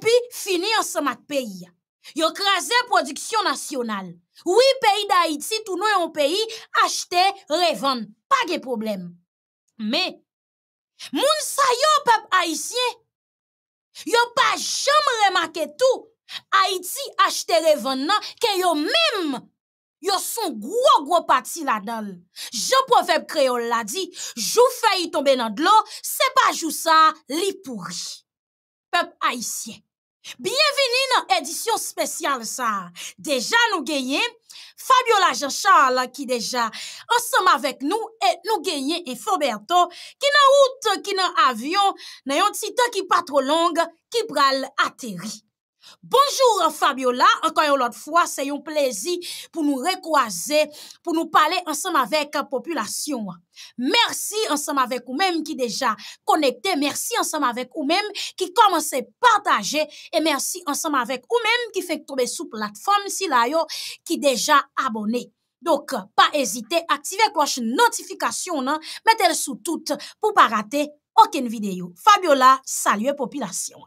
puis fini ensemble avec pays. Yo la production nationale. Oui, pays d'Haïti, tout nous un pays, acheter, revendre. Pas de problème. Mais, moun sa yo, peuple haïtien, yo pas jamais remarqué tout. Haïti acheter, revendre, que yo même, yo son gros gros parti là-dedans. jean proverbe créole l'a dit, jou fait y tomber dans l'eau, c'est pas jou ça, li pourri peuple haïtien. Bienvenue dans l'édition spéciale ça. Déjà nous gagnons Fabiola Jean-Charles qui déjà ensemble avec nous et nous gagnons et Faberto qui nous route, qui n'a avion, n'ayons un petit temps qui pas trop longue qui pral Atterri. Bonjou Fabiola, ankan yon lot fwa, se yon plezi pou nou rekoaze, pou nou pale ansam avek a populasyon. Mersi ansam avek ou menm ki deja konekte, mersi ansam avek ou menm ki komanse partaje, e mersi ansam avek ou menm ki fek tobe sou platform si layo ki deja abone. Dok pa ezite, aktive kloche notifikasyon nan, metel sou tout pou pa rate oken videyo. Fabiola, salye populasyon.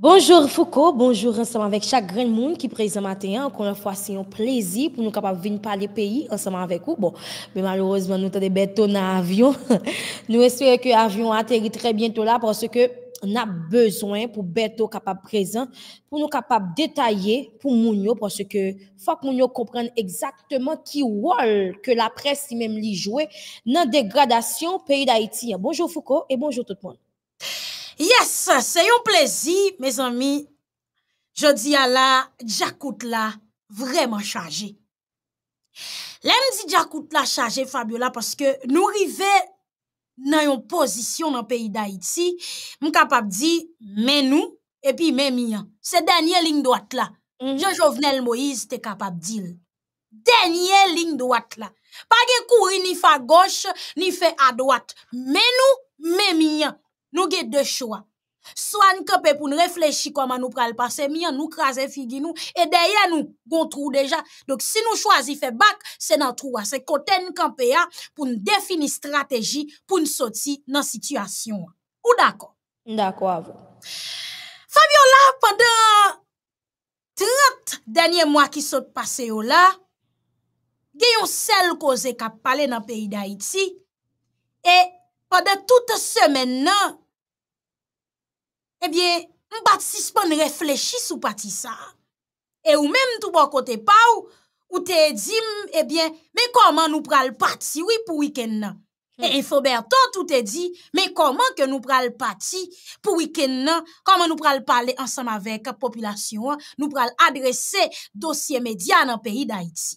Bonjour Foucault, bonjour anseman vek chak gran moun ki prezen maten an, ankon an fwa se yon plezi pou nou kapap vin pali peyi anseman vek ou. Bon, be malouzman nou tade Beto nan avyon, nou espere ke avyon ateri tre bientou la pwase ke nan bezwen pou Beto kapap prezen, pou nou kapap detaye pou moun yo pwase ke fwa k moun yo komprene eksaktman ki wol ke la presi mem li joue nan degradasyon peyi d'Haiti. Bonjour Foucault et bonjour tout moun. Yes, c'est un plaisir, mes amis. Je dis à la, là, vraiment chargé. L'aime dit Jacoute là, chargé Fabiola, parce que nous arrivons dans une position dans le pays d'Haïti. Je capable de dire, mais nous, et puis mien. Hein. c'est dernière ligne droite là. Mhm. Jean-Jovenel Moïse es capable de dire. Dernière ligne droite là. Pas de courir ni faire gauche, ni faire à droite. Mais nous, mien. Hein. Nou gey de chwa. Swa an kepe pou nou reflechi koman nou pral pase. Se mi an nou krasen figi nou. E dayan nou gontrou deja. Dok si nou chwazi fe bak, se nan trou a. Se kote an kepe a pou nou defini strategi pou nou soti nan situasyon a. Ou dako? Dako avou. Fabio la, padan 30 denye mwa ki sote pase yo la, gey yon sel koze kap pale nan peyi da iti, e... Non. Eh pa de tout semen bon nan, ebyen, mbati seman reflechi sou pati sa, e ou menm tou pa kote pa ou, ou te di, ebyen, eh men koman nou pral pati wipou wikenn non? nan? Hmm. E infobertot ou te di, men koman ke nou pral pati pou wikenn non? nan? Koman nou pral pale ansam avek a populasyon? Nou pral adrese dosye media nan peyi da iti.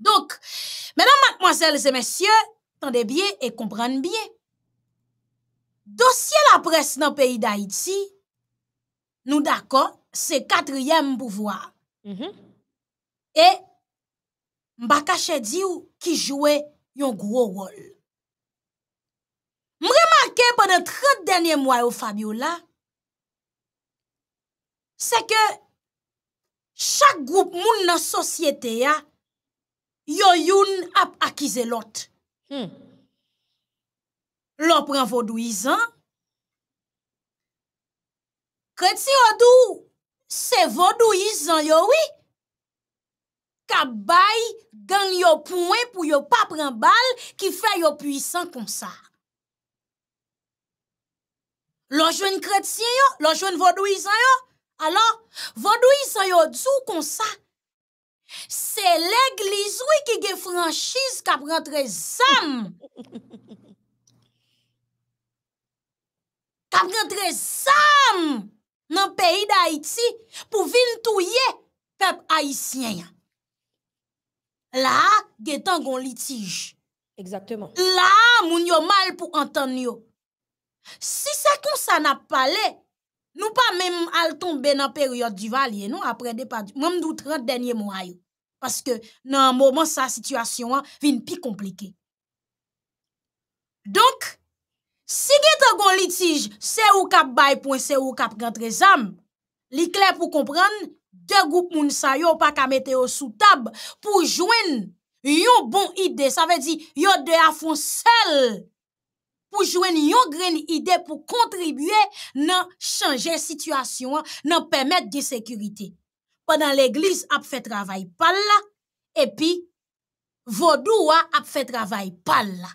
Dok, menan matmoazelze mesye, Tande bie, e komprenne bie. Dosye la pres nan peyi da iti, nou dako, se katryem pouvoar. Mhm. E, mbakache di ou ki jowe yon gwo wol. Mremanke pwede 30 denye mwayo Fabiola, se ke chak group moun nan sosyete ya, yon yon ap akize lot. Hmm. Lò pren vòdou izan. Kreti yò dò, se vòdou izan yò, wè. Kabay gen yò pouen pou yò pa pren bal ki fè yò pwisan kon sa. Lò jwen kreti yò, lò jwen vòdou izan yò. Alò, vòdou izan yò dò kon sa. Se le glizoui ki ge franjiz kap rentre zanm. Kap rentre zanm nan peyi da iti pou vin touye pep haisyen. La, ge tan gon litij. Exactement. La, moun yo mal pou anten yo. Si se kon sa nap pale... Nou pa menm al ton be nan peryote di valye, nou apre de pa di. Mwenm dou 30 denye mwen ayou. Paske nan an mouman sa situasyon an, vin pi komplike. Donk, si ge te gon litij, se ou kap bay pou en se ou kap rentre zam, li kler pou kompran, de goup moun sa yo pa ka mette yo sou tab pou jwen yon bon ide. Sa ve di, yo de a fon sel. pou jwen yon gren ide pou kontribuye nan chanje situasyon, nan pemet de sekurite. Padan l'eglis ap fè travay pal la, epi vodou ap fè travay pal la.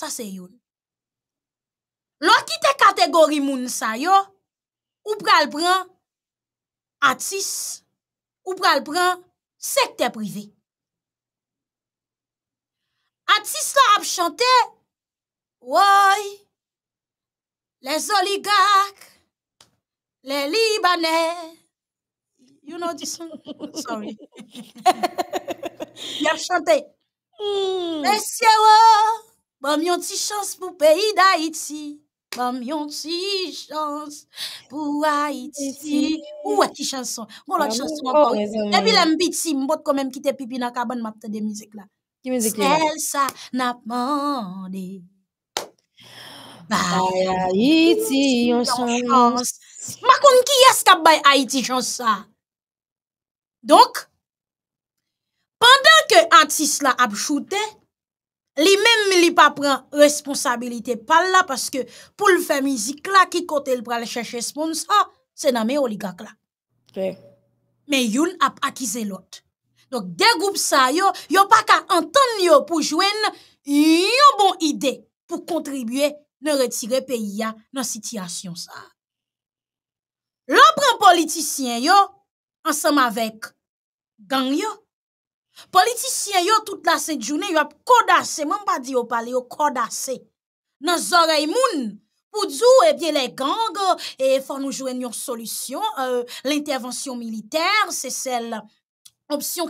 Sa se yon. Lò ki te kategori moun sa yo, ou pral pran atis, ou pral pran sekte privi. Atis la ap chante, les oligarques, les Libanais. You know this song? Sorry. Yap chance Monsieur, bom yon ti chance pour pays d'Haïti. Bon, Bom yon ti chance pour Haïti. Ou est ki chanson? Bon lòt chanson anpon. Debi mbot même qui pipi dans mapte de musique là? Ay, Haiti yon chans. kon ki yas kap bay Haiti chans sa? Donc, pendant que antis la ap choute, li menm li pa pran responsabilité pal la, que pou le faire mizik la, ki kote l pral chèche sponsor, se nan me oligak la. Mais yon ap akize l'autre. Donc, de goup sa yo, yo pa ka entendre yo pou jouen yon bon ide pour contribuer ne retire pays à dans situation ça. prend politicien yo ensemble avec gang yo politicien yo toute la journée yo a codassé même pas dit au parler au codassé dans les oreilles pour dire eh bien les gangs et eh, faut nous joindre une solution euh, l'intervention militaire c'est celle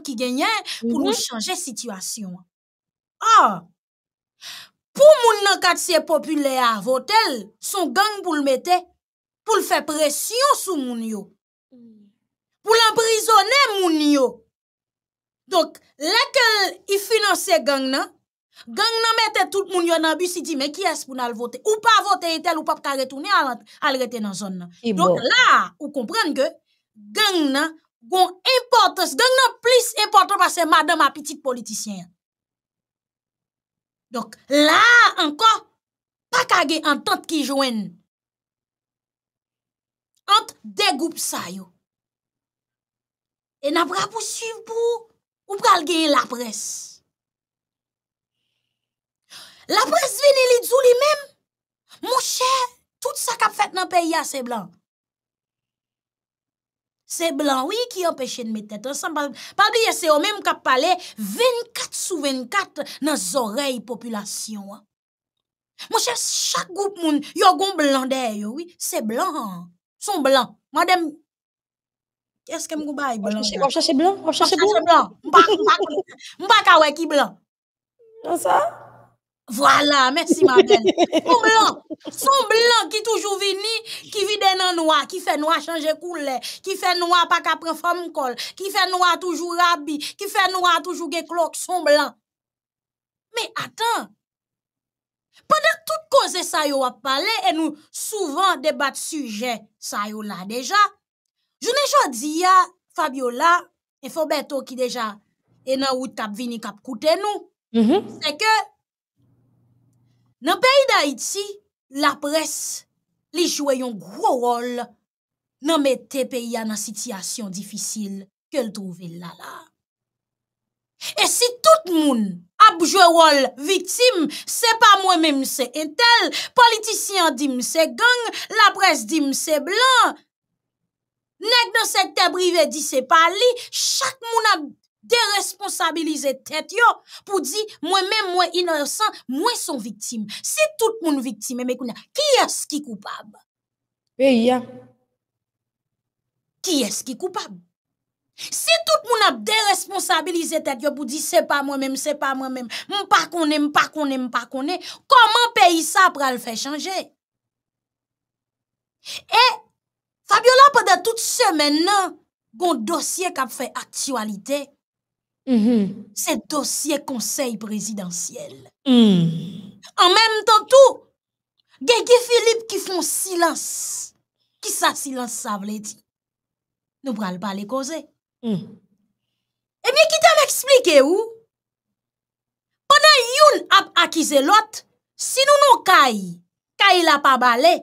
qui gagne pour nous mhm. changer situation. Ah, pour moun nan qui sont a votel, son gang pou pour pour faire pression sou moun yo. pour l'emprisonner moun yo. donc les il gang nan, gang nan mette tout moun yo nan bus, il mais mais qui est pour nan voter Ou voter voter, tel ou pas ka retourner à la zone. zone. Donc là, vous comprenez bon. la, ou ont une gang nan, gon importance, gang nan important parce que madame a petite politicien. Donk, la ankon, pa kage an tante ki joen. Ante de goup sa yo. E napra pou suiv pou, ou pral genye la pres. La pres veni li dzou li men, mou chè, tout sa kap fèt nan peyi a se blan. Se blan wè ki empèche nme tèt. Padri yè se o, mèm kwa pale, 24 sou 24 nan zorey populasyon wè. Mwen chè chak goup moun, yo gon blan dè yò wè, se blan. Son blan. Mwen dem... Kè skè mwen goupa yè blan? Wop chè se blan? Wop chè se blan? Mwen pa kwa wè ki blan. Nan sa? Voilà, merci ma belle. Son blanc, son blanc qui toujours vini, qui vide dans noir, qui fait noir changer couleur, qui fait noir pas qu'à prendre forme col, qui fait noir toujours rabi, qui fait noir toujours gen cloque, son blanc. Mais attends. Pendant toute cause ça yo a parlé et nous souvent débat sujet ça yo là déjà. Je ne dit à Fabiola et Foberto qui déjà et nan ou tap vini kap koute nous. Mm C'est que Nan peyi da iti, la pres li jwe yon gro rol nan met te peyi an an sitiyasyon difisil ke l drouvi lala. E si tout moun ap jwe rol vitim, se pa mwen men mse entel, politisyen di mse gang, la pres di mse blan. Nek nan se te brive di se pali, chak moun ap... deresponsabilize tèt yo pou di mwen mè mwen inorsan mwen son viktim. Si tout moun viktim mè mè kouna, ki eski koupab? E ya. Ki eski koupab? Si tout moun ap deresponsabilize tèt yo pou di se pa mwen mèm, se pa mwen mèm, mwen pa konè, mwen pa konè, mwen pa konè, koman peyi sa apre al fè chanje? E, Fabiola pwede tout semen nan goun dosye kap fè aktualite. Mm-hmm. Se dosye konsey prezidansyel mm-hmm. En menm tan tou Gè gè filip ki fon silans Ki sa silans sa vle di Nou pral pale koze mm-hmm. Ebyè eh ki te m eksplike ou Ponè youn ap akize lot Si nou nou kay Kay la pa bale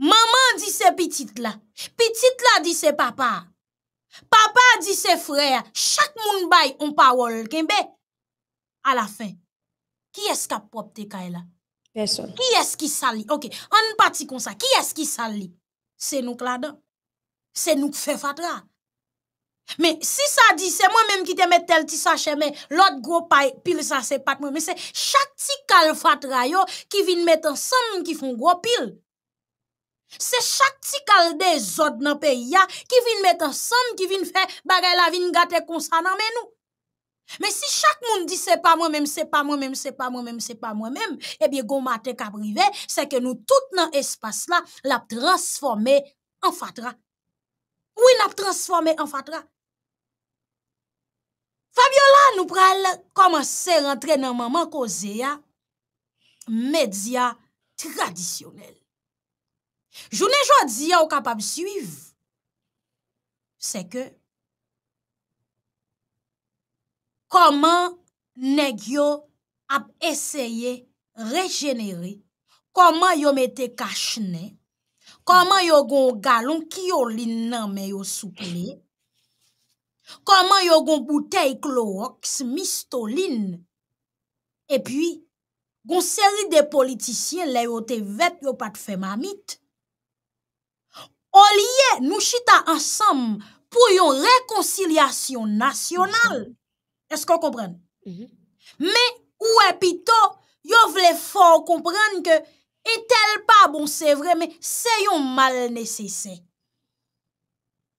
Maman di se pitit la Pitit la di se papa Papa di se frey, chak moun bay, on pa wol kenbe. A la fin, ki es ka pop te kay la? Person. Ki es ki sali? Ok, an pati kon sa, ki es ki sali? Se nouk la dan? Se nouk fe fatra? Me, si sa di, se mwen menm ki te met tel ti sa cheme, lot gro pay, pil sa se pat mwen. Me, se chak ti kay fatra yo, ki vin met an san moun ki fon gro pil. Se chak ti kalde zot nan peyi ya ki vin met ansanm ki vin fe bare la vin gate konsan nan men nou. Men si chak moun di se pa mwen menm, se pa mwen menm, se pa mwen menm, se pa mwen menm, e biye gomate ka prive se ke nou tout nan espas la la transforme an fatra. Ou in ap transforme an fatra. Fabiola nou pral komanse rentre nan maman koze ya media tradisyonel. Jounen jwa di ya ou kapab suiv, se ke, koman neg yo ap eseye regenere, koman yo mete kachne, koman yo gon galon ki yo lin nan me yo souple, koman yo gon boutei klo oks misto lin, e pi, gon seri de politisyen le yo te vet yo pat fe mamit, On nous chita ensemble pour une réconciliation nationale. Est-ce qu'on comprend? Mm-hmm. Mais, ouais est pito, vous fort comprendre que, et tel pas bon, c'est vrai, mais c'est un mal nécessaire.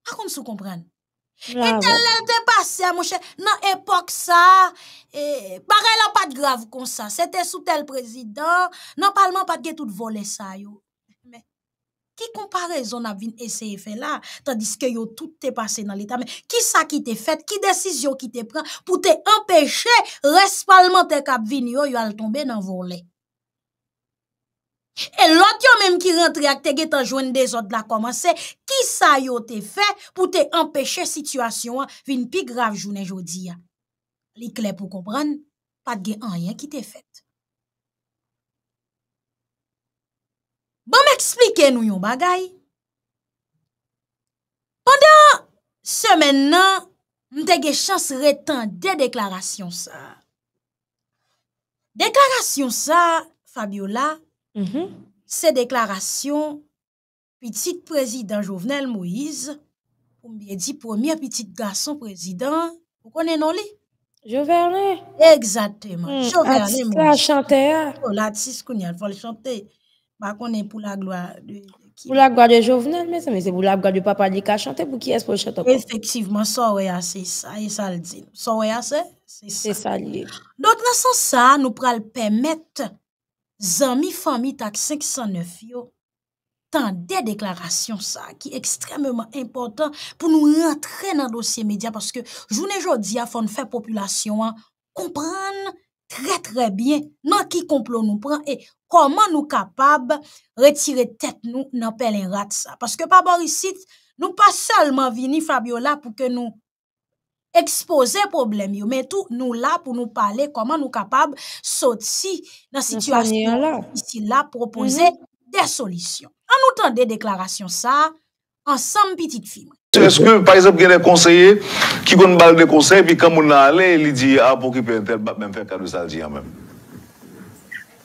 Comment contre, vous comprenez? Et tel pas passé, mon cher, dans l'époque ça, n'y eh, pareil, pas de grave comme ça. C'était sous tel président, non, parlement pas de tout voler ça, Ki komparezon a vin eseye fe la, tandis ke yo tout te pase nan lita men, ki sa ki te fet, ki desisyon ki te pren pou te empeshe respalman te kap vin yo yo al tombe nan volen. E lot yo menm ki rentre ak te ge tanjwen de zot la koman se, ki sa yo te fet pou te empeshe situasyon an vin pi grav jounen jodi an. Li kle pou kompran, pat ge anyen ki te fet. Bon m'eksplike nou yon bagay. Pendan semen nan, m dege chans reten de deklarasyon sa. Deklarasyon sa, Fabiola, mm-hmm. se deklarasyon, pitit prezident Jovenel Moïse, m biye di, pomiye pitit gason prezident, m konen non li? Jovenel. Eksateman. Mm. Jovenel Moïse. Atis la chante a. Atis kounen, fol chante a. Ba konen pou la gwa de jovenel, mese, mese, pou la gwa de papa li ka chante pou ki espo chate. Efektivman, sa we a, se sa, e sa l di. Sa we a, se, se sa li. Don, la san sa, nou pral pemet zami, fami, tak 509 yo, tan de deklarasyon sa ki ekstrememan important pou nou rentren nan dosye media. Paske, jounen jodi a, fon fè populasyon an, kompran nan. très très bien dans qui complot nous prend et comment nous capables retirer tête nous dans pelin rat ça parce que par Borisite nous pas seulement vini Fabiola pour que nous exposer problème, mais tout nous là pour nous parler comment nous nous sommes dans situation ici là proposer mhm. des solutions en nous solutions. En déclarations ansanm pitik film. Est-ce que, par exemple, y a des conseillers qui vont nous parler des conseils, puis quand on en a allé, il dit, ah, pour qui peut-être, bat même faire carousel, dit, ah, même.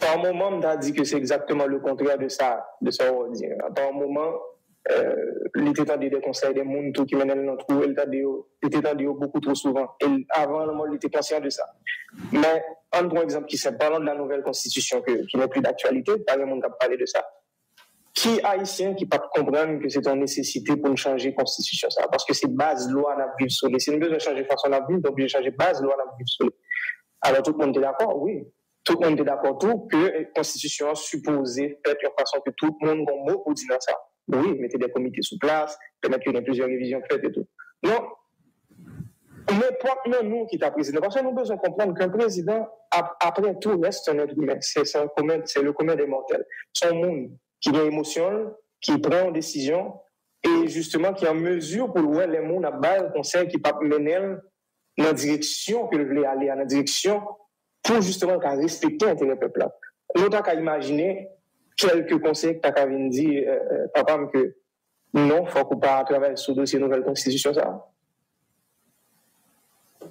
Par moment, on a dit que c'est exactement le contraire de ça, de ça, on dit. Par moment, euh, l'été tendu des conseils des mouns tout qui mènent à l'entrevue, l'été tendu beaucoup trop souvent. Et avant, l'on était conscient de ça. Mais, un bon exemple qui s'est parlant dans la nouvelle constitution, qui n'est plus d'actualité, par exemple, on a parlé de ça, qui haïtien qui peut comprendre que c'est une nécessité pour changer la constitution ça parce que c'est base loi n'a vivre sur les c'est une besoin de changer façon la vivre donc de changer base loi la vivre sur soleil. alors tout le monde est d'accord oui tout le monde est d'accord tout que la constitution supposée être de façon que tout le monde a mot pour dire ça oui mettez des comités sous place permettre qu'il y ait plusieurs révisions faites et tout non Mais non nous qui t'a président. Parce que nous devons comprendre qu'un président, après tout, reste un être humain. C'est le commun des mortels. Son monde, qui est émotionnel, qui prend une décision et justement qui est en mesure pour ouvrir les mots à base conseil qui peut mener dans la direction que voulais aller, dans la direction pour justement respecter l'intérêt du peuple. Nous avons qu'à imaginer quelques conseils que tu as dit, papa, que non, il faut pas travailler sur le dossier de nouvelle constitution. Ça.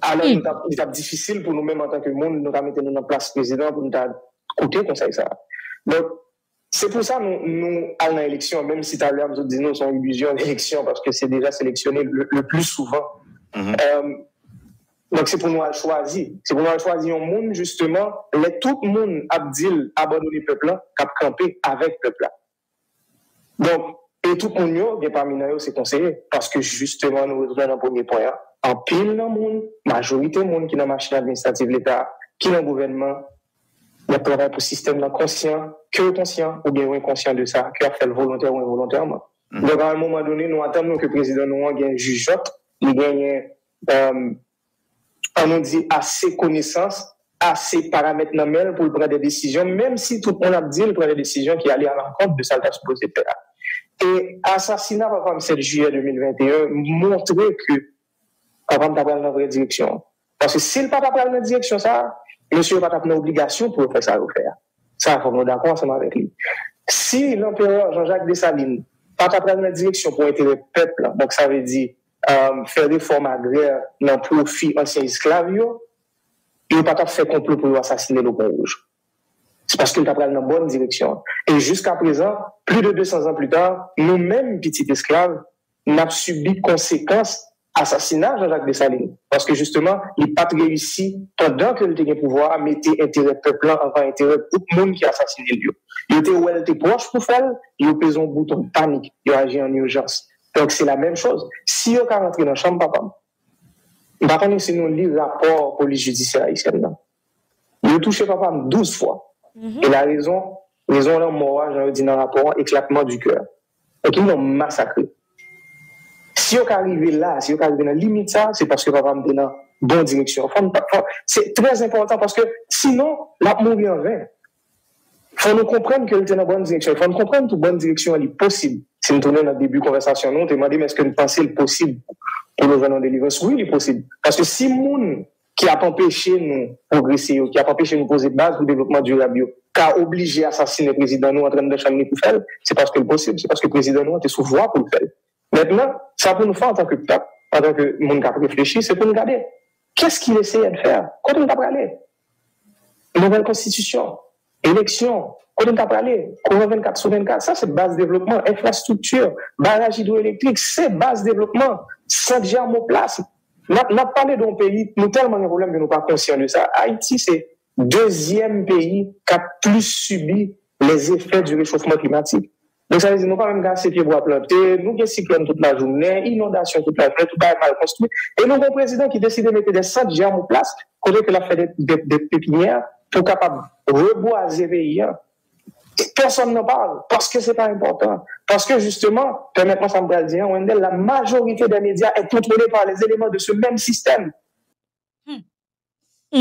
Alors, c'est difficile pour nous-mêmes en tant que monde, nous mettre en place président pour nous écouter conseil ça. Donc, c'est pour ça nous, nous à l'élection, même si tout à l'heure nous disons nous sommes illusion élection parce que c'est déjà sélectionné le, plus souvent. Mhm. Euh, donc c'est pour nous à choisir. C'est pour nous à choisir un monde justement, les tout le monde abdil abandonner le peuple là, cap camper avec le peuple Donc et tout le monde parmi nous c'est conseillé parce que justement nous retrouvons dans le premier point hein. en pile dans le monde, majorité monde qui est dans la machine administrative de l'État, qui est dans le gouvernement il y a un système inconscient, conscient, que conscient, ou bien inconscient de ça, que a fait volontaire ou involontairement. Mm Donc, à un moment donné, nous attendons que le président nous a un juge, il gagne, euh, on nous dit, assez connaissance, assez paramètres dans pour prendre des décisions, même si tout le monde a dit, qu'il prend des décisions qui allaient à l'encontre de ça, qu'il supposé faire. Et assassinat, par exemple, 7 juillet 2021, montrait que, avant exemple, dans la vraie direction. Parce que s'il n'a pas dans la direction, ça, monsieur n'a pas d'obligation pour faire ça. Faire. Ça, il faut d'accord ensemble avec lui. Si l'empereur Jean-Jacques Dessalines n'a pas pris la direction pour le peuple, donc ça veut dire euh, faire des formes agraires dans profit ancien esclaves, il n'a pas faire complot pour assassiner le rouge. C'est parce qu'il a pris la bonne direction. Et jusqu'à présent, plus de 200 ans plus tard, nous-mêmes, petits esclaves, n'avons subi de conséquences assassinat Jean-Jacques Dessalines. Parce que justement, il n'a pas réussi, pendant qu'il était pouvoir, à mettre intérêt peuple avant intérêt tout le monde qui a assassiné lui. Il était où était proche pour faire, il a pris un bouton de panique, il a agi en urgence. Donc c'est la même chose. Si on rentré dans la chambre, papa, on va connaître le rapport police judiciaire haïtienne. Il a touché papa 12 fois. Mhm. Et la raison, raison là, moi, j'ai dit, dans le rapport, éclatement du cœur. Donc ils l'ont massacré. Si yo ka arive la, si yo ka arive nan limit sa, se paske pa pa m dena bon direksyon. Se tres important, paske sinon, la moun ri an vè. Fa m nou komprenn ke yo tena bon direksyon. Fa m komprenn tou bon direksyon li posib. Se m tounen nan debu konversasyon nou, te m an dim, eske m pase li posib pou nou venan de livres? Oui, li posib. Paske si moun ki ap empèche nou progresi yo, ki ap empèche nou pose base pou devokman diurab yo, ka oblige asasine prezidano an tren de chanmi pou fel, se paske li posib. Se paske prezidano an te souvoi pou fel. Maintenant, ça pour nous faire en tant que peuple, en tant que monde qui a réfléchi, c'est pour nous garder. Qu'est-ce qu'il essayait de faire Quand on t'a aller Nouvelle constitution, élection, quand on t'a parlé, 24 sur 24, ça c'est base développement, infrastructure, barrage hydroélectrique, c'est base développement, 5 place. On a parlé d'un pays, nous tellement de problèmes que nous pas conscients de ça. Haïti, c'est deuxième pays qui a plus subi les effets du réchauffement climatique. Noun gen si plem tout la jounen, inondasyon tout la jounen, tout la mal construit. E nou gen prezident ki deside mette de sa diyan mou plas, kote te la fe de pepinier, pou kapab rebo a zeveyan. Personne nan parle, paske se pa importan. Paske justeman, pe men konsan bradyen, ou en del, la majorite de media et tout mené par les elemen de se men sistem.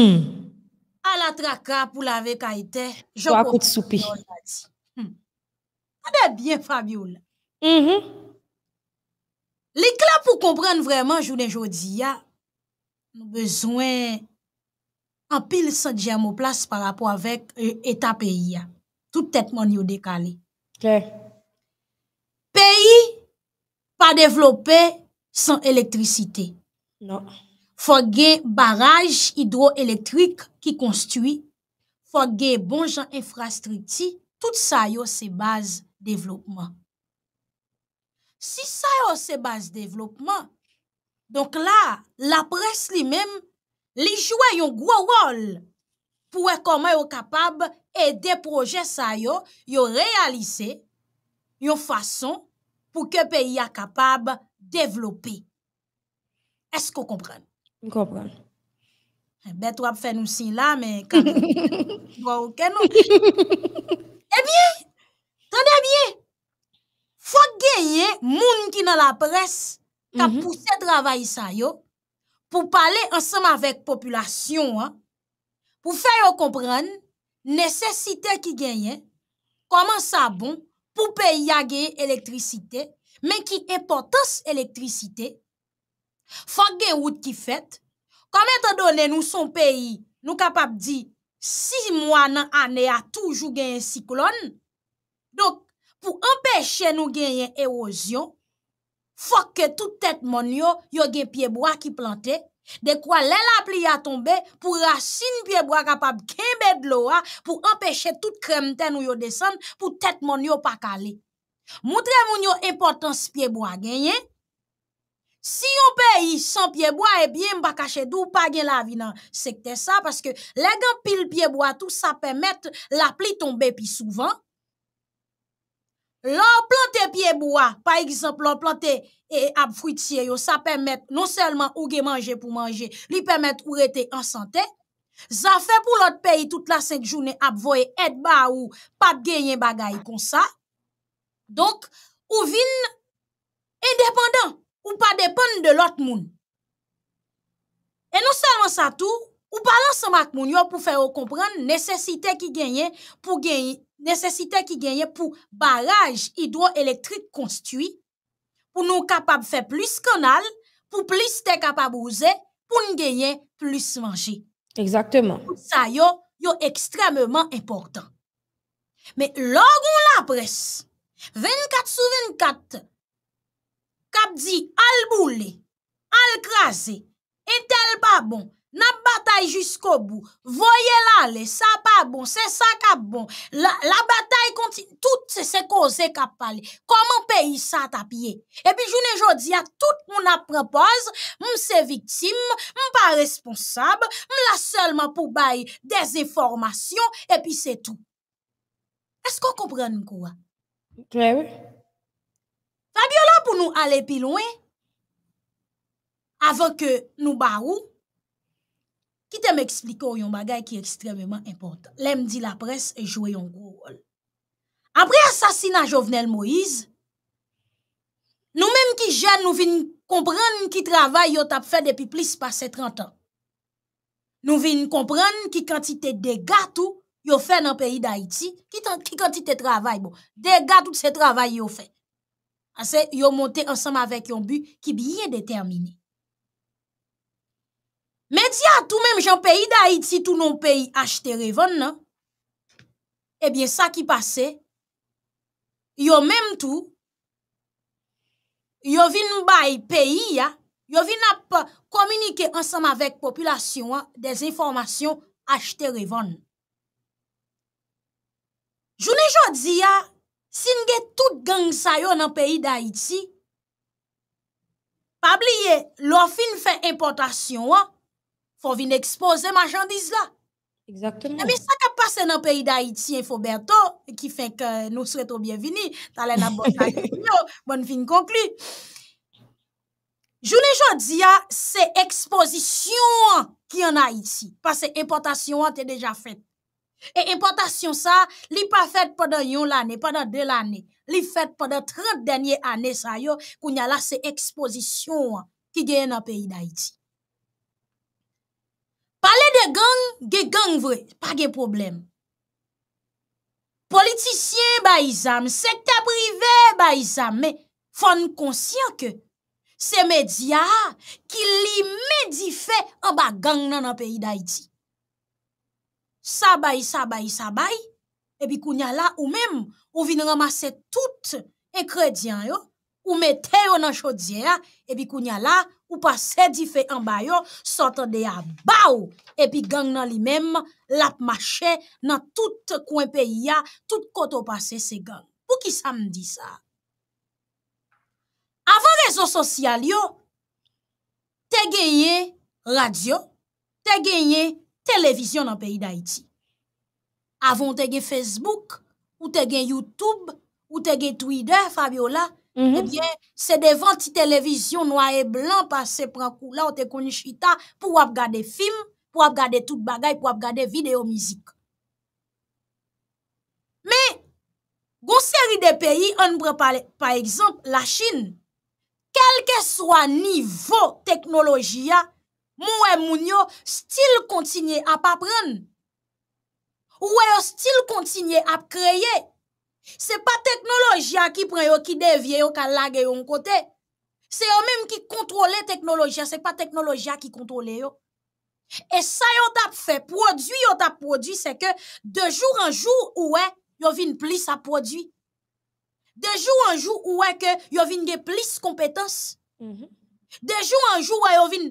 A la traka pou lave kaiten, jou akout soupi. Adè byen Fabiou la. Mm-hmm. Lèk la pou kompren vreman jounen jodi ya, nou bezwen apil sa diyamo plas par apou avèk etat euh, peyi ya. Non. Bon Tout tèt moun yo dekali. Kè. Peyi pa devlopè san elektrisite. Non. Fò gè baraj hidro-elektrik ki konstuy. Fò gè bonjan infrastriti. Tout sa yo se baz devlopman. Si sa yo se base devlopman, donk la, la pres li mem, li jwe yon gwo wol pou e koman yo kapab e de proje sa yo, yo realise yon fason pou ke peyi a kapab devlopi. Esko kompran? Kompran. Ben, tou ap fè nou sin la, men, kwa ouke nou. E biye, Tande bie, fwa genye moun ki nan la pres ka mhm. pouse travay sa yo pou pale ansanman vek populasyon. Pou fwe yo kompran, nesesite ki genye, koman sa bon pou peyi ya genye elektrisite, men ki importans elektrisite, fwa genye wout ki fet, koman te dole nou son peyi nou kapap di 6 mwan nan ane ya toujou genye siklon, Donk, pou empèche nou genyen erozyon, fòk ke tout tèt moun yo, yo genye pieboa ki plante, dekwa lè la pli a tombe, pou rasyne pieboa kapab genbe dloa, pou empèche tout kremten ou yo desen, pou tèt moun yo pa kale. Moun tre moun yo importans pieboa genyen, si yon pe yi san pieboa, e bie mba kache dò ou pa gen la vi nan. Sekte sa, paske lè gen pil pieboa tou, sa pèmèt la pli tombe pi souvan, Lò plantè piye bouwa, pa exemple, lò plantè e ap fruitye yo, sa pèmèt non selman ou ge manje pou manje, li pèmèt ou rete ansante. Zan fè pou lot peyi tout la senk jounen ap voye et ba ou pa genyen bagay kon sa. Donk, ou vin independant, ou pa depen de lot moun. E non selman sa tou, ou palan sa mak moun yo pou fè ou kompran, nesesite ki genyen pou genyen. Nesesite ki genye pou baraj idwa elektrik konstuy, pou nou kapap fe plis konal, pou plis te kapap ouze, pou nou genye plis manje. Eksakteman. Pou sa yo, yo ekstrememan importan. Me logon la pres, 24 sou 24, kap di alboule, algrase, entel babon. N'a bataille jusqu'au bout. Voyez là, les ça pas bon, c'est ça qui est bon. La, bataille continue. Toutes ces causes qui parlé. Comment pays ça tapier? Et puis, journée à tout le monde propose, pause. M'se m'm, victime, m'm, pas responsable, m'la m'm, seulement pour bailler des informations, et puis c'est tout. Est-ce qu'on comprend quoi? Très Fabiola pour nous aller plus loin. Avant que nous barou, Kite m ekspliko yon bagay ki ekstrememan importan. Lèm di la pres e jwè yon gwo ol. Apre asasina Jovenel Moïse, nou menm ki jen nou vin kompran ki travay yo tap fè depi plis pase 30 an. Nou vin kompran ki kantite degatou yo fè nan peyi da iti, ki kantite travay bon, degatout se travay yo fè. Ase yo monte ansam avèk yon bu ki biye determini. Mè di ya tou mèm jan peyi da Haiti tou non peyi H.T. Revan nan, ebyen eh sa ki pase, yo mèm tou, yo vin mbay peyi ya, yo vin ap komunike ansam avèk populasyon an, dezinformasyon H.T. Revan. Jouni jodi ya, sin gen tout gang sayo nan peyi da Haiti, pabliye lò fin fè importasyon an, Fon vin ekspoze manjan diz la. Emi sa ka pase nan peyi d'Haïti en Fouberto, ki fèk nou sretou bienvini, talè nan bojani, bon vin konkli. Jouni jòdia, se ekspozisyon ki yon haïti, pase importasyon an te deja fèt. E importasyon sa, li pa fèt pwede yon l'anè, pwede de l'anè, li fèt pwede 30 denye anè sa yo, koun yon la se ekspozisyon ki gèye nan peyi d'Haïti. Pale de gang, ge gang vre, pa ge problem. Politisyen ba izan, sekta prive ba izan, me fon konsyen ke se media ki li medife an ba gang nan an peyi da iti. Sabay, sabay, sabay, ebi kounya la, ou mem ou vin ramase tout en kredyan yo, ou me teyo nan chodye ya, ebi kounya la, Ou pase di fe en bayon, sotan de a bau. Epi gang nan li menm, lap mache nan tout kwen peyi ya, tout kote ou pase se gang. Ou ki sa m di sa? Avon rezon sosyal yo, te genye radyo, te genye televizyon nan peyi da iti. Avon te genye Facebook, ou te genye Youtube, ou te genye Twitter, Fabiola. Mm-hmm. Eh se devan ti televizyon noye blan Pas se pran kou la ou te konish ita Pou ap gade film Pou ap gade tout bagay Pou ap gade video mizik Me Gon seri de peyi Par exemple la Chin Kelke swa nivou Teknologiya Mwen moun yo stil kontinye ap apren Mwen moun yo stil kontinye ap kreye Se pa teknoloji a ki pren yo ki devye yo ka lage yo an kote. Se yo menm ki kontrole teknoloji a, se pa teknoloji a ki kontrole yo. E sa yo tap fe, prodwi yo tap prodwi, se ke de joun an joun oue, yo vin plis a prodwi. De joun an joun oue ke yo vin ge plis kompetans. Mm-hmm. De joun an joun oue yo vin,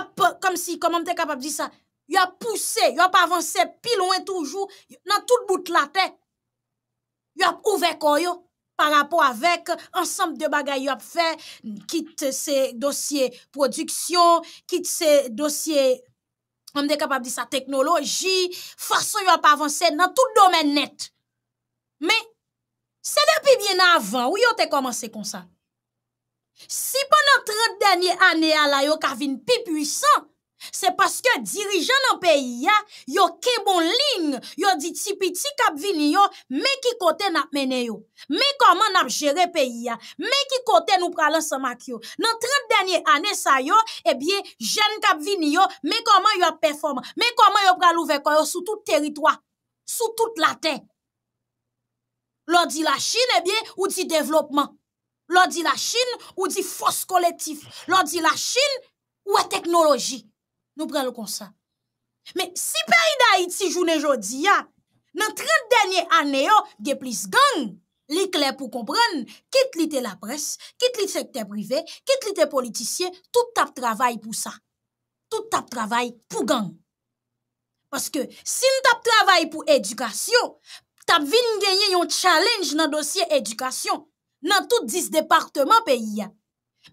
ap, kom si, kom an te kapap di sa, yo ap pousse, yo ap avanse pil ouen toujou, nan tout bout la tey. yo ap ouvekoy yo par rapport avèk ansampe de bagay yo ap fè, kit se dosye prodüksyon, kit se dosye, an de kapabdi sa teknoloji, fason yo ap avansè nan tout domè net. Mè, se depi bien avan, ou yo te komanse kon sa? Si ponantre denye anè ala yo kavin pi pwisan, Se paske dirijan nan peyi ya, yo kebon ling, yo di tipi ti kap vini yo, me ki kote nap mene yo. Me koman nap jere peyi ya, me ki kote nou pralan sa mak yo. Nan 30 denye ane sa yo, e bie jen kap vini yo, me koman yo perform, me koman yo pralan ouvekoy yo sou tout teritwa, sou tout laten. Lo di la chine e bie, ou di devlopman. Lo di la chine, ou di fos kolektif. Lo di la chine, ou e teknoloji. nou pralokon sa. Men, si peri da iti jounen jodi ya, nan 30 denye ane yo, ge plis gang, li kle pou kompran, kit li te la pres, kit li te sekte privé, kit li te politisye, tout tap travay pou sa. Tout tap travay pou gang. Paske, si nou tap travay pou edukasyon, tap vin genye yon challenge nan dosye edukasyon, nan tout dis departement peyi ya.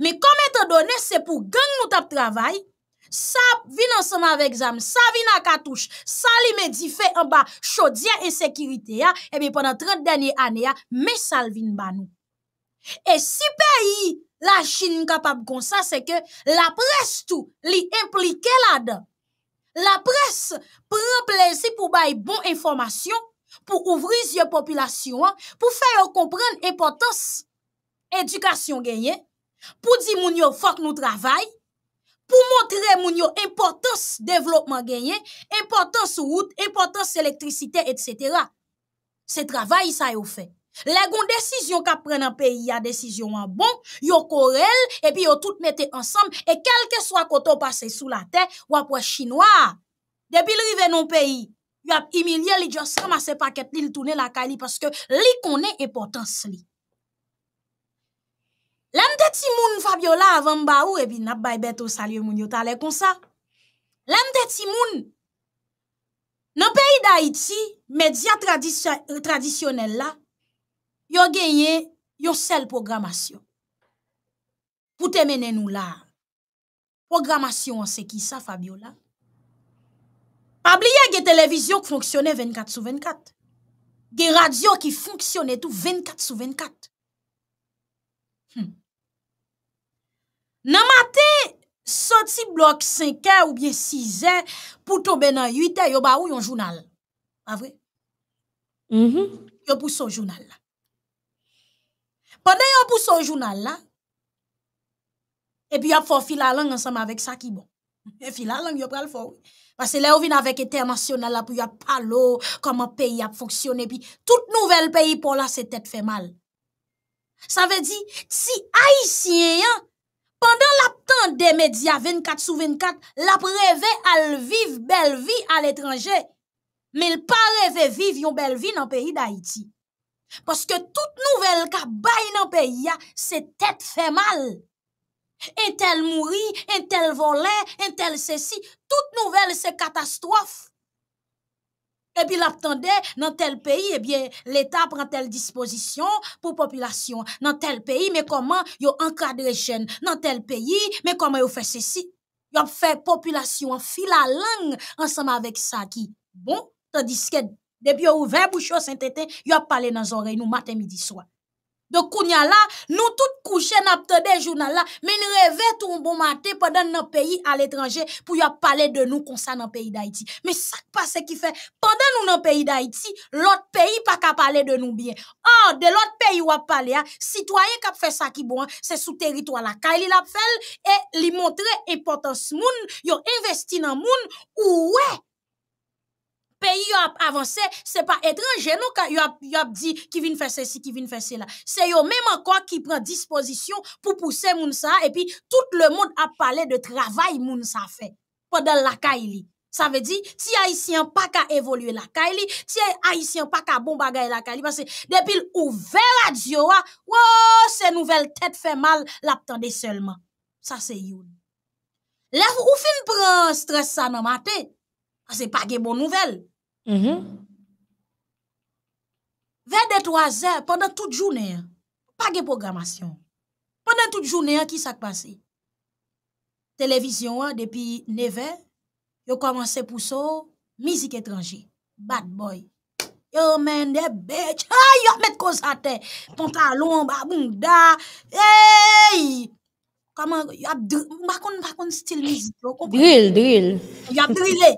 Men, komen te donen, se pou gang nou tap travay, Sa vinansman vek zanm, sa vinan katouche, sa li medifè an ba chodia en sekirite ya, ebe ponan 30 denye ane ya, me sal vin banou. E si peyi la chini mkapab kon sa, se ke la pres tou li implike la dan. La pres preplezi pou bay bon informasyon, pou ouvri zye populasyon, pou fè yo kompren epotos edukasyon genye, pou di moun yo fok nou travay, pou montre moun yo impotens devlopman genyen, impotens route, impotens elektrisite, et cetera. Se travay sa yo fè. Le goun desisyon ka pren an peyi, ya desisyon an bon, yo korel, epi yo tout mette ansam, e kelke swa koto pase sou la ten, wap wè chinois. Depi non li ven an peyi, yo ap imilye li djo samase paket li, li toune la kali, paske li konen impotens li. Lan deti moun Fabiola avan ba ou epi nap baybet ou salye moun yot ale konsa. Lan deti moun. Nan peyi da iti, media tradisyonel la, yo genye yon sel programasyon. Poutemene nou la. Programasyon an se ki sa Fabiola? Pabliye ge televizyon ki fonksyone 24 su 24. Ge radyo ki fonksyone tou 24 su 24. nan mate soti blok 5 an ou bien 6 an, pou tobe nan 8 an, yo ba ou yon jounal? Pa vwe? Mm-hmm. Yo pousse yon jounal la. Pwede yo pousse yon jounal la, epi yo ap fò fila lang ansam avèk sa ki bon. Fila lang yo pral fò. Pase le yo vin avèk etè masyonal la, pou yo ap palo, koman peyi ap fòksyonè, epi tout nouvel peyi pou la se tèt fè mal. Sa ve di, si a yisi yon, Pendan lap tan de medya 24 sou 24, lap reve al viv bel vi al etranje. Me l pa reve viv yon bel vi nan peyi da iti. Paske tout nouvel ka bay nan peyi ya, se tet fe mal. En tel mouri, en tel volen, en tel sesi, tout nouvel se katastrof. Ebi lap tande nan tel peyi, ebi l'Etat pran tel disposisyon pou populasyon nan tel peyi, men koman yo ankadre jen nan tel peyi, men koman yo fè sèsi. Yo fè populasyon fila lang ansama vek sa ki bon, tandis ke debi yo ouven boucho Saint-Etienne, yo pale nan zorey nou matè midi swan. Do kounya la, nou tout kouche napte de jounan la, men reve tou mbon mate padan nan peyi al etranje pou yo pale de nou konsan nan peyi d'Haïti. Men sak pa se ki fe, padan nou nan peyi d'Haïti, lot peyi pa ka pale de nou bien. Or, de lot peyi wap pale ya, sitwayen kap fe sak i bon, se sou teritwa la. Kay li lap fel, e li montre importance moun, yo investi nan moun, ou wey. Peyi yo ap avanse, se pa etranjeno ka yo ap di ki vin fese si, ki vin fese la. Se yo menman kwa ki pran disposisyon pou puse moun sa, epi tout le moun ap pale de travay moun sa fe. Pwa del laka ili. Sa ve di, ti aisyen pa ka evolye laka ili, ti aisyen pa ka bon bagay laka ili, se depil ou vera diyo wa, wou, se nouvel tete fe mal, lap tande selman. Sa se youn. Le ou fin pran stres sa nan matey? A se pa ge bon nouvel. Mhm. Ve de to a zè, pandan tout jounè, pa ge programasyon. Pandan tout jounè, ki sak pase? Televisyon, depi neve, yo komanse pou so, mizik etranji. Bad boy. Yo men de bech, yo men de kozate. Pantalon, babounda, ey! Kaman, yo ap dril, bakon, bakon stil mizik yo, kompanyen. Dril, dril. Yo ap drilè.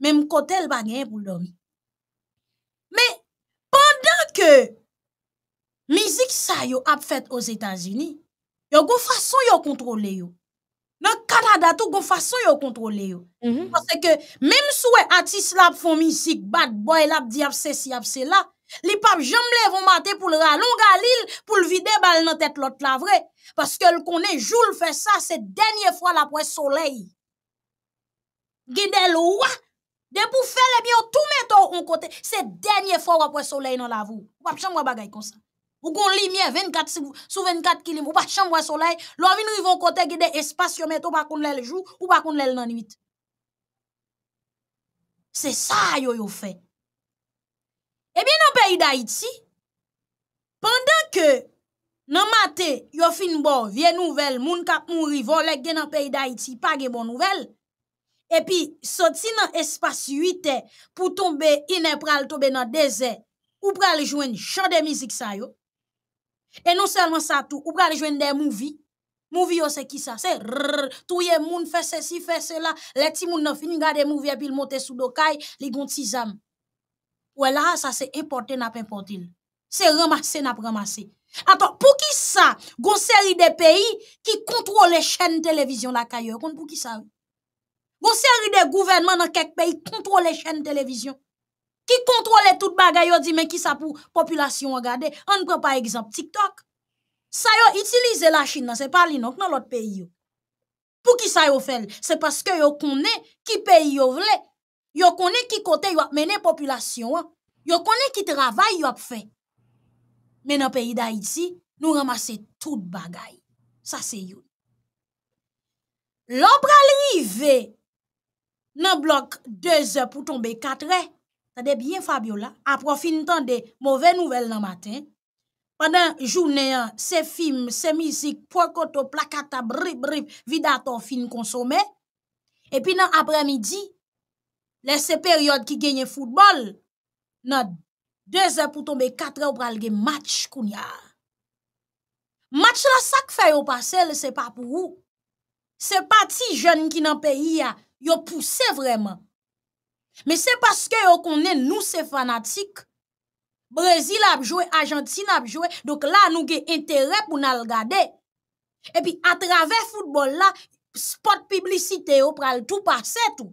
Mem kote l bagen pou l omi. Men, pandan ke mizik sa yo ap fet os Etasini, yo go fason yo kontrole yo. Nan Kanada tou, go fason yo kontrole yo. Mase mhm. ke, menm souwe atis lap fon mizik, bat boy lap di apse si apse la, li pap jemble von mate pou l ralonga l il pou l vide bal nan tet lot la vre. Paske l konen joul fwe sa se denye fwa la pou e soley. Gede l wak Dè pou fè lè mè yo tou mè tou on kote, se dènyè fò wap wè soley nan la vò. Wap chanm wè bagay kon sa. Wou kon li mè 24, sou 24 kilim, wap chanm wè soley, lò wè vin rivon kote gè de espasyon mè tou wap kond lè lè jou, wap kond lè lè nan nwit. Se sa yo yo fè. E bè nan peyi da iti, pandan ke nan mate yo fin bo, vie nouvel, moun kap moun rivon, lè gè nan peyi da iti, pa ge bon nouvel, E pi, sot si nan espasyite pou tombe inè pral tobe nan deze, ou pral jwen chan de mizik sa yo, e non selman sa tou, ou pral jwen de mouvi, mouvi yo se ki sa, se rrrr, touye moun fese si fese la, leti moun nan finiga de mouvi apil monte sou do kay, li gonti zan. Wè e la, sa se importe nap importine. Se ramase nap ramase. Aton, pou ki sa, gon seri de peyi ki kontrole chen televizyon la kay yo, kont pou ki sa yo. Gyo seri de gouvenman nan kek peyi kontrole chen televizyon. Ki kontrole tout bagay yo di men ki sa pou populasyon wak gade. An kwen pa egzamp TikTok. Sa yo itilize la chine nan se pali nan lout peyi yo. Pou ki sa yo fel? Se paske yo kone ki peyi yo vle. Yo kone ki kote yo ap mene populasyon. Yo kone ki travay yo ap fe. Men nan peyi da iti nou ramase tout bagay. Sa se yon. nan blok 2 e pou tombe 4 e, sa debyen Fabiola, aprofin tan de mouve nouvel nan maten, pandan jounen se film, se mizik, pwakoto, plakata, brip, brip, vidato, film konsome, epi nan apremidi, le se peryode ki genye foutbol, nan 2 e pou tombe 4 e, ou pralge match koun ya. Match la sak fè yo pasel, se pa pou ou. Se pa ti joun ki nan peyi ya, Yo pousse vreman. Me se paske yo konen nou se fanatik. Brezil ap jowe, Ajantin ap jowe, dok la nou ge entere pou nal gade. E pi atrave foudbol la, spot publicite yo pral tout pase tout.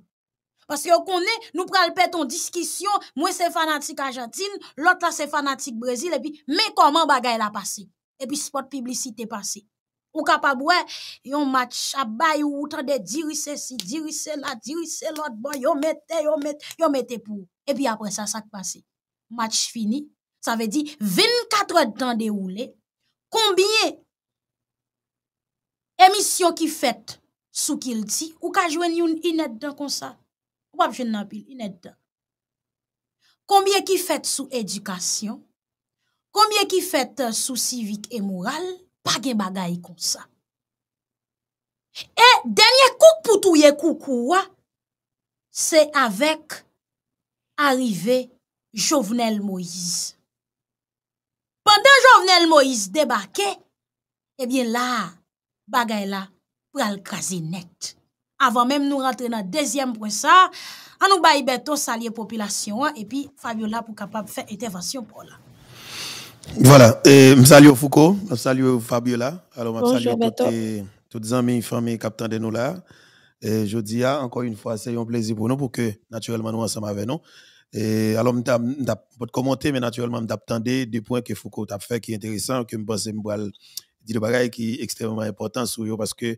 Paske yo konen, nou pral peton diskisyon, mwen se fanatik Ajantin, lot la se fanatik Brezil, e pi men koman bagay la pase. E pi spot publicite pase. Ou ka pa bouè, yon match abay ou outan de dirise si, dirise la, dirise lot, bon, yon mette, yon mette, yon mette pou. E pi apre sa, sa ki pase. Match fini, sa ve di, 24 dan deroule, konbine emisyon ki fèt sou kil ti, ou ka jwen yon inèd dan kon sa, wap jwen nan pil, inèd dan. Konbine ki fèt sou edukasyon, konbine ki fèt sou sivik e moral, bagay bagay kon sa. E denye kouk pou touye koukou, se avek arive Jovenel Moïse. Pendè Jovenel Moïse debake, ebyen la, bagay la pral krasi net. Avan menm nou rentre nan dezyem pou sa, an nou bayi beto salye populasyon, epi Fabiola pou kapab fè etevasyon pou la. Voilà, Salut salue Foucault, salut Fabiola, alors je salue toutes les amis, familles, qui de nous là. Et je dis, encore une fois, c'est un plaisir pour nous, pour que naturellement nous ensemble avec nous. Et alors, je vais commenter, mais naturellement, je des points que Foucault a fait qui est intéressant, que je pense que je dit le qui est extrêmement important sur parce que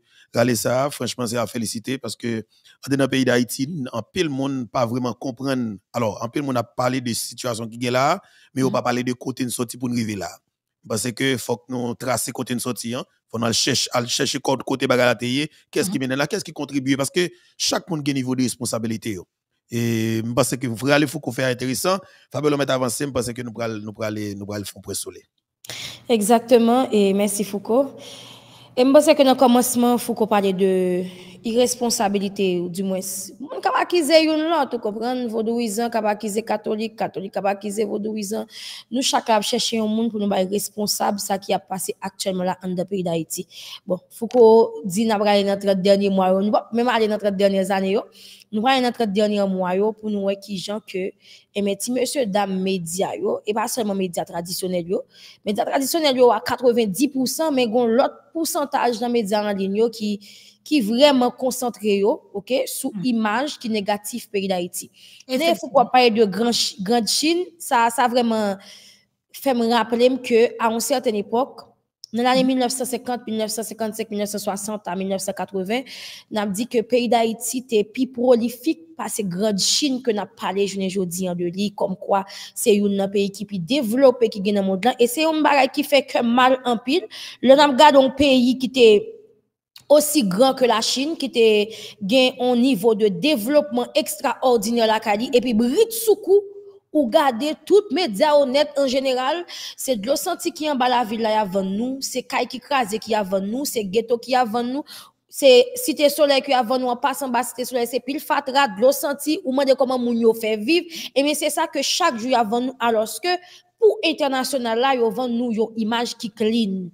ça franchement c'est à féliciter parce que dans le pays d'Haïti en pile monde pas vraiment comprendre alors en pile monde a parlé de situation qui est là mais on pas mm. parler de côté une sortie pour arriver là parce que faut que nous tracer côté de sortie hein faut nous chercher aller chercher côté bagage qu'est-ce mm. qui mène là qu'est-ce qui contribue parce que chaque monde a un niveau de responsabilité Et je pense que vous qu'on faire intéressant. Fabio Lomet avancé, je pense que nous allons nous faire un le soleil. Exactement, et merci Foucault. Et je pense que dans le commencement, Foucault parlait de irresponsabilité, ou du moins, moun kap akize yon lot, ou vos vodouizan kap akize katolik, catholiques, kap akize vodouizan, nou nous ap chèche yon moun pou nou bay responsable sa ki ap pase passé la an de pays d'Haïti. Bon, fouko di nan praye notre denye mwa yo, nou même même nan notre dernières années, yo, nou nan notre derniers mwa yo pou nou wè ki jan ke, eme eh ti mèsyo dam media yo, e pa seulement media traditionnel yo, media traditionnel yo a 90%, men gon lot pourcentage nan media nan yo ki, qui vraiment concentré yo, ok, sous mm. qui ki negatif pays d'Haïti. Ne pas parler de Grand Chine, ça ça vraiment fait me rappeler que à une certaine époque, dans 1950, 1955, 1960 à 1980, n'a dit que pays d'Haïti était plus prolifique parce que Grand Chine que n'a parlé parlé jodi en de lit comme quoi c'est un pays qui est développé, qui qui dans monde monde. et c'est un un qui fait que mal en pile. le n'a un un qui qui était aussi grand que la Chine, qui était gain un niveau de développement extraordinaire la Cali, et puis Britsoukou, ou garder toutes médias honnêtes en général, c'est de senti qui en bas la ville là avant nous, c'est Kai qui crase qui avant nous, c'est ghetto qui avant nous, c'est Cité Soleil qui avant nous, on passe en bas Cité Soleil, c'est pile fatra, de l'eau senti, ou dit comment nous fait vivre, et mais c'est ça que chaque jour avant nous, alors que pour international là, ils vendent nous une image qui clean.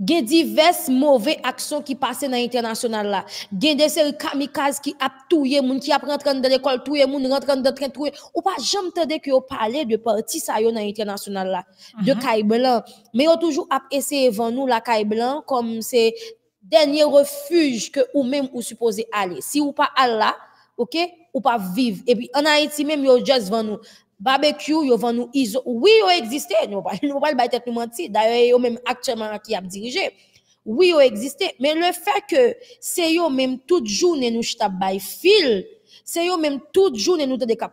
Gen divers mauvais actions qui passent dans l'international là. Gen des séries kamikazes qui a touye moun, qui a rentré dans l'école touye moun, rentré dans train touye. Ou pas jamais que vous parlez de parti ça dans l'international là, de mhm. Kai Blanc. Mais vous toujours essayez essayé vendre nous la caille Blanc comme c'est dernier refuge que ou même ou supposé aller. Si ou pas aller là, OK, ou pas vivre. Et puis en Haïti même yo juste devant nous barbecue, ils vont nous ISO. Oui, ils existé. Nous ne pouvons pas nous mentir. D'ailleurs, ils même actuellement qui a dirigé. Oui, ils existé. Mais le fait que c'est eux même toute journée nous chtabay fil, c'est eux même toute journée nous de ka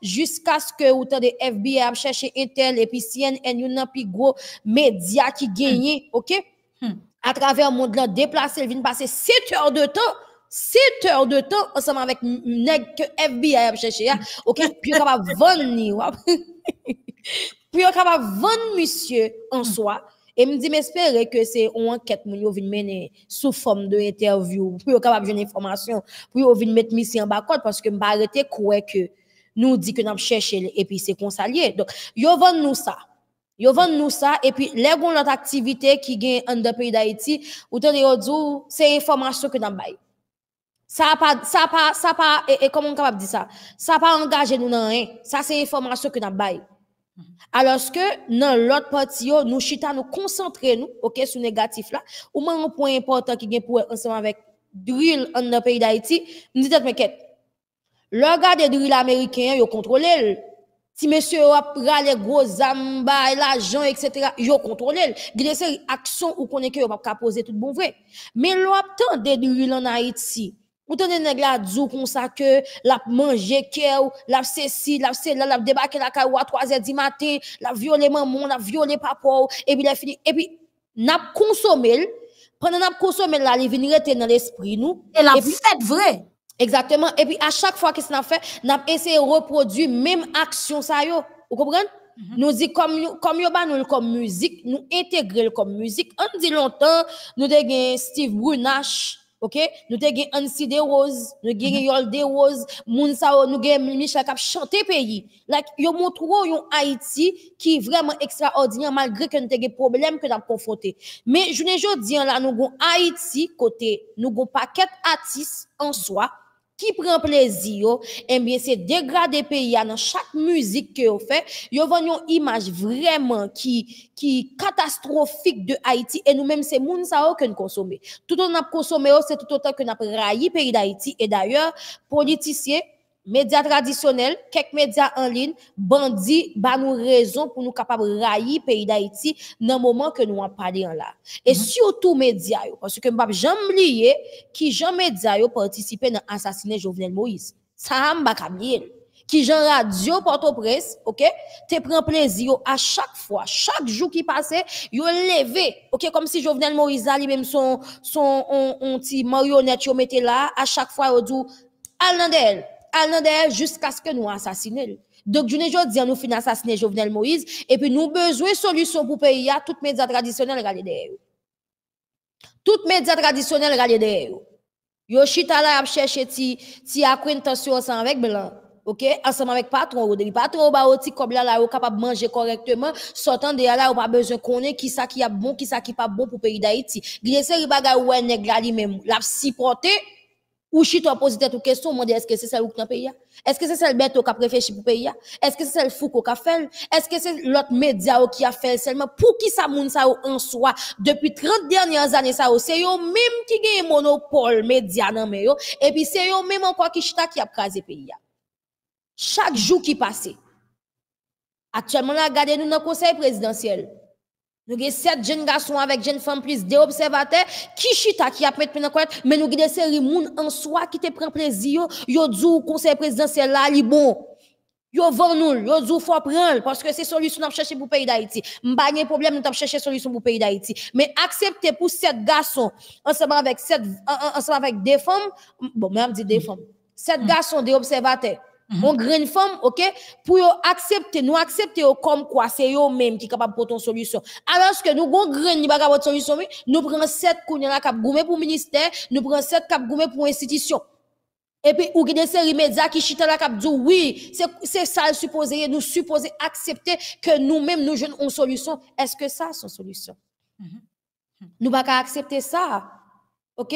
jusqu'à ce que vous de FBI chercher Intel et puis CNN, yon n'en plus gros média qui gagne, hmm. OK? Hmm. À travers le monde, déplacé, ils vient passer 7 heures de temps 6 tèr de tèr, anseman vek mnèk FBI ap chèche ya, ok, pi yo kapap vòn ni, wap, pi yo kapap vòn misye ansoa, e mdi mespère ke se o anket moun yo vin mène, sou form de interview, pi yo kapap joun informasyon, pi yo vin mèt misye an bakot, paske mba arete kouè ke nou di kè nam chèche le, epi se konsalye. Donk, yo vòn nou sa, yo vòn nou sa, epi lè goun lòt aktivite ki gen an de pi da iti, ou tèr yo djou, se informasyon kè nam baye. Ça pas, ça pas, ça pas, et, comment on capable dire ça? Ça pas engagé nous dans rien. Ça, c'est information que nous avons. Alors que dans l'autre partie, nous chita nous concentrer nous, ok, sur négatif là. Ou même un point important qui vient pour ensemble avec drill dans le pays d'Haïti, nous disons, mais qu'est-ce? Le gars des drill américains ils contrôlé. Si monsieur a pris les gros amba, l'argent, etc., yo contrôlé. Il y a des actions où on est que yo pas poser tout bon vrai. Mais l'obtention des drill en Haïti, ou tande nèg la djou kon sa ke la manje kèw, la ceci, la cela, la debake la caillou à 3h du matin, la viole maman, la viole papa et puis la fini et puis n'a consommé pendant n'a consommé la li vini dans l'esprit nous et la fait vrai. Exactement et puis à chaque fois que ça n'a fait, n'a essayé reproduire même action ça yo. Vous comprenez mhm. Nous dit comme comme yo nous comme musique, nous intégrer comme musique. On dit longtemps nous avons Steve Brunache OK nous te gen Ansi de Rose nous gen mhm. Yol de Rose moun sa nous gen Michel k'ap chante pays like yo montre yon Haïti qui vraiment extraordinaire malgré que nous te gen problème que t'a confronté mais je ne jodi hein, là nous gon Haïti côté nous gon paquet artistes en soi qui prend plaisir, eh bien, c'est dégrader pays dans chaque musique que vous fait. Vous vendez une image vraiment qui, qui catastrophique de Haïti et nous-mêmes, c'est moun ça que nous Tout on a consommé, c'est tout autant que nous avons pays d'Haïti et d'ailleurs, politiciens, médias traditionnels, quelques médias en ligne, bandits, bah nous raison pour nous capables de railler pays d'Haïti dans le moment que nous en parlons là. Et mhm. surtout médias, parce que m'bap jamais oublié qui média médias participé dans l'assassinat Jovenel Moïse. Ça m'a qui Jean Radio porte au prince OK Te prend plaisir à chaque fois, chaque jour qui passait, yo levé, OK comme si Jovenel Moïse allait même son son on, on, marionnette yo là à chaque fois yo dit Nandel !» jusqu'à ce que nous assassinions. Donc, je ne nous finissons assassiner Jovenel Moïse, et puis nous besoin de solutions pour le pays, toutes les médias traditionnels regardent derrière. Toutes les médias traditionnels regardent derrière. Yoshita là a cherché ti, ti acquaintation ensemble avec blanc. OK ensemble avec patron ou patron ba comme là là capable manger correctement sortant de là ou pas besoin connaître qui ça qui a bon qui ça qui pas bon pour pays d'Haïti glisser bagay ou nèg là lui-même l'a supporter ou si tu as posé tes questions, est-ce que c'est celle où a pays Est-ce que c'est celle beto qui a préféré pour pays Est-ce que c'est celle Foucault qui a fait Est-ce que c'est l'autre média qui a fait seulement pour qui ça moun ça en soi depuis 30 dernières années ça c'est eux même qui un monopole média nan mais et puis c'est eux même encore qui chita qui a crasé pays Chaque jour qui passait. Actuellement, regardez nous dans le conseil présidentiel. Nous avons sept jeunes garçons avec jeunes femmes plus deux observateurs qui chita qui a prêté quoi mais nous avons des séries moun en soi qui te prend plaisir yo dit conseil présidentiel là li bon yo vend nous yo dit faut prendre parce que c'est solution avons chercher pour le pays d'Haïti m'pa de problème nous cherché chercher solution pour le pays d'Haïti mais accepter pour sept garçons ensemble avec sept ensemble avec des femmes bon même dit des femmes sept garçons des observateurs Mm -hmm. On graine femme, ok, pour accepter, nous accepter comme quoi c'est eux mêmes qui capable porter une solution. Alors que nous on graine ni pas solution, nous prenons sept coups cap goumé pour ministère, nous prenons sept cap goumé pour institution. Et puis, ou des de médias qui chita la cap dit oui, c'est ça le supposé, nous supposé accepter que nous-mêmes nous jeunes une solution. Est-ce que ça, c'est une solution? Nous -hmm. Nous pas accepter ça. Ok?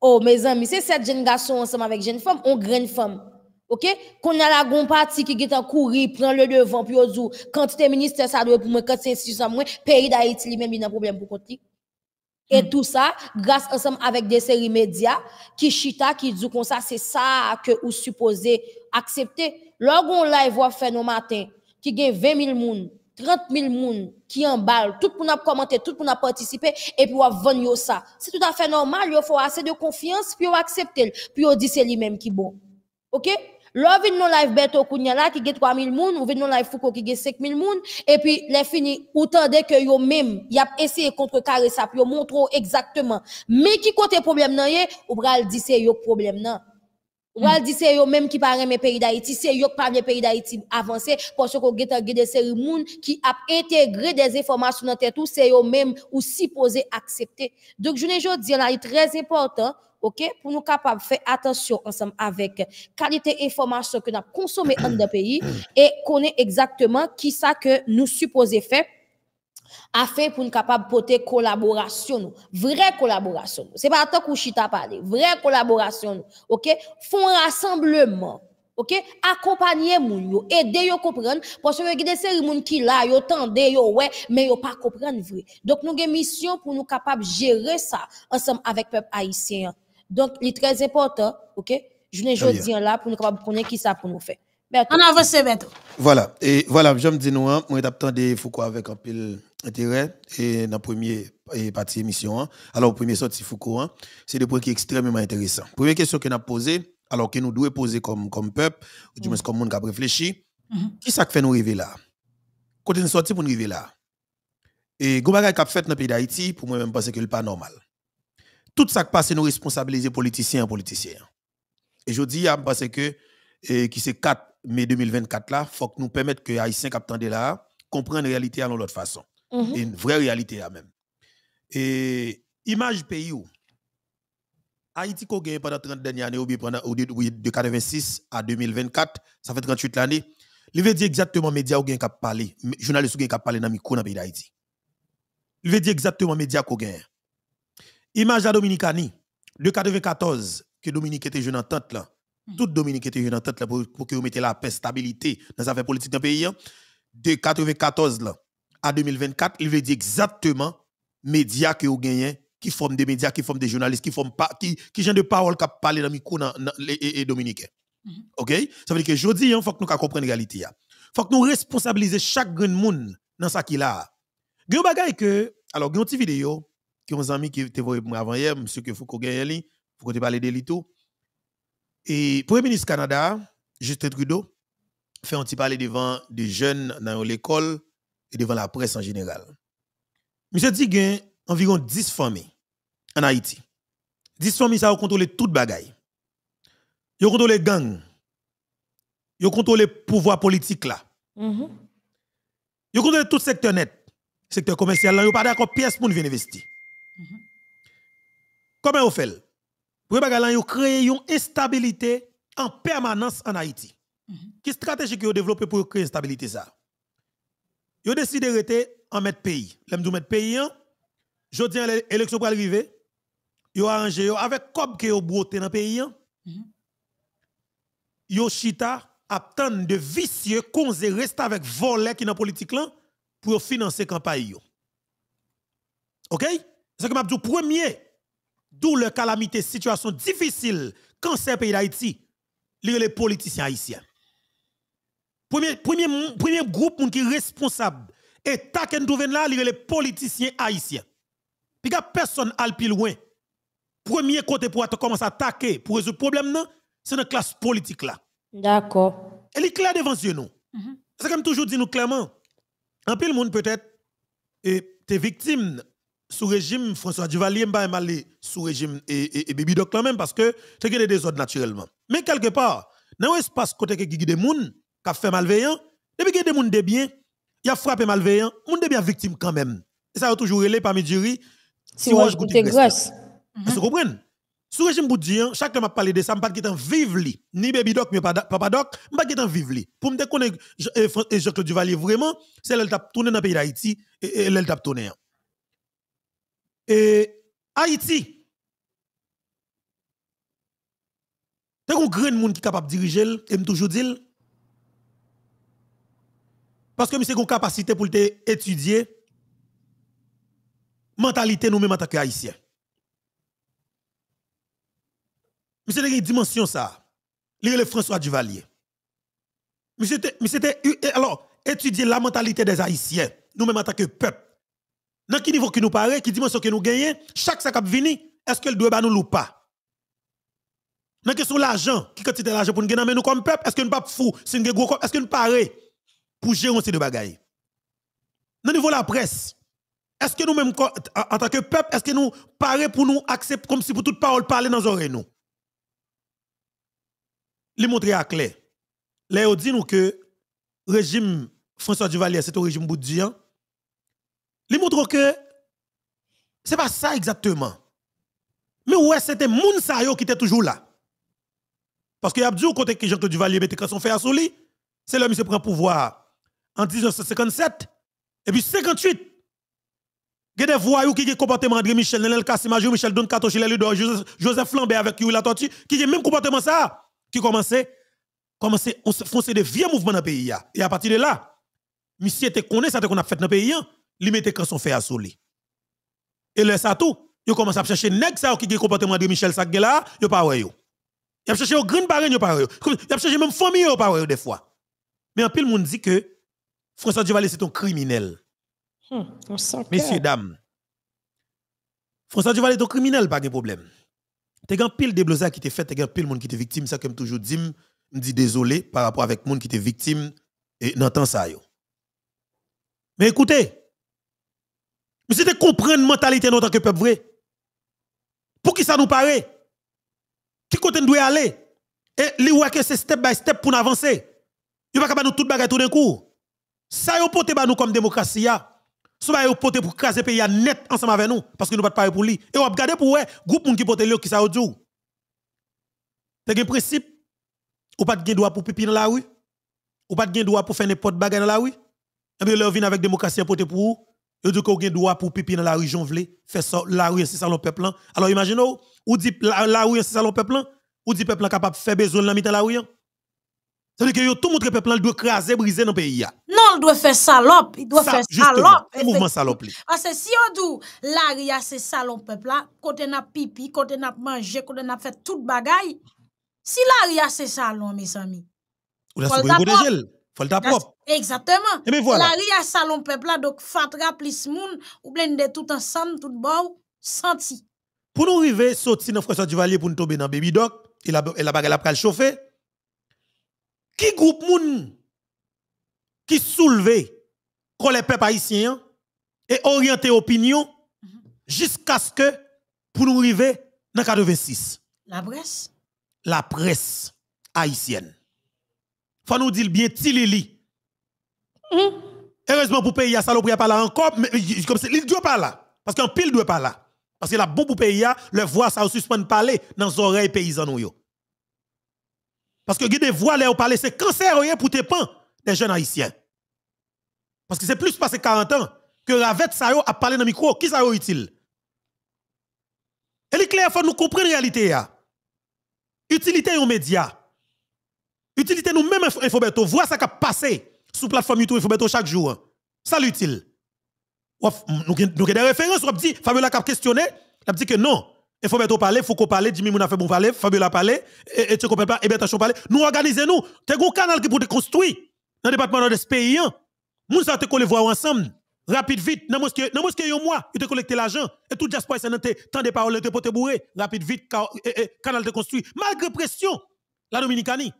Oh, mes amis, c'est cette jeunes garçons ensemble avec jeune femme, on graine femme. OK qu'on a la gon partie qui est en courir prend le devant puis dit es ministre, ça doit pour moi quand c'est 600 moins pays d'Haïti lui-même il a un problème pour côté et hmm. tout ça grâce ensemble avec des séries médias qui chita qui dit comme ça c'est ça que vous supposez accepter lorsqu'on live voit faire nos matin qui gagne 20 000 moun 30 000 moun qui emballent, tout pour nous commenter, tout pour nous participer, et puis on vendre ça. C'est tout à fait normal, il faut assez de confiance, puis on accepte, puis on dit c'est lui-même qui est bon. OK L'on vient non live au là qui gagne 3000 moun, ou vin non live Foucault qui gagne 5000 moun, et puis, les fini, autant de que yo même, y a essayé contre carré ça, pour montre exactement. Mais qui côté problème nan yé, ou bral dit c'est yo problème nan. Ou bral dit c'est yo même qui parle mes pays d'Haïti, c'est yo qui parle pays d'Haïti avancé, parce que gagne des moun qui a intégré des informations dans tête, c'est yo même ou supposé accepter. Donc, je ne dire là, c'est très important OK pour nous capables faire attention ensemble avec qualité information que nous consommé dans le pays et connaître exactement qui ça que nous supposons faire afin pour nous capable porter collaboration nous vraie collaboration c'est pas tant que chita parler vraie collaboration OK font rassemblement OK accompagner moun yo aider yo comprendre parce que des série moun qui là yo tendez yo ouais mais yo pas comprendre vrai donc nous avons mission pour nous capable gérer ça ensemble avec peuple haïtien donc, il est très important, OK? Je ne veux dire là pour nous connaître qui ça pour nous faire. On avance, bientôt. Voilà. Et voilà, je me dis, nous, hein, moi, j'attendais Foucault avec un pile intérêt et dans la première partie émission. Hein. Alors, la première sortie Foucault, hein, c'est des points qui sont extrêmement intéressants. Première question qu'on a posée, alors que nous devons poser comme, comme peuple, ou du mm. moins comme monde qui a réfléchi, mm-hmm. qui ça fait nous rêver là? Quand est sortie pour nous rêver là? Et le qui a fait dans le pays d'Haïti, pour moi, je pense que le pas normal tout ça qui passe, nous responsabiliser politiciens et politiciens. Et je dis, parce que, eh, qui c'est 4 mai 2024 là, faut que nous permettre que les Haïtiens qui là, comprennent la réalité de l'autre façon. Mhm. Une vraie réalité là même. Et image pays où Haïti a gagné pendant 30 dernières années, ou bien pendant de, 86 à 2024, ça fait 38 l'année, il veut dire exactement les médias qui ont parlé, journalistes qui ont parlé dans le micro dans le pays d'Haïti. Il veut dire exactement les médias ont gagné. Image à Dominicani, de 94, que Dominique était jeune en tête, là. Hmm. Tout Dominique était jeune en tête là pour, que vous mettez la paix, stabilité dans les affaires politiques d'un pays. Hein. De 94 là à 2024, il veut dire exactement médias que vous gagnez, qui forment des médias, qui forment des journalistes, qui forment des qui, qui gens de qui parlent dans les micro et dominicains. Hmm. OK? Ça veut dire que je dis, il hein, faut que nous comprenions la réalité. Il hein. faut que nous responsabilisions chaque monde dans ce qu'il a. Il y a que, alors, il y a une petite vidéo qui ont amis qui te voyé avant hier, monsieur que faut pour gagne lui, qu'on te parler de l'Ito. tout. Et premier ministre Canada, Justin Trudeau, fait un petit parler devant des jeunes dans l'école et devant la presse en général. Monsieur dit qu'il environ 10 familles en Haïti. 10 familles, ça a contrôlé le bagaille. Ils ont contrôlé gangs. Ils ont contrôlé pouvoir politique là. Ils mm-hmm. ont contrôlé tout secteur net. Secteur commercial là, ils pas d'accord pièce pour venir investir. Comment vous faites Pour vous créer une instabilité en permanence en Haïti. Mhm. Quelle stratégie que vous développez pour créer stabilité ça Vous décidez rester en mettre pays. Vous de mettre pays, hein? je dis hein, l'élection pour arriver, vous arrangez avec Cob que vous broté dans le pays. Vous hein? mhm. chita tant de vicieux qu'on reste avec voler qui dans la politique là pour financer la campagne. OK C'est que vous avez premier douleur, calamité, situation difficile, cancer pays d'Haïti, les politiciens haïtiens. Premier, premier, groupe qui est responsable, État qui nous là, les politiciens haïtiens. Puis personne al plus loin. Premier côté pour commencer à attaquer pour résoudre le problème, c'est la classe politique là. D'accord. Elle est claire devant nous. Mhm. C'est comme toujours dit nous clairement. Un peu le monde peut-être est victime sous régime François Duvalier, pas aller sous régime et, et, Baby Doc là même parce que c'est qu'il y des désordres naturellement. Mais quelque part, dans l'espace côté qui des gens qui fait malveillant, depuis qu'il y a des gens de bien, il a frappé malveillant, monde de bien victime quand même. Et ça a toujours été parmi jury. Si on goûte grosse Vous comprenez Sous régime bouddhien, chaque fois je parle de ça, je ne pas de vivre Bébidoc, ni Baby Doc ni Papa Doc, pas de vivre Pour me connaître Jean-Claude Duvalier vraiment, c'est le t'a tourné dans le pays d'Haïti et elle t'a tourné. Hein. Et Haïti, c'est un grand monde qui est capable de diriger, et me toujours dire, parce que c'est une capacité pour étudier mentalité nous-mêmes en tant que Haïtiens. Monsieur une dimension ça. Lire le François Duvalier. Monsieur alors étudier la mentalité des Haïtiens, nous-mêmes en tant que peuple dans quel niveau qui nous paraît, qui dimension que nous gagnons, chaque sac à vini est-ce qu'elle doit nous louper? pas Dans question l'argent, qui quantité l'argent pour nous gagner, nous comme peuple, est-ce que nous pas fou, si nous gros est-ce que nous paraît pour gérer ces deux bagailles Dans le niveau de la presse, est-ce que nous même en tant que peuple, est-ce que nous paraît pour nous accepter comme si pour toute parole parler dans nos oreilles nous Les montrer à clair. Là, dit nous que le régime François Duvalier, c'est un régime bouddhien, il montre que ce n'est pas ça exactement. Mais ouais, c'était Mounsayo qui était toujours là. Parce qu'il que Abdou, côté que Jean-Claude Duvalier mettait quand son fait à Souli, c'est là où se prend pouvoir en 1957. Et puis 58, il y a des voyous qui ont comportement André Michel, Nenel Kassimajou, Michel Don Katoche, Joseph Lambert avec Yuri torti qui ont même comportement ça, qui commençait commencer à foncer des vieux mouvements dans le pays. Et à partir de là, monsieur était connu ça qu'on a fait dans le pays. Hein li quand son fait à Et le ça tout, yo commence à chercher nèg sa qui gè comportement de Michel Sagé là, yo pas wè yo. Y a cherché au Green barren yo pas wè yo. Y a cherché même famille yo pas wè yo des fois. Mais en pile monde dit que François Duvalier c'est un criminel. Hmm, Messieurs dames. François Duvalier est un criminel pas de problème. T'es un pile de qui t'es fait, t'es un pile monde qui t'es victime ça comme toujours dit, me dit désolé par rapport avec monde qui t'es victime et n'entends ça yo. Mais écoutez, mais de comprendre mentalité de notre peuple vrai. Pour qui ça nous paraît Qui compte nous aller Et les que c'est step by step pour nous avancer. Il pas nous tout bagarre tout d'un coup. Ça yo porté nous comme démocratie Ça va yo pour craser pays net ensemble avec nous parce que nous pas parler pour lui. Et on regardé pour ouais groupe qui porte le qui ça djou. C'est un principe ou pas de droit pour pipi dans la rue ou pas de droit pour faire n'importe bagarre dans la rue. Et eh bien là vient avec démocratie pour vous Yo dit qu'on a droit pour pipi dans la rue jonvelé faire ça la rue c'est salon peuple hein. Alors imaginez ou dit la rue c'est salon peuple hein. ou dit peuple hein, capable faire besoin de la rue. C'est-à-dire que tout montre peuple doit craser briser dans pays Non, il doit faire salope, il doit faire salope. mouvement salope. Parce que si on dit la rue c'est salon peuple quand on a pipi, quand on a mangé, quand on a fait le bagaille. Si la rue c'est salon mes amis. Vous la sous faut le Exactement. Et bien voilà. La ria salon peuple là, donc fatra plus moun, ou blende tout ensemble, tout bon, senti. Pour nous arriver, sortir dans du Duvalier pour nous tomber dans Baby Doc, et la, et la bagarre chauffer, qui groupe moun qui soulevé qu'on les peuples haïtiens et orienté opinion mhm. jusqu'à ce que pour nous arriver dans 86. La presse. La presse haïtienne faut nous dire bien Tilili. Hmm. Heureusement pour payer ça a pas là encore mais euh, comme c'est il doit pas là parce qu'en pile doit pas là parce que la bon pour pays, le voix ça suspend parler dans les oreilles paysans Parce que des voix là parler c'est cancer pour tes pains des jeunes haïtiens. Parce que c'est plus passé 40 ans que Ravette ça a parlé dans le micro qui ça utile. Et l'éclair clair faut nous comprendre la réalité Utilité aux médias Utilité nous-mêmes, InfoBeto. voir ça qui a passé sur la plateforme YouTube InfoBeto chaque jour. Ça l'utile. Nous avons des références, on dit, Fabiola a questionné, a dit que non, InfoBeto parle, qu'on parle, Jimmy Mouna fait bon parler, Fabiola parle, et tu comprends pas. et tu as parlé. Nous organisons, nous, c'est un canal qui peut te construit dans le département des pays. Nous hein. avons te coller voir ensemble. Rapide, vite, dans mosquée, un mois, Nous te collecté l'argent. Et tout le diaspora, c'est tant de paroles, te pote bourré. Rapide, vite, canal te construit. Malgré pression, la Dominicanie.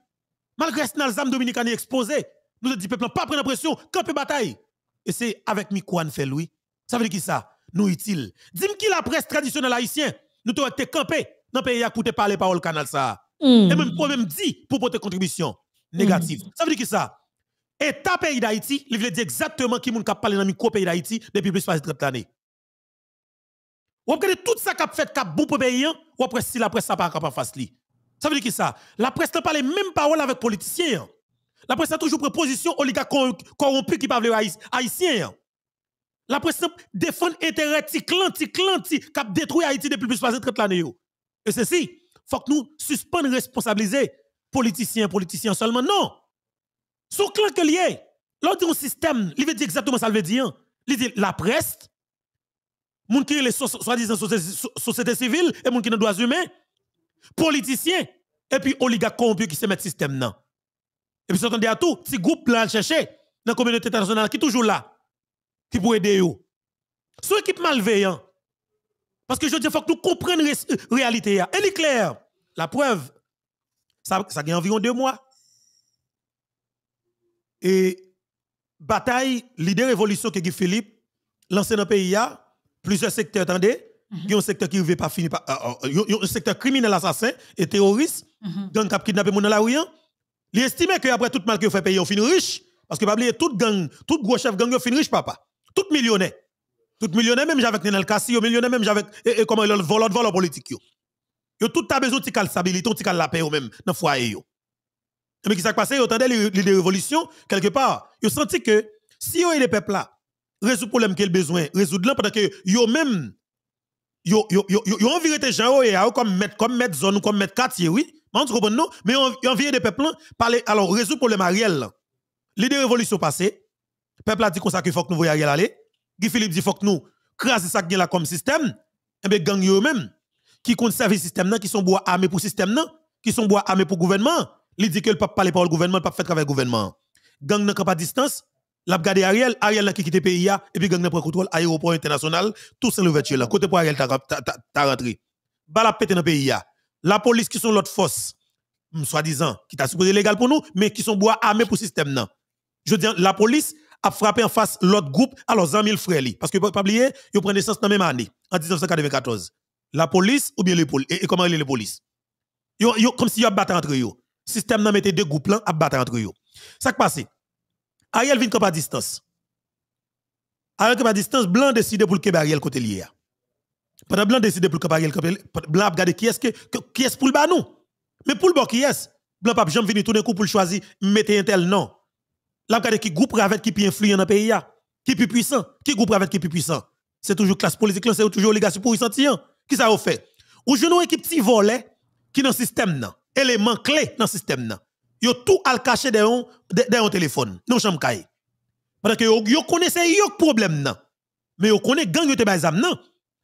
Malgré ce que dominicain dominicains exposé, nous dit peuple pas prendre pression, campé bataille. Et c'est avec Mikouan fait lui. Ça veut dire qui ça Nous utile. Dis-moi qui la presse traditionnelle haïtienne, nous devons été campé dans le pays à te parler parole canal ça. Hmm. Et même pour même dit pour porter contribution négative. Hmm. Ça veut dire qui ça ta pays d'Haïti, il veut dire exactement qui moun kap parler dans micro pays d'Haïti depuis plus de 30 années. Ou regardez tout ça qu'a fait cap bon pour pays, ou après si la presse ça pas capable face li. Ça veut dire qui ça La presse n'a pas les mêmes paroles avec les politiciens. La presse a toujours pris aux oligarques corrompus qui parlent haïtiens. La presse défend intérêt intérêts, clan, qui a détruit Haïti depuis plus de 30 ans. Et ceci, faut que nous suspendions responsabiliser politiciens, politiciens seulement. Non! Son clan que lié, l'autre système, il veut dire exactement ça, veut dire. Il dit la presse, gens qui est soi-disant société civile et gens qui est droits humains, politiciens, et puis oligarques corrompus qui se mettent système Et puis, s'entendez à tout, petit groupe là, chercher dans la communauté internationale qui est toujours là, qui pour aider eux. qui équipe malveillant. Parce que je dis, il faut que nous comprenions la réalité. Elle est claire. La preuve, ça, ça a environ deux mois. Et bataille, l'idée révolution que Guy Philippe lancé dans le pays, plusieurs secteurs, attendez, il y a un secteur qui ne pas finir y a euh, euh, euh, un secteur criminel, assassin et terroriste, mhm. gang qui a kidnappé mon dans la rue. Hein. Il estime que après tout mal que fait payer, on finit riche. Parce que, pas oublier, tout gang, tout gros chef gang, finit riche, papa. Tout millionnaire. Tout millionnaire, même avec Nenel Kassi, millionnaire, même avec. Et comment ils volent, volent politique. Yo tout ta besoin de stabilité, de la paix même dans le foyer. Mais qu'est-ce qui s'est passé, au temps des révolutions, quelque part. a senti que si eux et les peuple là, résoudre le problème qu'ils ont besoin, résoudre là pendant que eux même yo yo yo yo gens comme mettre comme mettre zone comme mettre quartier oui mais on nous mais des peuples hein, parler alors résoudre problème Ariel l'idée révolution passée peuple a dit qu'on ça qu'il faut que nous voyons aller Guy Philippe dit faut que nous craser ça qui là comme système et eh ben gang eux mêmes qui conserve système là qui sont bois armés pour système là qui sont bois armés pour gouvernement il dit que le pas parler pour le gouvernement pas faire fait travail gouvernement gang n'a pas distance l'a regardé Ariel, Ariel qui quitté le pays, et puis gang prend contrôle aéroport international, tout ça l'ouverture là. Côté pour Ariel, as rentré. Bala la pété dans le pays. La police qui sont l'autre force, mm, soi-disant, qui t'a supposé légal pour nous, mais qui sont bois armés pour le système. Je dis, la police a frappé en face l'autre groupe, alors Zamil 000 frères. Parce que, pas oublier, ils prennent naissance dans la même année, en 1994. La police ou bien les polices, et, et, comment les polices. Yo, yo, comme si y a battu entre eux. Système n'a mettait deux groupes là, à battre entre eux. Ça qui passe, Ariel vient comme à distance. Ariel comme à distance, Blanc décide pour le Québec Ariel côté lié. Pendant Blanc décide pour le Québec Ariel, Blanc regardé qui est-ce qui est pour le bas nous. Mais pour le bas qui est, Blanc pas jamais venir d'un coup pour le choisir, mettez un tel nom. Là, regardé qui groupe avec qui plus influent dans le pays, qui plus puissant, qui groupe avec qui plus puissant. C'est toujours classe politique, c'est toujours obligation pour y sentir. Qui ça a fait? Ou je nous équipe petit volet qui dans le système, élément clé dans le système yo tout al caché derrière un téléphone. Non chambre caille. Parce que yo, yo connaissez yo problème nan. Mais yo connaît gang yo te bay nan.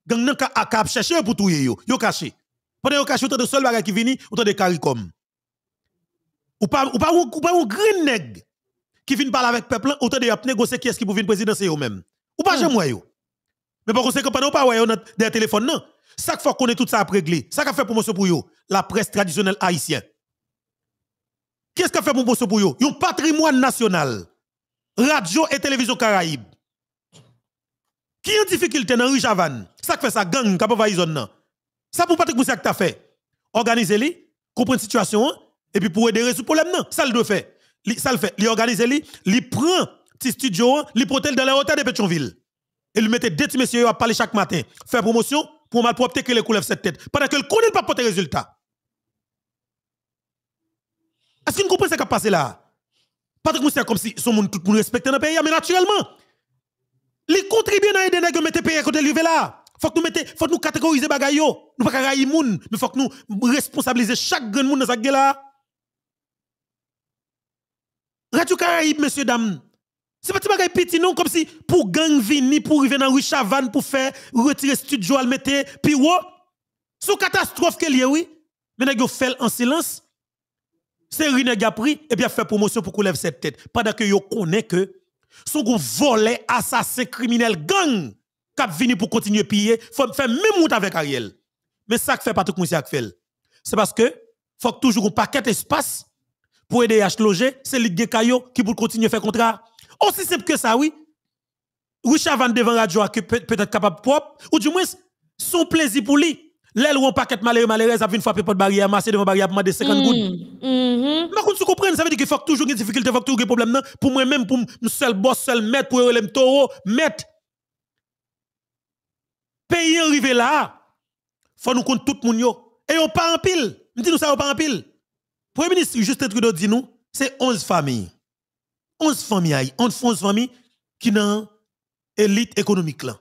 Gang nan ka akap chercher pour touyer yo. Yo caché. Pendant yo caché autant de seul bagay qui vini, autant de caricom. Ou pas ou pas ou pas ou green neg qui vient parler avec peuple autant de yap négocier qui est-ce qui pour venir président c'est eux même. Ou pas hmm. jamais yo. Mais par conséquent pendant pas ouais des téléphones non. Ça faut connait tout ça à régler. Ça fait promotion pour yo, la presse traditionnelle haïtienne. Qu'est-ce qu'a fait pour Bosso pour Un patrimoine national. Radio et télévision caraïbe. Qui en difficulté dans Rue Ça fait sa gang qui a zone. Ça pour Patrick tu t'a fait. Organiser comprenez la situation, et puis pour aider résoudre problème, Ça le doit faire. Ça le fait. Il organise li, il prend petit studio, il protège dans la hauteur de Pétionville. Et il mettait deux messieurs à parler chaque matin. Faire promotion pour mal propre que les couleurs cette tête. Pendant que le connaît pas porter résultat. Est-ce que vous comprenez ce qui a passé là Patrick Moussa, comme si son monde, tout le monde dans le pays, mais naturellement, les contribuables dans les été payés pays côté pays là. Faut que nous catégorisions faut que nous ne bagay yo. Nous pas railler moun, mais faut que nous responsabiliser chaque grand monde dans ce gueule là. Radio Caraïbe messieurs dames. C'est pas bagay petit non comme si pour gang vini pour arriver dans rue chavan pour faire retirer studio al mettre puis wo. Sous catastrophe qu'elle y oui. Mais nèg fait en silence. C'est Rineg a et bien fait promotion pour qu'on lève cette tête. Pendant que yo connaît que son gros volé, assassin, criminel, gang, qui venu pour continuer à piller, faut faire même route avec Ariel. Mais ça que fait pas Patrick Moussia fait. C'est parce que faut toujours un paquet d'espace pour aider à loger, c'est Ligue Kayo qui pour continuer à faire contrat. Aussi simple que ça, oui. Richard Van devant Radio ah, peut-être capable propre, ou du moins son plaisir pour lui. L'el ou an paket malere malere, ap vin pas de barrière, masse devant barrière, des 50 mm, gouttes. Mm-hmm. Ma quand tu comprends, ça veut dire qu'il faut toujours une difficulté, faut toujours un problème Pour Pour moi même, pour mon seul boss, pour met, pou le toro, mettre Pays arrivé là, faut nous compte tout moun yo. Et on pas en pile. M'di nous ça yon pas en pile. Premier ministre Justin Trudeau dit nous, c'est 11 familles. 11 familles, 11, familles qui n'ont élite économique là.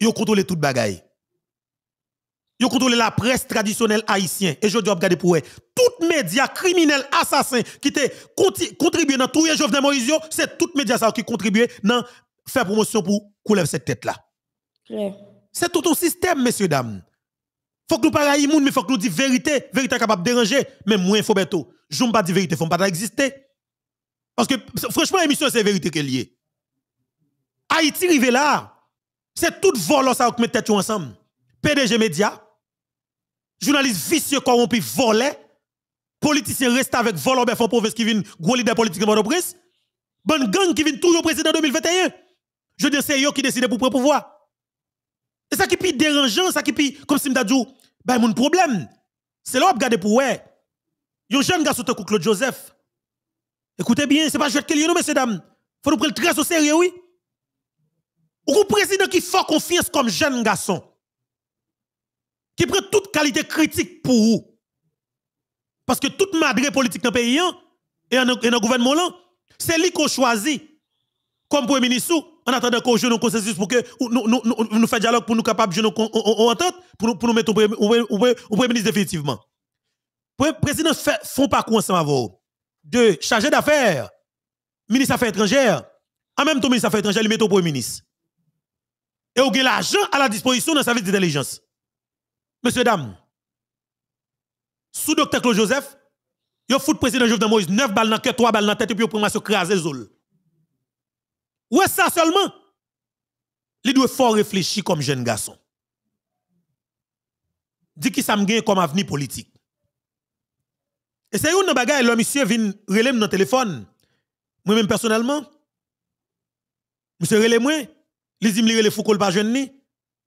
Ils contrôlé toute bagaille. Ils contrôlé la presse traditionnelle haïtienne. Et je dis, regardez pour eux. Tout médias criminel, assassin, qui te contribué dans tout les Jovenel Moïse, c'est tout médias qui contribue dans faire promotion pour couler cette tête-là. C'est tout un système, messieurs, dames. Faut que nous parlions l'immune, mais faut que nous disions vérité. Vérité capable de déranger. mais moi, faut bientôt. Je ne pas dire vérité, faut pas exister. Parce que, franchement, l'émission, c'est vérité qui est. liée. Haïti, arrive là, c'est tout volant ça qui met tête ensemble. PDG Média, journaliste vicieux, corrompu, volé, politicien reste avec volant, mais font qui vient gros leader politique de port bonne gang qui vient toujours président 2021. Je dis, c'est eux qui décident pour prendre pouvoir. Et ça qui est dérangeant, ça qui est comme si dit ben mon problème. C'est là où regarder pour ouais. Yon jeune garçon te Claude Joseph. Écoutez bien, c'est pas jouer quel yon, messieurs dames. Faut nous prendre très au sérieux, oui. Ou président qui fait confiance comme jeune garçon qui prend toute qualité critique pour vous. Parce que toute madré politique dans le pays hein, et dans le gouvernement, c'est lui qu'on choisit comme Premier ministre en attendant qu'on joue un consensus pour que nous, nous, nous, fassions dialogue pour nous capables de jouer un entente, pour nous, mettre au Premier ministre définitivement. Le président fait font pas ensemble avec vous. De chargé d'affaires, ministre des Affaires étrangères, en même temps, ministre des Affaires étrangères, il met au Premier ministre. Et vous avez l'argent à la disposition le service d'intelligence. Monsieur, dame, sous docteur Claude Joseph, yo le président Jovenel Moïse 9 balles dans le cœur, 3 balles dans la tête, et puis yo prend se craser zol. Ou est ça seulement? Il doit fort réfléchir comme jeune garçon. Dit qui ça me comme avenir politique. Et c'est une bagaille, le monsieur vient relève dans le téléphone. Moi-même personnellement, monsieur relève moi, il dit me Foucault pas jeune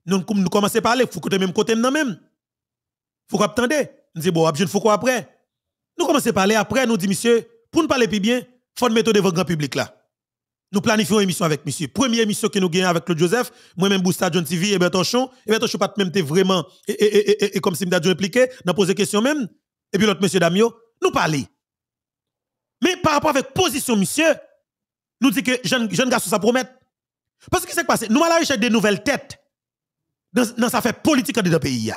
nous commençons à parler, faut que côté même côté nous. même. Faut qu'on attendez. Nous disons, bon, il faut quoi après. Nous commençons à parler après, nous disons, monsieur, pour nous parler plus bien, faut nous mettre devant le grand public là. Nous planifions une émission avec monsieur. Première émission que nous gagnons avec Claude Joseph, moi-même Boussa John TV, et bien et bien pas même vraiment, et, et, et, et, comme si nous impliqué, n'a posé question même, et puis l'autre monsieur Damio, nous parler. Mais par rapport avec position monsieur, nous dit que jeune, jeune garçon ça promet. Parce que c'est passé, nous allons chercher des nouvelles têtes dans sa fait politique dans le pays.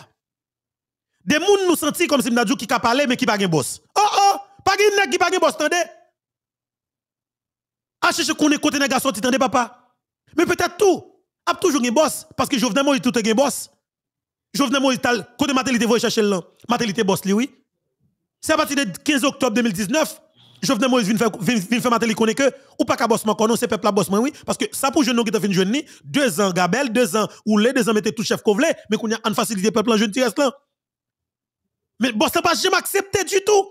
Des gens nous senti comme si nous avons qui a parlé mais qui pas un boss. Oh oh, pas de qui pas de boss, tendez. A je connais côté négation garçons, papa. Mais peut-être tout, a toujours un boss parce que je Jovenel Moïse tout un boss. Je venais, tal côté matelité, vous chercher là. Matélité boss lui oui. C'est à partir du 15 octobre 2019 Jovenel Moïse de faire mater les connaît que ou pas qu'à bossement connaît c'est peuple à bossement oui parce que ça pour jeune qui t'a fait jeune deux ans Gabel deux ans ou les deux ans mettez tout chef voulait, mais qu'on a en facilité peuple en jeune reste là mais boss pas jamais accepté du tout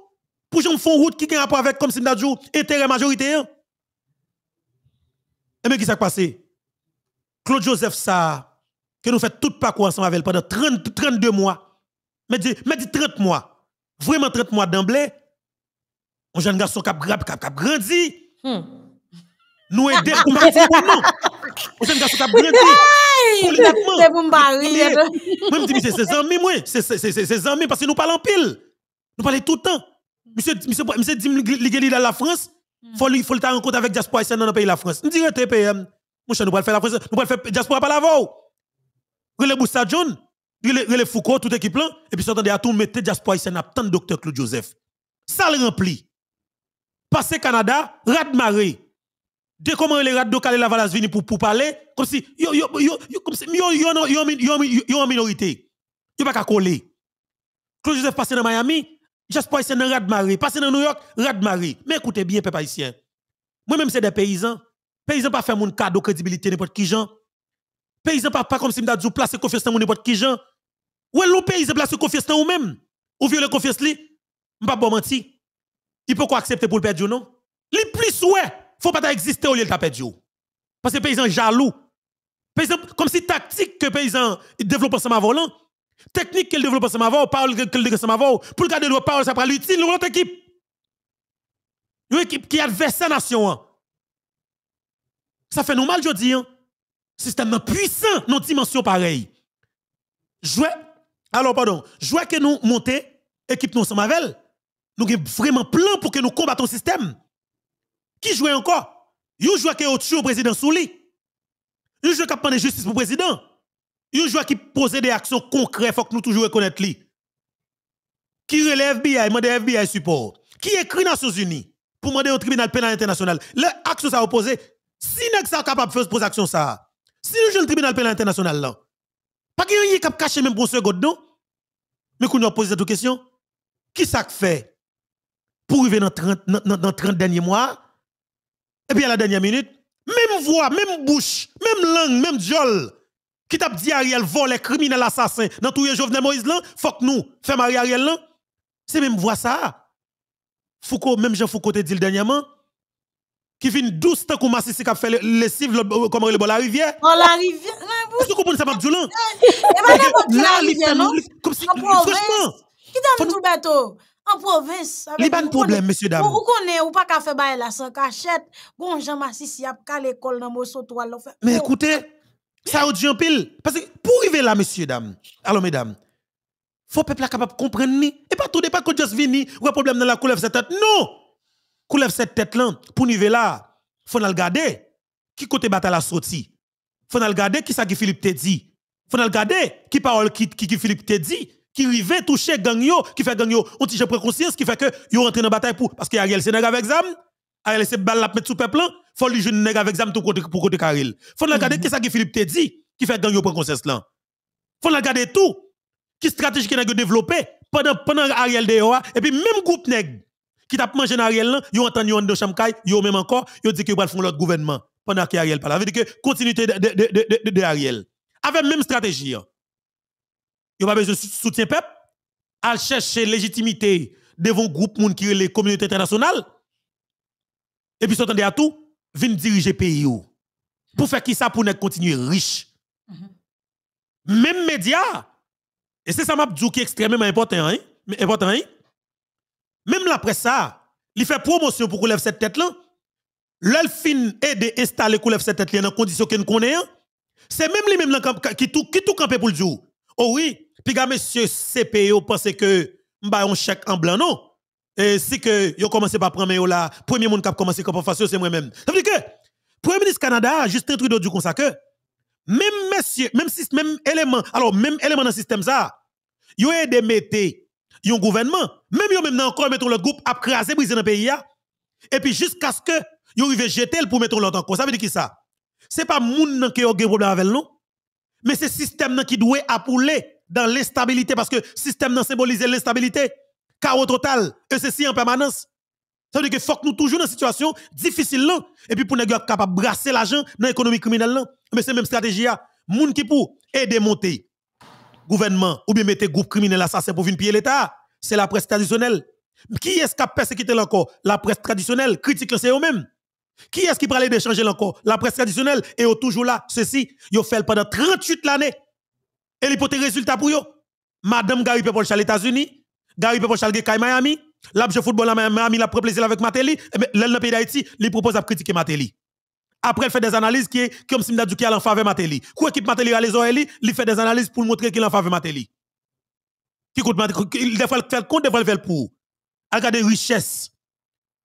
pour j'en font route qui gagne rapport avec comme si jour, intérêt majoritaire hein. et mais qui s'est passé Claude Joseph ça que nous fait tout quoi ensemble avec pendant 30 32 mois mais dit mais dit 30 mois vraiment 30 mois d'emblée un jeune garçon qui a grandi. Hmm. Nous aider pour nous. Un jeune garçon qui a grandi. C'est pour me barrer. Moi, c'est me c'est amis, moi. C'est amis parce que nous parlons pile. Nous parlons tout le temps. Monsieur, monsieur, monsieur dit, il est dans la France. Hmm. Il faut le faire rencontre avec diaspora haïtienne dans le pays de la France. Je dis, TPM. Mon cher, nous allons faire la France. Nous allons faire Jasper par la voix. Relais Boussa John, relais Foucault, toute équipe là. Et puis, s'entendez à tout, mettez Jasper haïtienne à tant docteur Claude Joseph. Ça le remplit passer Canada, rad De Dès comment les rad de la Valas vini pour, parler, comme si, yo, yo, yo, comme si, yo, yo, yo, yo, en minorité. Yo pas qu'à coller. Claude Joseph passé dans Miami, j'espère c'est dans rad marée. Passé dans New York, rad mari. Mais écoutez bien, peuple haïtien. Moi-même, c'est des paysans. Paysans pas faire mon cadeau crédibilité n'importe qui gens. Paysans pas, pas comme si m'dadjou place confiance dans n'importe qui gens. Ou est-ce paysan place confiance dans ou même? Ou viole confiance li? pas bon mentir il peut quoi accepter pour le perdre, non? Les plus ne faut pas exister au lieu de perdre. Parce que les paysan jaloux. Paysan, comme si tactique que paysan développe ensemble volant, technique qu'il développe ensemble avant, parole qu'il développe ensemble avant, pour le garder le parole, ça prend l'utile, l'autre équipe. Une équipe qui adversaire nation. Hein. Ça fait nous mal, je dis. Système hein. puissant, nos dimensions pareilles. Jouer, alors pardon, jouer que nous monter, équipe nous ensemble avec nous avons vraiment plein pour que nous combattons le système. Qui joue encore Vous jouez qui est au président Souli. Vous jouez qui prend la justice pour le président. Vous jouez qui pose des actions concrètes, il faut que nous toujours reconnaître. Qui relève FBI, demande FBI support. Qui écrit Nations Unies pour demander au tribunal pénal international. L'action ça opposé. Si nous sommes capables de faire des action ça, si nous jouons le tribunal pénal international là, pas qu'il y ait cap caché même pour ce non? Mais qu'on nous pose cette question. Qui ça fait pour arriver dans 30, dans, 30 derniers mois, et puis à la dernière minute, même voix, même bouche, même langue, même jol, qui t'a dit Ariel vole, criminel, assassin, dans tout les jeunes Moïse, là, faut que nous fassions Ariel, là. C'est même voix ça. Foucault, même Jean Foucault te dit le dernièrement, qui vient 12 temps qu'on m'a qui a fait le, lessive, civil, comme le euh, bon oh, la rivière. la rivière. Est-ce que vous comprenez ça, eh ben, non? Comme si, franchement. Qui t'a mis tout bateau? en province. pas de problème, messieurs dames. Ou ou pas qu'à faire bail la sans cachette, bon Jean Massis y a qu'à l'école dans Mosso 3 Mais écoutez, ça a en pile parce que pour arriver là Monsieur dames, alors mesdames, faut peuple capable comprendre ni et pas tout pas que juste vini ou problème dans la couleur cette tête. Non! Couleur cette tête là pour arriver là, faut nous regarder qui côté bataille la sortie. Faut regarder qui ça qui Philippe te dit. Faut regarder qui parole qui, qui, qui Philippe te dit qui rivait, toucher gang qui fait gang ont on de préconscience, qui fait que yo rentre dans la bataille pour. Parce qu'Ariel c'est nègre avec Zam, Ariel c'est balle la mettre sous peuple, faut lui jouer nèg avec Zam tout côté, pour côté Karil. Faut regarder mhm. qu'est-ce que Philippe te dit, qui fait gang yo préconscience là. Faut regarder tout. Qui stratégie qui nègre développé pendant, pendant Ariel de et puis même groupe nègre qui t'a mangé Ariel là, ont entendu yo dans ils ont même encore, ont dit que ils va faire l'autre gouvernement pendant qu'Ariel parle. Ça veut dire que continuité de, de, de, de, Ariel. Avec même stratégie. Hein pas besoin de soutien peuple, à chercher légitimité devant groupe monde qui est les communautés internationales, et puis s'entendez à tout, viennent diriger pays. Pour faire qui ça pour continuer riche. Mhm. Même médias, et c'est ça m'a dit qui est extrêmement important, hein, important hein. même la presse, il fait promotion pour qu'on cette tête-là. L'elfin est aide installer qu'on lève cette tête-là dans condition qu'on connaît. C'est même les mêmes qui tout, qui tout campé pour le jour. Oh oui, puis, monsieur CPO pense que m'ba un chèque en blanc, non? Et si que yo commencé par prendre là, premier monde qui a commencé comme facile, c'est moi-même. Ça veut dire que, Premier ministre Canada, Justin Trudeau, du que même monsieur, même, même élément, alors même élément dans le système ça, yo aide mettre yon gouvernement, même yon même encore mettre l'autre groupe à craser briser dans le pays et puis jusqu'à ce que yon rive jeter pour mettre l'autre encore. Ça veut dire qui ça? C'est pas moun nan qui yon problème avec nous, mais c'est système qui doit appouler dans l'instabilité parce que le système n'a symbolisé l'instabilité. Chaos total, et ceci en permanence. Ça veut dire que nous sommes nous toujours dans une situation difficile Et puis pour nous être capable de brasser l'argent dans l'économie criminelle Mais c'est même stratégie Les hein. Moun qui pour aider monter gouvernement ou bien mettre groupe criminel assassin pour venir piller l'État. C'est la presse traditionnelle. Qui est-ce qui a persécuté encore La presse traditionnelle. Critique c'est eux-mêmes. Qui est-ce qui parle changer encore La presse traditionnelle. Et toujours là. Ceci, ils ont fait pendant 38 l'année. Et les tes résultats pour yo. Madame Gary Pepol aux États-Unis, Gary Pepol chal Miami, L'âge de football à Miami, la pris plaisir avec Matéli, mais eh ben, là dans pays d'Haïti, il propose à critiquer Matéli. Après, il fait des analyses qui est comme si Mdadou qui est en faveur Matéli. Quoi équipe Matéli a les oreilles, il fait des analyses pour montrer qu'il est en faveur Matéli. Qui Matéli, il fait le compte, des fois il fait le pour. richesse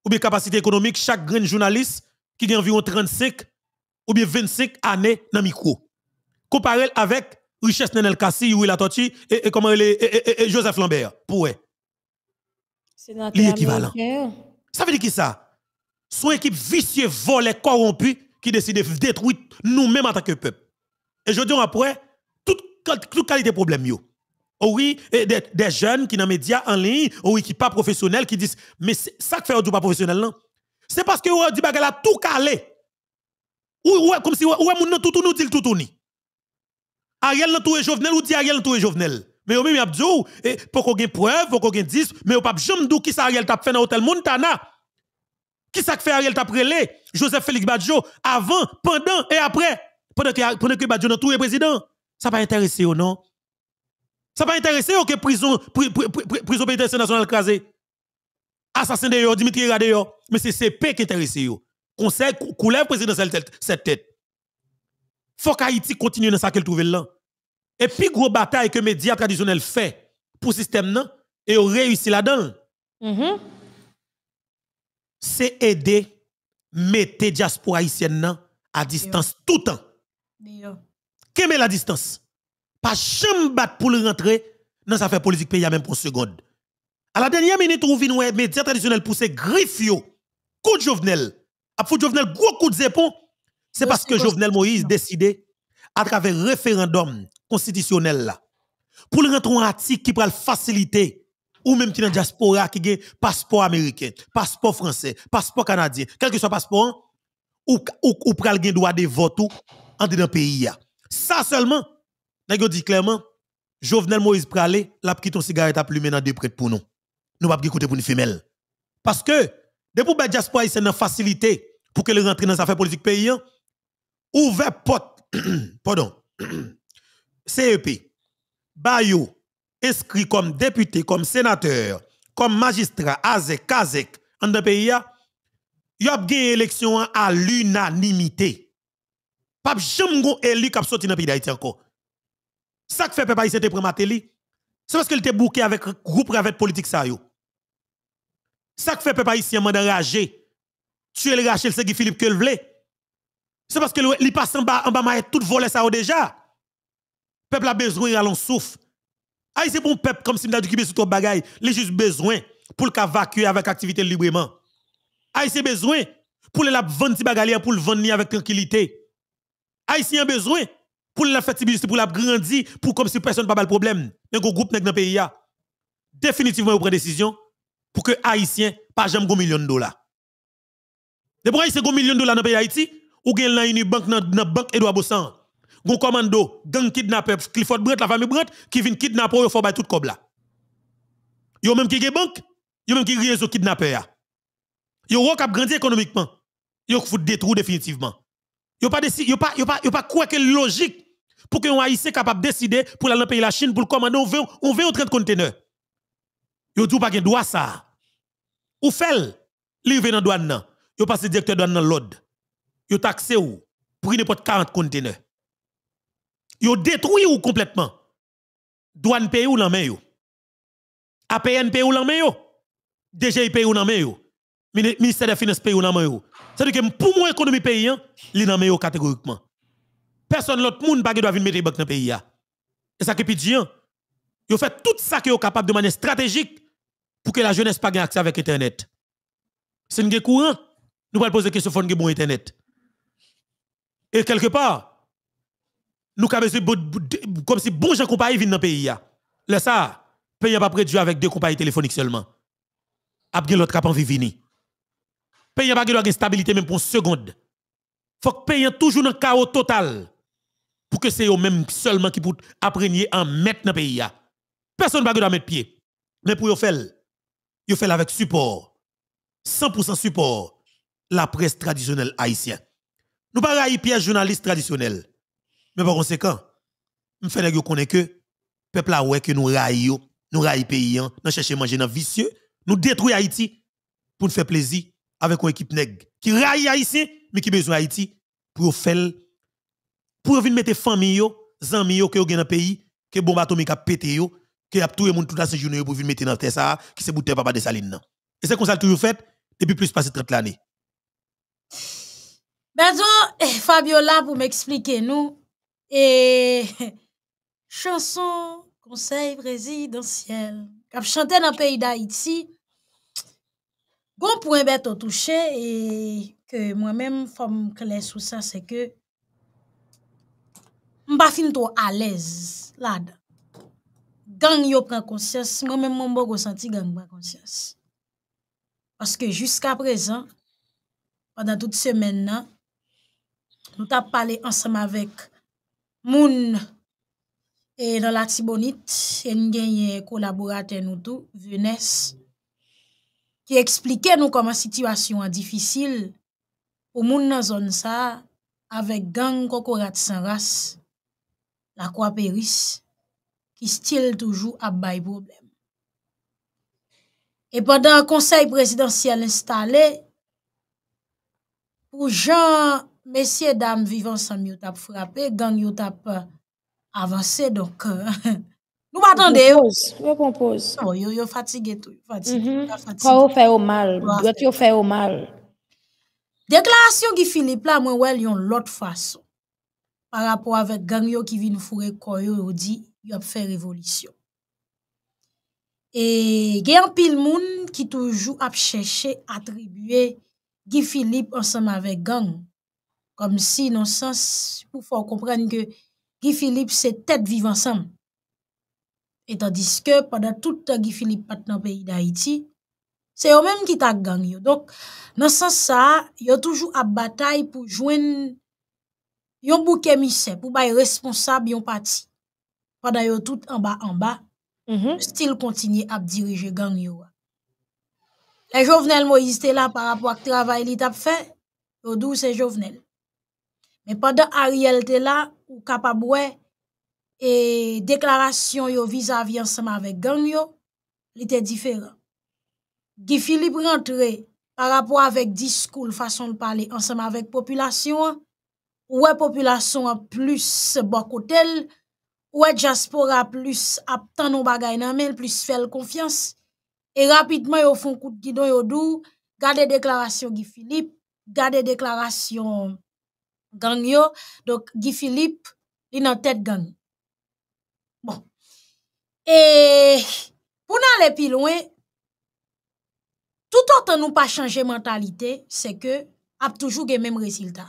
ou bien capacité économique, chaque grand journaliste qui a environ 35 ou bien 25 années dans le micro. Comparé avec Richesse Nenel Kassi, il a et, et comment il est, Joseph Lambert, pour eux. L'équivalent. Ça veut dire qui ça? Son équipe vicieux, volée, corrompue, qui décide de détruire nous-mêmes en tant que peuple. Et je dis après, toute, toute qualité problème, yo. Oh oui, des, jeunes qui dans les médias en ligne, oh oui, qui pas professionnels, qui disent, mais ça que fait du pas professionnel, non? C'est parce que avez dit tout calé. Ou, ou, comme si vous avez tout, nous dit tout, tout ni. Ariel l'a trouvé Jovenel ou dit Ariel l'a Jovenel. Mais vous même dit et pour qu'on ait preuve, pour qu'on ait 10, mais yo pas jamais dou qui ça Ariel t'a fait dans l'hôtel Montana. Qui ça fait Ariel t'a prélevé Joseph Félix Badjo avant, pendant et après. Pendant que pendant que Badjo n'a le président. Ça pas intéressé non Ça pas intéressé ou que prison prison pénitentiaire nationale crasé. Assassin de yo, Dimitri Radeyo. mais c'est CP qui intéressé yo. Conseil couleur présidentiel cette tête faut qu'Haïti continue dans sa qu'elle trouve là. Et puis, gros bataille que les médias traditionnels font pour le système, et ont là-dedans. Mm-hmm. C'est aider, mettre diaspora haïtienne à distance tout le temps. Qu'est-ce la distance? Pas jamais battre pour le rentrer dans sa fè politique pays, même pour une seconde. À la dernière minute, on vient les médias traditionnels pousser griffio, coup de Jovenel. Après Jovenel, gros coup de zépon. C'est parce que Jovenel Moïse décidait, à travers référendum constitutionnel là, pour le rentrer en article qui pourrait faciliter ou même qui dans diaspora qui un passeport américain, passeport français, passeport canadien, quel que soit passeport, ou, ou, ou pral droit de vote dans le pays. Ça seulement, je dit clairement, Jovenel Moïse pralé, la petite ton cigarette à plumer dans deux prêts pour nous. Nous pas écouter pour une femelle. Parce que, depuis que diaspora c'est une facilité pour qu'elle rentre dans affaires politiques paysan, hein ouvert porte, pardon, CEP, e Bayou, inscrit comme député, comme sénateur, comme magistrat, Azek, Kazek, en de pays, y a gagné élection à l'unanimité. Pas jamais élu qui a sorti dans le pays d'Haïti encore. Ça que fait peuple te prématé c'est parce qu'il était bouqué avec groupe avec politique ça yo. Ça que fait peuple haïtien Tu es le Rachel c'est Philippe que Philippe c'est parce que les passe en bas, en bas, tout volé ça déjà. Le Peuple a besoin, il souffle. Ah, c'est bon peuple, comme si m'a dit sur ton bagaille. Il a juste besoin pour le avec activité librement. Ah, c'est besoin pour le vendre ces bagaille pour le vendre avec tranquillité. Haïtien ah, besoin pour la faire pour la grandir, pour comme si personne pas le problème. Un gros groupe dans le pays, définitivement, vous prenez décision pour que Haïtien pas jamais un million de dollars. De pourquoi c'est un million de dollars dans le pays Haïti? ou gen la une banque dans la banque Edouard Bossan. Gon commando, gang kidnapper, Clifford Brett, la famille Brett, qui vient kidnapper ou faut bay tout kob la. Yo même qui gen banque, yo même qui réseau kidnapper ya. Yo rock a grandi économiquement. Il fout détruire définitivement. Yo pas desi yo pas yo pas pas quoi logique pour que yon haïtien capable décider pour aller dans pays la Chine pour commander on veut on veut 30 conteneurs. Yo dou pas gen droit ça. Ou fait, li dans douane nan. Yo passe directeur douane dans l'ode yo taxé ou pour n'importe 40 conteneurs. Yo détruit ou complètement. Douane paye ou l'en yo. APN paye ou l'en main yo. DGI paye ou l'en Ministère des Finances paye ou l'en C'est-à-dire que pour mon économie pays, li l'en main catégoriquement. Personne l'autre monde pas doit venir mettre banque dans le pays. Et ça que Ils ont fait tout ça qu'ils yo capable de manière stratégique pour que la jeunesse pas accès avec Internet. C'est une courant. Nous allons poser question sur bon Internet. Et quelque part, nous avons comme si bon gens compagnie viennent dans le pays. Là, ça, le pays n'a pas avec deux compagnies téléphoniques seulement. Après, l'autre pas envie venir. Le pays n'a pas de stabilité même pour une seconde. Il faut que le pays toujours un chaos total pour que c'est eux même seulement qui apprendre à mettre dans le pays. Personne ne va mettre pied. Mais pour faire, ils faire avec support. 100% support. La presse traditionnelle haïtienne. Nous ne pas les journalistes traditionnels. Mais par conséquent, nous faisons connaît que peuple a ouais que nous raillons, nous raillons pays, hein. nous cherchons manger dans vicieux, nous détruisons Haïti pour nous faire plaisir avec une équipe qui raille Haïti, mais qui besoin Haïti pour faire, pour venir mettre famille, amis que vous avez dans le pays, que bombe atomique a pété, que a tout le monde toute la journée pour venir mettre dans terre ça, qui c'est pour papa des saline. Et c'est comme ça toujours fait depuis plus de 30 ans. Maintenant, eh, Fabiola, pour m'expliquer, nous, et chanson Conseil présidentiel, je chanté dans le pays d'Haïti, bon point bête touché, et que moi-même, femme clair sous ça, c'est que je ne suis pas à l'aise là-dedans. Gang yo prend conscience, moi-même, mon ne senti gang prend conscience. Parce que jusqu'à présent, pendant toute semaine, nou ta pale ansama vek moun e nan la tibonit en genye kolaborate nou tou, Venesse, ki eksplike nou koman situasyon an difisil pou moun nan zon sa avek gang kokorat san ras la kwa peris ki stil toujou abbay pou bemen. E padan konsey presidansyel instale pou jan messieurs dames vivants vous avez tap frappé gang yo tap euh, avancé donc euh, nous m'attendez Je propose non yo yo fatigué tout fatigué mm-hmm. fait fait au mal doit yo faire au mal déclaration qui Philippe là moi a une autre façon par rapport avec gang yo qui vient fourer koyo yo dit il a fait révolution et il y a un pile moun qui toujours a chercher attribuer Guy Philippe ensemble avec gang comme si non sens pour faut comprendre que Guy Philippe c'est tête vivre ensemble et tandis que pendant tout temps Guy Philippe pas dans pays d'Haïti c'est eux même qui t'a gagné donc dans sens ça il y a toujours à bataille pour joindre yon bouc pour être responsable yon parti pendant tout en bas en bas il mm-hmm. continuer à diriger gang les jovenels, Moïse était là par rapport à travail qu'ils ont fait Le doux ces Jovenel Men padan a riyelte la, ou kapab we, e deklarasyon yo vis-a-vis anseman vek gang yo, li te diferan. Gifilip rentre par rapwa vek diskou, l fason l pale, anseman vek populasyon, ouwe populasyon plus bokotel, ouwe diaspora plus aptan nou bagay nan men, plus fel konfians, e rapidman yo fon kouti don yo dou, gade deklarasyon Gifilip, gade deklarasyon, Ganyo, dok Gifilip li nan tet gany. Bon. E, pou nan le pilouen, tout an tan nou pa chanje mentalite, se ke ap toujou gen menm reziltan.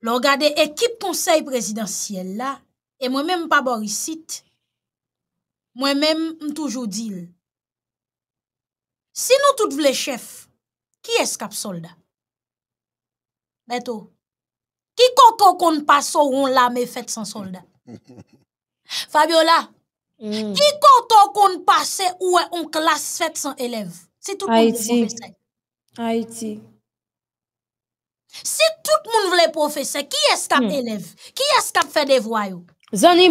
Lo gade ekip konsey prezidentiyel la, e mwen menm pa borisit, mwen menm m toujou dil. Se nou tout vle chef, ki es kap solda? qui compte qu'on passe ou on la fait sans soldat? Fabiola, mm. qui compte kon passe ou on classe fait sans élève? Si tout monde Haïti. Si tout le monde voulait professeur, qui est-ce qui mm. élève? Qui est-ce qui fait des voyous. Zani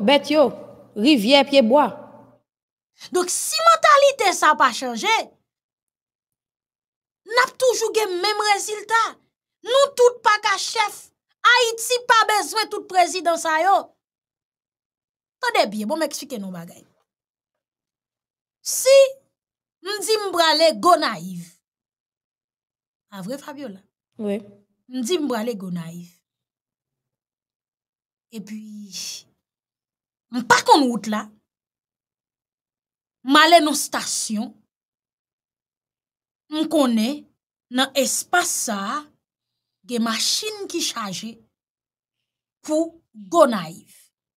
Betio, Rivière Piedbois. Donc, si mentalité ça pas changé, n'a toujours le même résultat. Nou tout pa ka chef. Ha iti pa bezwen tout prezidans a yo. Tode bie, bon m'eksplike nou bagay. Si, m di m brale go naiv. A vre Fabiola? Oui. M di m brale go naiv. E pi, m pakon wout la, m ale nan stasyon, m kone nan espasa gen machine ki chaje pou go naif,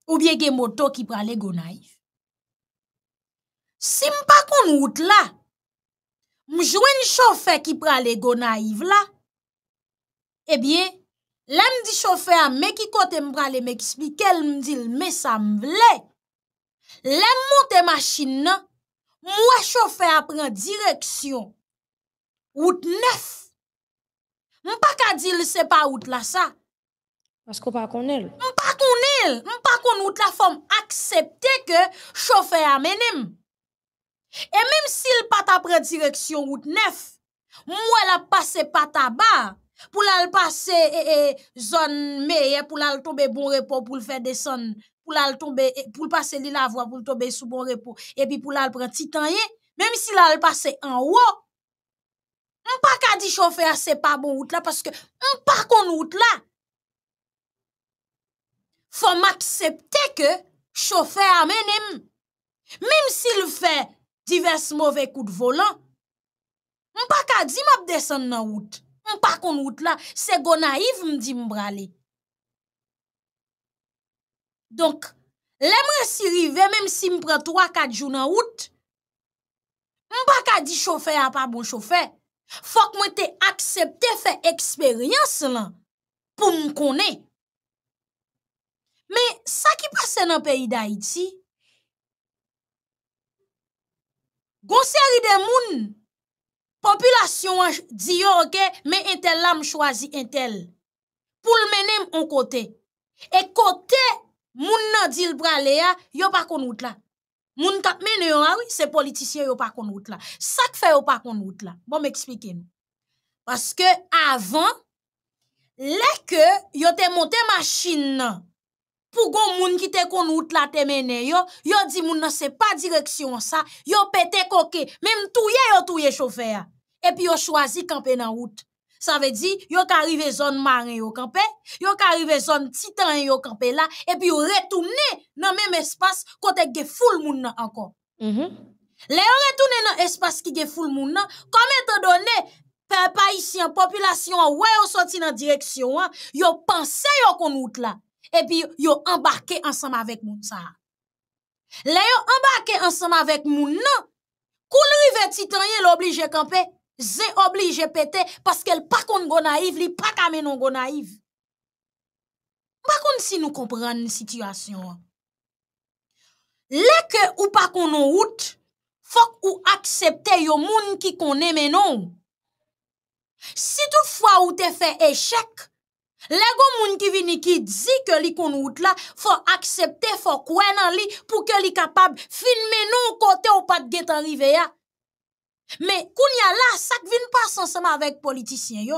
ou bie gen moto ki prale go naif. Simpa kon wout la, mwen jwen chofè ki prale go naif la, e bie, lèm di chofè a me ki kote mprale me ekspli kel mdil me sa mvle, lèm monte machine nan, mwen chofè a pren direksyon, wout nef, On pas qu'à dire c'est pas out là ça. Parce qu'on pas qu'on On pas qu'on on pas qu'on la forme accepter que chauffeur menim Et même s'il pas ta prédirection direction route 9, moi elle a passé pas tabac pour la passer et eh, eh, zone meilleure pour la tomber bon repos pour le faire descendre pour la tomber eh, pour passer lui la voie pour tomber sous bon repos et puis pour la prendre titanier même s'il la passer en haut m pa ka di chofer se pa bon wout la, paske m pa kon wout la, fò m aksepte ke chofer amenem, mem si l fè divers mouve kout volan, m pa ka di m ap desen nan wout, m pa kon wout la, se go naiv m di m brale. Donk, lem m si rive, mem si m pren 3-4 jou nan wout, m pa ka di chofer a pa bon chofer, Fok mwen te aksepte fe eksperyans lan pou m konen. Men, sa ki pase nan peyi da iti, gonseri de moun, populasyon an di yo, ok, men entel la m chwazi entel. Poul menen m an kote. E kote moun nan dil brale ya, yo pa konout la. Moun kap mene yon ah oui, se politicien yo pa kon route la. Ça fè yo pa kon route la. Bon m'explique nous. Parce que avant, le que yo te monte machine pour gon moun ki te kon route la te mene yo. Yo di moun nan se pa direction sa, Yo pète koke, même touye yo touye chauffeur. Et puis yo choisi camper nan route. Ça veut dire, yo ka arrivé zone marin yo campé, yo ka arrivé zone titan yo campé là, et puis yo retourné dans même espace côté ge full moun encore. Mm -hmm. Le yo retourné dans espace qui ge full moun nan, comme étant donné, peuple la population, ouais, sorti dans direction, hein, yo pensé yo kon out là, et puis ont embarqué ensemble avec moun ça. Le yo embarqué ensemble avec moun nan, koul rive titan yo l'oblige camper. ze oblige pete paske l pa kon gonaiv li pa kame non gonaiv. Mpa kon si nou kompre an ni sityasyon an. Lè ke ou pa kon nou wout, fok ou aksepte yo moun ki kon eme non. Si tou fwa ou te fe eshek, lè go moun ki vini ki dzi ke li kon wout la, fok aksepte, fok wè nan li pou ke li kapab finme non kote ou pat getanrive ya. Mè koun ya la sak vin pa san seman avèk politisyen yo.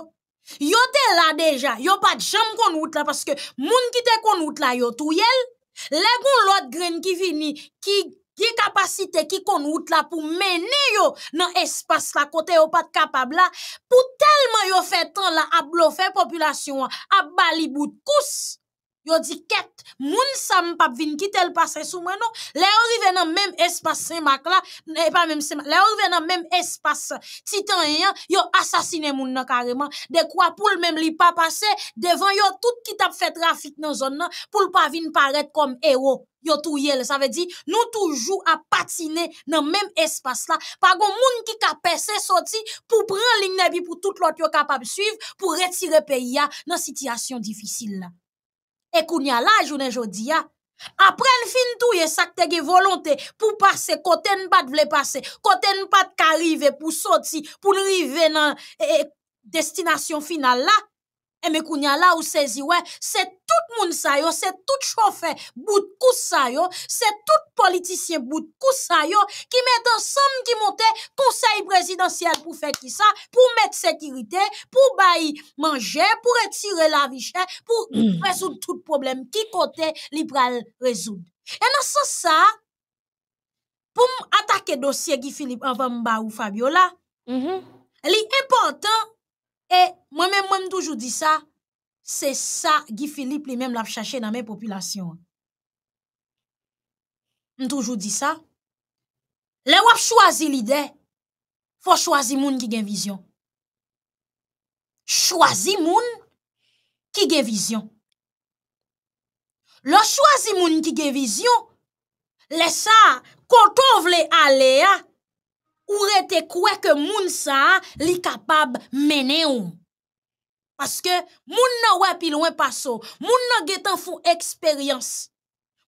Yo te la deja, yo pat jam kon wout la paske moun ki te kon wout la yo tou yel. Lè kon lòt gren ki vini, ki kapasite ki kon wout la pou meni yo nan espas la kote yo pat kapab la pou telman yo fe tan la ap lo fe populasyon an, ap bali bout kous. Yo di ket, moun sa m'pap vin kite l'passe sou mwen non. Le ou rive nan même espace Saint-Marc la, ne eh, pas même Saint-Marc, le ou dans nan même espace Titan un, yo assassine moun nan carrément. De quoi pour même li pas passe, devant yo tout qui t'a fait trafic nan zon nan, Pour pas vin paraître comme héros. Yo tout ça veut dire, nous toujours à patiner dans même espace là. Pas gon moun qui ka pese sorti pour prendre ligne pour tout l'autre yo capable suivre, pour retirer pays dans situation difficile là. Ekoun ya la, jounen jodi ya. Aprel fin tou ye sakte ge volante pou pase, kote n pat vle pase, kote n pat karive pou soti, pou nrive nan e, e, destinasyon final la. Eh, mes kounya la ou sezi ouais c'est tout moun yo, c'est tout chauffeur bout c'est yo, se tout politicien bout kous yo qui met ensemble qui monte conseil présidentiel pour faire ki sa, pou sécurité sécurité, pour manger manger, pou la vie pour mm. résoudre tout problème qui côté li pral et Et dans sens pour pou m dossier dossier Guy Philippe avant ou Fabiola, mm li important E mwen mwen mwen mtoujou di sa, se sa gifilip li mwen m laf chache nan men populasyon. Mtoujou di sa, le wap chwazi lide, fwa chwazi moun ki gen vizyon. Chwazi moun ki gen vizyon. Le chwazi moun ki gen vizyon, lesa konton vle ale ya, ou re te kwe ke moun sa li kapab mene ou. Paske moun nan wè pil wè paso, moun nan getan foun eksperyans,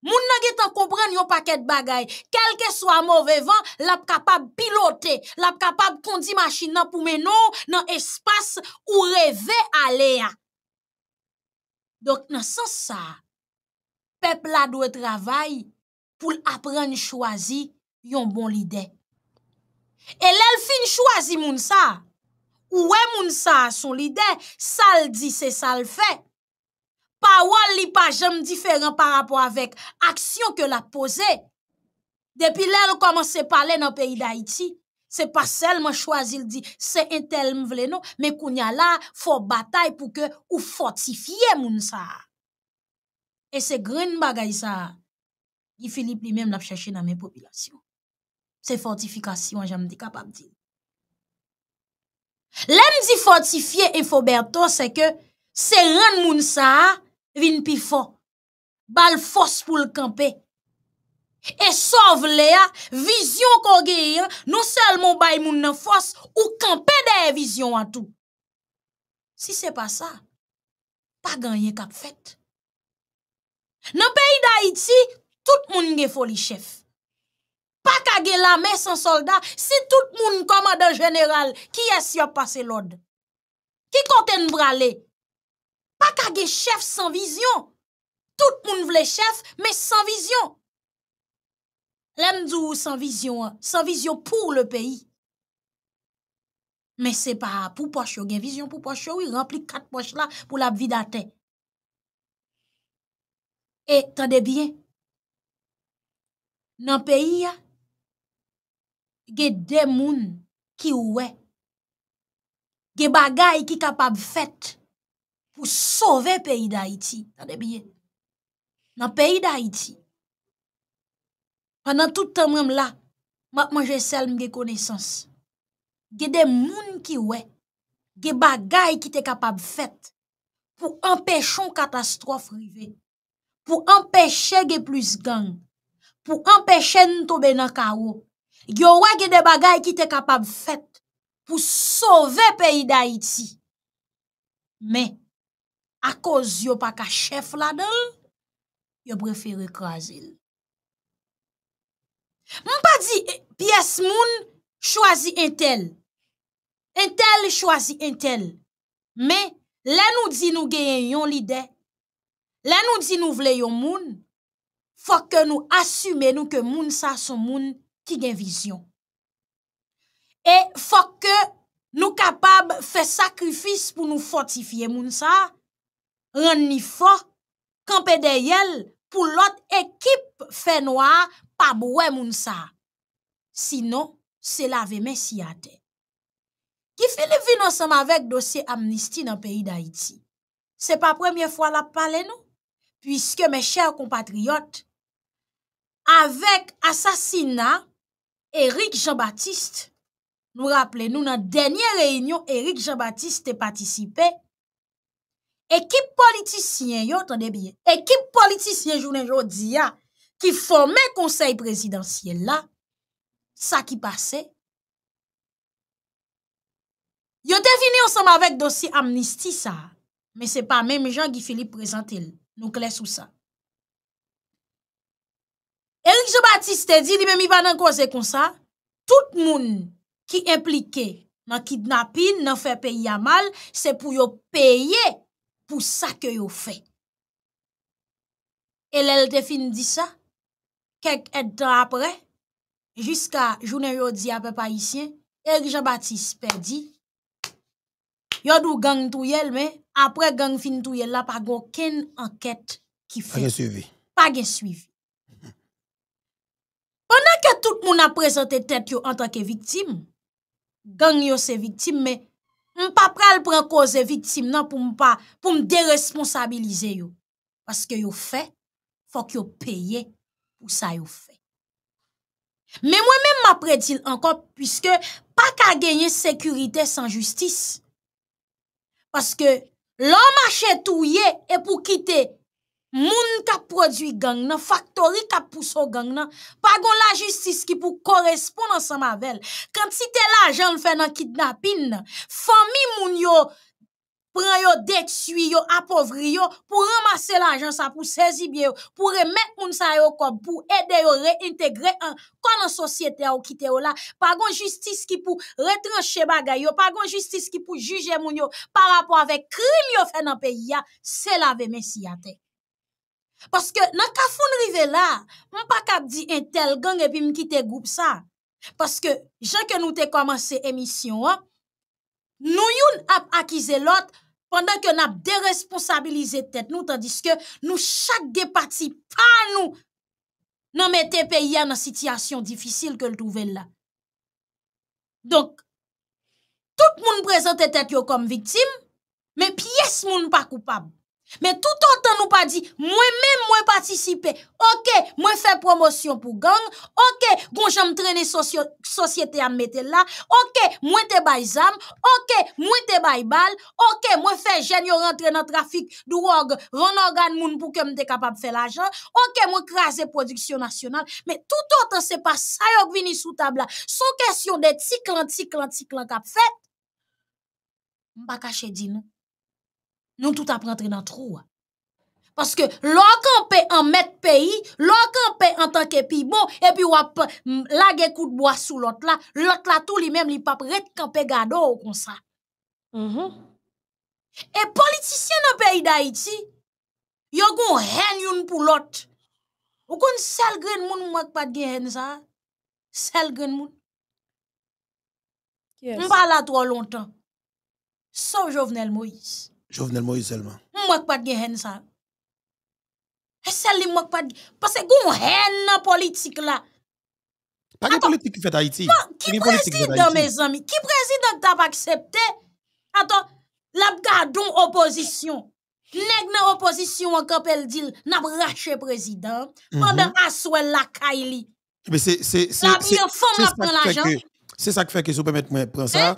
moun nan getan koupren yon paket bagay, kelke swa mou vevan, lap kapab pilotè, lap kapab kondi machin nan pou mè nou, nan espas ou revè alea. Dok nan sas sa, pep la dwe travay pou l apren chwazi yon bon lide. E lèl fin chwazi moun sa. Ouè moun sa son lide, sal di se sal fe. Pa wòl li pa jèm diferan pa rapò avèk aksyon ke la pose. Depi lèl komanse pale nan peyi da iti, se pa sel man chwazi lide, se entel mvle nou, me koun ya la fò batay pou ke ou fortifiye moun sa. E se gren bagay sa, yi Filip li mèm la pchache nan men popilasyon. Se fortifikasyon janm di kapap di. Lem di fortifiye en foberto se ke se ren moun sa vin pi fo. Bal fos pou l'kampe. E sov le a, vizyon ko ge yon, nou sel moun bay moun nan fos ou kampe de vizyon an tou. Si se pa sa, pa ganyen kap fèt. Nan peyi da iti, tout moun gen foli chef. Pa kage la men san soldat, si tout moun komadant general, ki es yop pase lode? Ki konten brale? Pa kage chef san vizyon? Tout moun vle chef, men san vizyon. Len dzou san vizyon, san vizyon pou le peyi. Men se pa pou poche yo gen, vizyon pou poche yo, yon rempli kat poche la pou la bi daten. E, tande bien, nan peyi ya, ge dem moun ki wè, ge bagay ki kapab fèt, pou sove peyi da iti, nan peyi da iti. Panan toutan mèm la, manjè sel mge koneysans, ge dem moun ki wè, ge bagay ki te kapab fèt, pou empèchon katastrof rive, pou empèchè ge plus gang, pou empèchè ntobe nan kawo, Yo capables de bagay ki te kapab fèt pou sove peyi d'Haïti. Mais Men, a koz yo pa ka chef la dan, yo preferi krasel. Mwen pa di, tel. Eh, moun, Un entel. Entel chwazi entel. Mais lè nou di nou gen yon lidey. Lè nou di nou vle yon moun, faut que nous assumions nou ke moun sa son moun Ki gen vizyon. E fòk ke nou kapab fè sakrifis pou nou fortifiye moun sa, ren ni fòk, kanpe deyel pou lot ekip fè noa pabouè moun sa. Sinon, se lave mè si ate. Ki fè le vi nan sèm avèk dosè amnisti nan peyi d'Haïti? Se pa premye fò la palè nou? Puiske mè chèr kompatriot, avèk asasina, Erik Jean-Baptiste, nou rappele, nou nan denye reynyon, Erik Jean-Baptiste te patisipe, ekip politisyen yo, tande bien, ekip politisyen jounen joun diya, ki fome konsey presidansye la, sa ki pase, yo defini osama vek dosi amnisti sa, men se pa men mi jan ki fili prezante l, nou kles ou sa. Erija Batis te di, di mè mi va nan kose kon sa, tout moun ki implike nan kidnapin, nan fe peyi a mal, se pou yo peye pou sa ke yo fe. E lèl te fin di sa, kek et apre, jiska jounen yo di apè pa isyen, Erija Batis pe di, yo dou gang tou yel men, apre gang fin tou yel la, pa gen anket ki fe. Pa gen suivi. Pa gen suivi. anan ke tout moun apresente tet yo an tanke viktim, gang yo se viktim, men m pa pral pran koze viktim nan pou m de non, responsabilize yo, paske yo fe, fok yo peye pou sa yo fe. Men mwen men m apre dil ankon, pwiske pa ka genye sekurite san justis, paske lom a chetouye e pou kite, moun ka prodwi gang nan, faktori ka puso gang nan, pa gon la jistis ki pou korespon nan san mavel, kan ti te la ajan fè nan kidnapin nan, fami moun yo, pran yo detu yo, apovri yo, pou ramase la ajan sa pou sezi bie yo, pou remèk moun sa yo kop, pou ede yo reintegre an, kon an sosyete yo kite yo la, pa gon jistis ki pou retranche bagay yo, pa gon jistis ki pou juje moun yo, pa rapo ave krim yo fè nan peyi ya, se la ve mesi ate. Parce que, dans le où arrive là, je ne pas dire un tel gang et puis quitter le groupe ça. Parce que, j'ai que nous avons commencé l'émission, nous avons acquis l'autre pendant que nous avons déresponsabilisé la tête, nous, tandis que nous, chaque parti, pas nous, nous mettons le pays dans une situation difficile que nous trouvons là. Donc, tout le monde présente la tête comme victime, mais pièce, nous pa pas coupable. Men tout an tan nou pa di, mwen mèm mwen patisipe. Ok, mwen fè promosyon pou gang. Ok, goun jèm trenè sosyete am mette la. Ok, mwen te bay zam. Ok, mwen te bay bal. Ok, mwen fè jènyo rentre nan trafik. Dou wog, ronan gan moun pou ke mwen te kapap fè la jan. Ok, mwen krasè produksyon nasyonal. Men tout an tan se pa sa yo vini sou tab la. Sou kèsyon de ti klan, ti klan, ti klan kap fè. Mwen pa kache di nou. nous tout apprend rentrer dans trou. Parce que l'on en mettre pays, l'on en tant que pibon, et puis wap lage coup de bois sous l'autre là, l'autre là tout lui-même, li pas prêt campé gado comme ça. -hmm. Et politicien dans pays d'Haïti, yon gon hen yon pour l'autre. Ou kon sel gren moun ou mak pas de gen ça? Sel gren moun. pas M'pala trop longtemps. Sauf Jovenel Moïse. Jovenel Moïse seulement. Moi pas de haine ça. ne moi pas parce que vous avez une politique là. Pas de politique qui fait Haïti. qui président mes amis, qui président t'a accepté Attends, la gardon opposition. Nèg nan opposition en kapel dil n'a raché président mhm. pendant aswel la Kaili. Mais c'est c'est c'est c'est ça qui fait que c'est ça qui fait que je vous permettez moi prendre ça. Hein?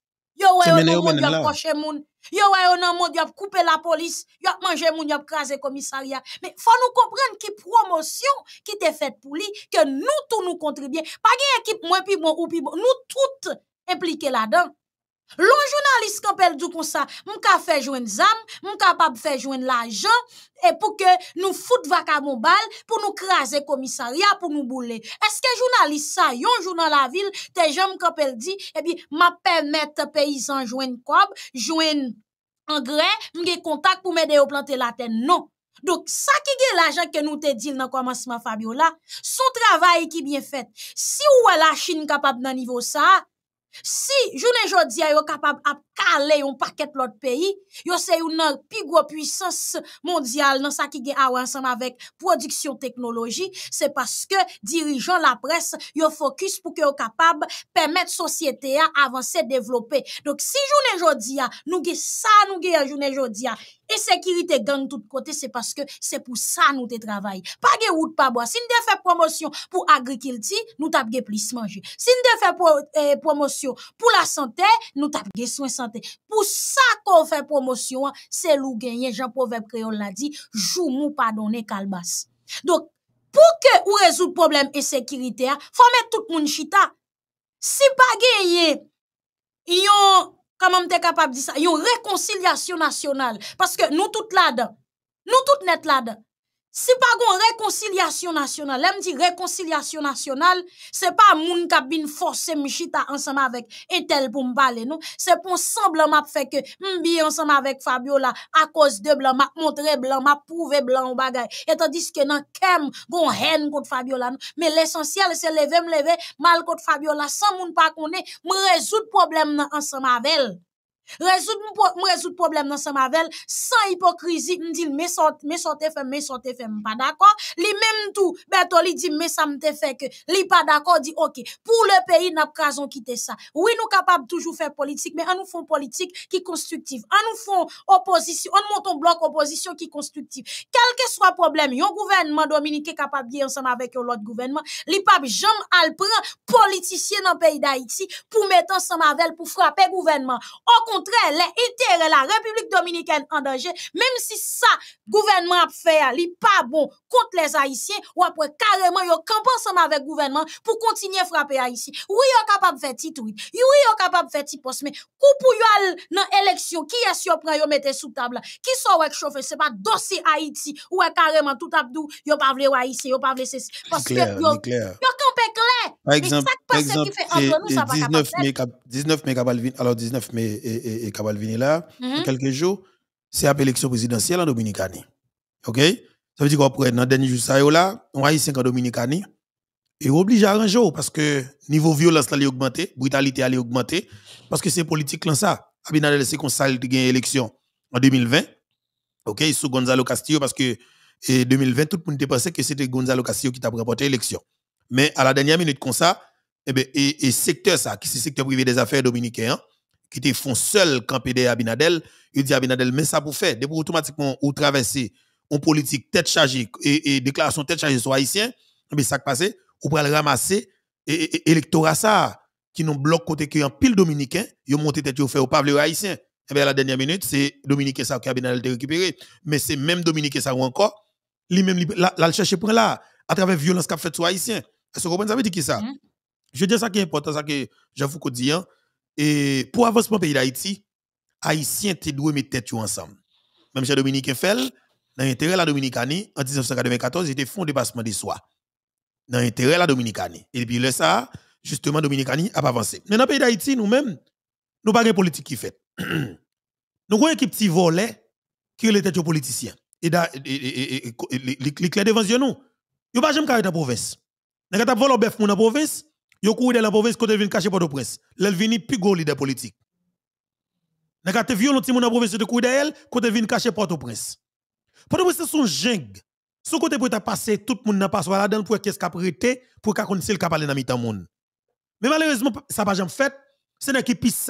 Yo wè a nan moun yo koche moun. Yo wè yon nan moun la police yop manje moun yop ap krasé Mais nous nous comprendre promotion qui promotion qui te fait pou que nous tous nous contribuons pas Pa gen moins mwen bon ou pi bon. Nous tout là là L'un journaliste qu'on pèl du kon ça mon jouer des âmes, zam, mou capable jouer joindre l'argent et pour que nous fout vakabon bal, pour nous craser commissariat, pour nous bouler. Est-ce que journaliste un yon journal la ville, tes jam qu'on elle dit et bien, ma permettre paysan de jouer jouen engrais, des contact pour m'aider au planter la terre. Non. Donc, ça qui est l'argent que nous te dit dans le commencement, Fabiola, son travail qui bien fait. Si ou la Chine capable d'un niveau ça, Si jounen jodi a yo kapab ap ka le yon paket lot peyi, yo se yon nan pigwo pwisans mondyal nan sa ki ge awansan avèk prodüksyon teknoloji, se paske dirijan la pres yo fokus pou ke yo kapab pèmèt sosyete a avansè devlopè. Dok si jounen jodi a, nou ge sa nou ge a jounen jodi a, e sekirite gan tout kote, se paske se pou sa nou te travay. Pa ge wout pa bo, sin de fè promosyon pou agrikilti, nou tap ge plis manjè. Sin de fè eh, promosyon pou la santè, nou tap ge Pour ça qu'on fait promotion, c'est l'ou gagné Jean proverb créole l'a dit, jou mou pardonné calbas. Donc, pour que ou résout problème et sécurité, faut mettre tout monde chita. Si pas gagné yon, comment m'te capable de dire ça, yon réconciliation nationale. Parce que nous tous là nous tous net là Si pa gon rekonciliasyon nasyonal, lèm di rekonciliasyon nasyonal, se pa moun ka bin force mjita ansama vek etel pou mbale nou, se pon san blan map feke mbi ansama vek Fabiola akos de blan, map montre blan, map pouve blan ou bagay, etadiske nan kem gon hen kote Fabiola nou, me l'esensyal se levem leve mal kote Fabiola, sa moun pa konen mbe rezout problem non, nan ansama vel. mou rezout problem nan Samavel san hipokrizi, mdil mè sote fèm, mè sote fèm, mpa d'akor li mè mtou, bè to li di mè sa mte fèk, li pa d'akor di ok, pou le peyi nap kazon ki te sa wè nou kapab toujou fè politik mè an nou fon politik ki konstruktif an nou fon oposisyon, an nou monton blok oposisyon ki konstruktif, kelke swa problem, yon gouvenman, Dominique kapab gè yon Samavel ki yon lot gouvenman li pap jom al pran politisyen nan peyi d'Haïti pou mèt an Samavel pou frape gouvenman, an kon les intérêts la République Dominicaine en danger, même si ça, gouvernement a fait, hein, il pas bon contre les Haïtiens, ou après carrément yo campé ensemble avec gouvernement pour continuer à frapper Haïti. Oui, yo capable de faire titre, tweet, oui, yo capable de faire petit post, mais coup pour yo dans élection, qui est surpris yo mettez sous table, qui sont avec ce c'est pas dossier Haïti, ou carrément tout abdou, yo pas vle Haïti, yo pas vle ceci, parce que yo, yo campé clair. Par exemple, 19 mai, 19 mai, alors 19 mai, et, et venir là, y mhm. quelques jours, c'est après l'élection présidentielle en Dominicanie. OK Ça veut dire qu'après, dans le dernier jour, ça là, on a eu 5 en Dominicanie. Et on oblige à un jour oh, parce que niveau violence allait augmenter, la brutalité allait augmenter parce que c'est politique là, ça. Abinadel, c'est qu'on l'élection en 2020. OK Sous Gonzalo Castillo, parce que en 2020, tout le monde pensait que c'était Gonzalo Castillo qui t'a remporté l'élection. Mais à la dernière minute, comme ça, eh ben, et, secteur ça, qui est le secteur privé des affaires dominicains, qui te font seul camper de Abinadel, il dit Abinadel, mais ça pour faire, de pour automatiquement ou traverser en politique tête chargée et, déclaration tête chargée sur haïtien, mais eh ça qui passe, ou pour aller ramasser et, électorat ça, qui nous bloque côté qui en pile dominicain, ils monté tête, ils fait au pavle haïtien. Et eh bien, à la dernière minute, c'est Dominique ça qui Abinadel te récupéré, mais c'est même et ça ou encore, lui-même, là, chercher pour là, à travers violence qu'a fait sur haïtien. Est-ce que vous avez ça dire qui ça? Mm-hmm. Je dis ça qui est important, ça que j'avoue qu'on dit, hein, et pour le pays d'Haïti, Haïtiens te doivent mettre tête ensemble. Même chez Dominique Fell, dans l'intérêt de la Dominicanie, en 1994, était fonds dépassement des soi. Dans l'intérêt de la Dominicanie. Et puis le ça, justement, Dominicanie a avancé. Mais dans le pays d'Haïti, nous-mêmes, nous n'avons pas de politique qui fait. nous avons un petit volet qui est les politiciens. Et les clés devant nous. Nous n'avons pas de carré dans la province. Nous avons volé au bœuf dans la province. Yo couru dans la province côté vient cacher port au prince. L'elle vini plus gros leader politique. N'a ka te violent ti moun province de couru d'elle côté vient cacher port au prince. sont au prince son jeng. Son côté pour ta passer tout moun nan passe là dedans pour qu'est-ce qu'a prêté pour qu'a connaître le cap aller dans mitan moun. Mais malheureusement ça pas jamais fait. C'est n'est qui pisse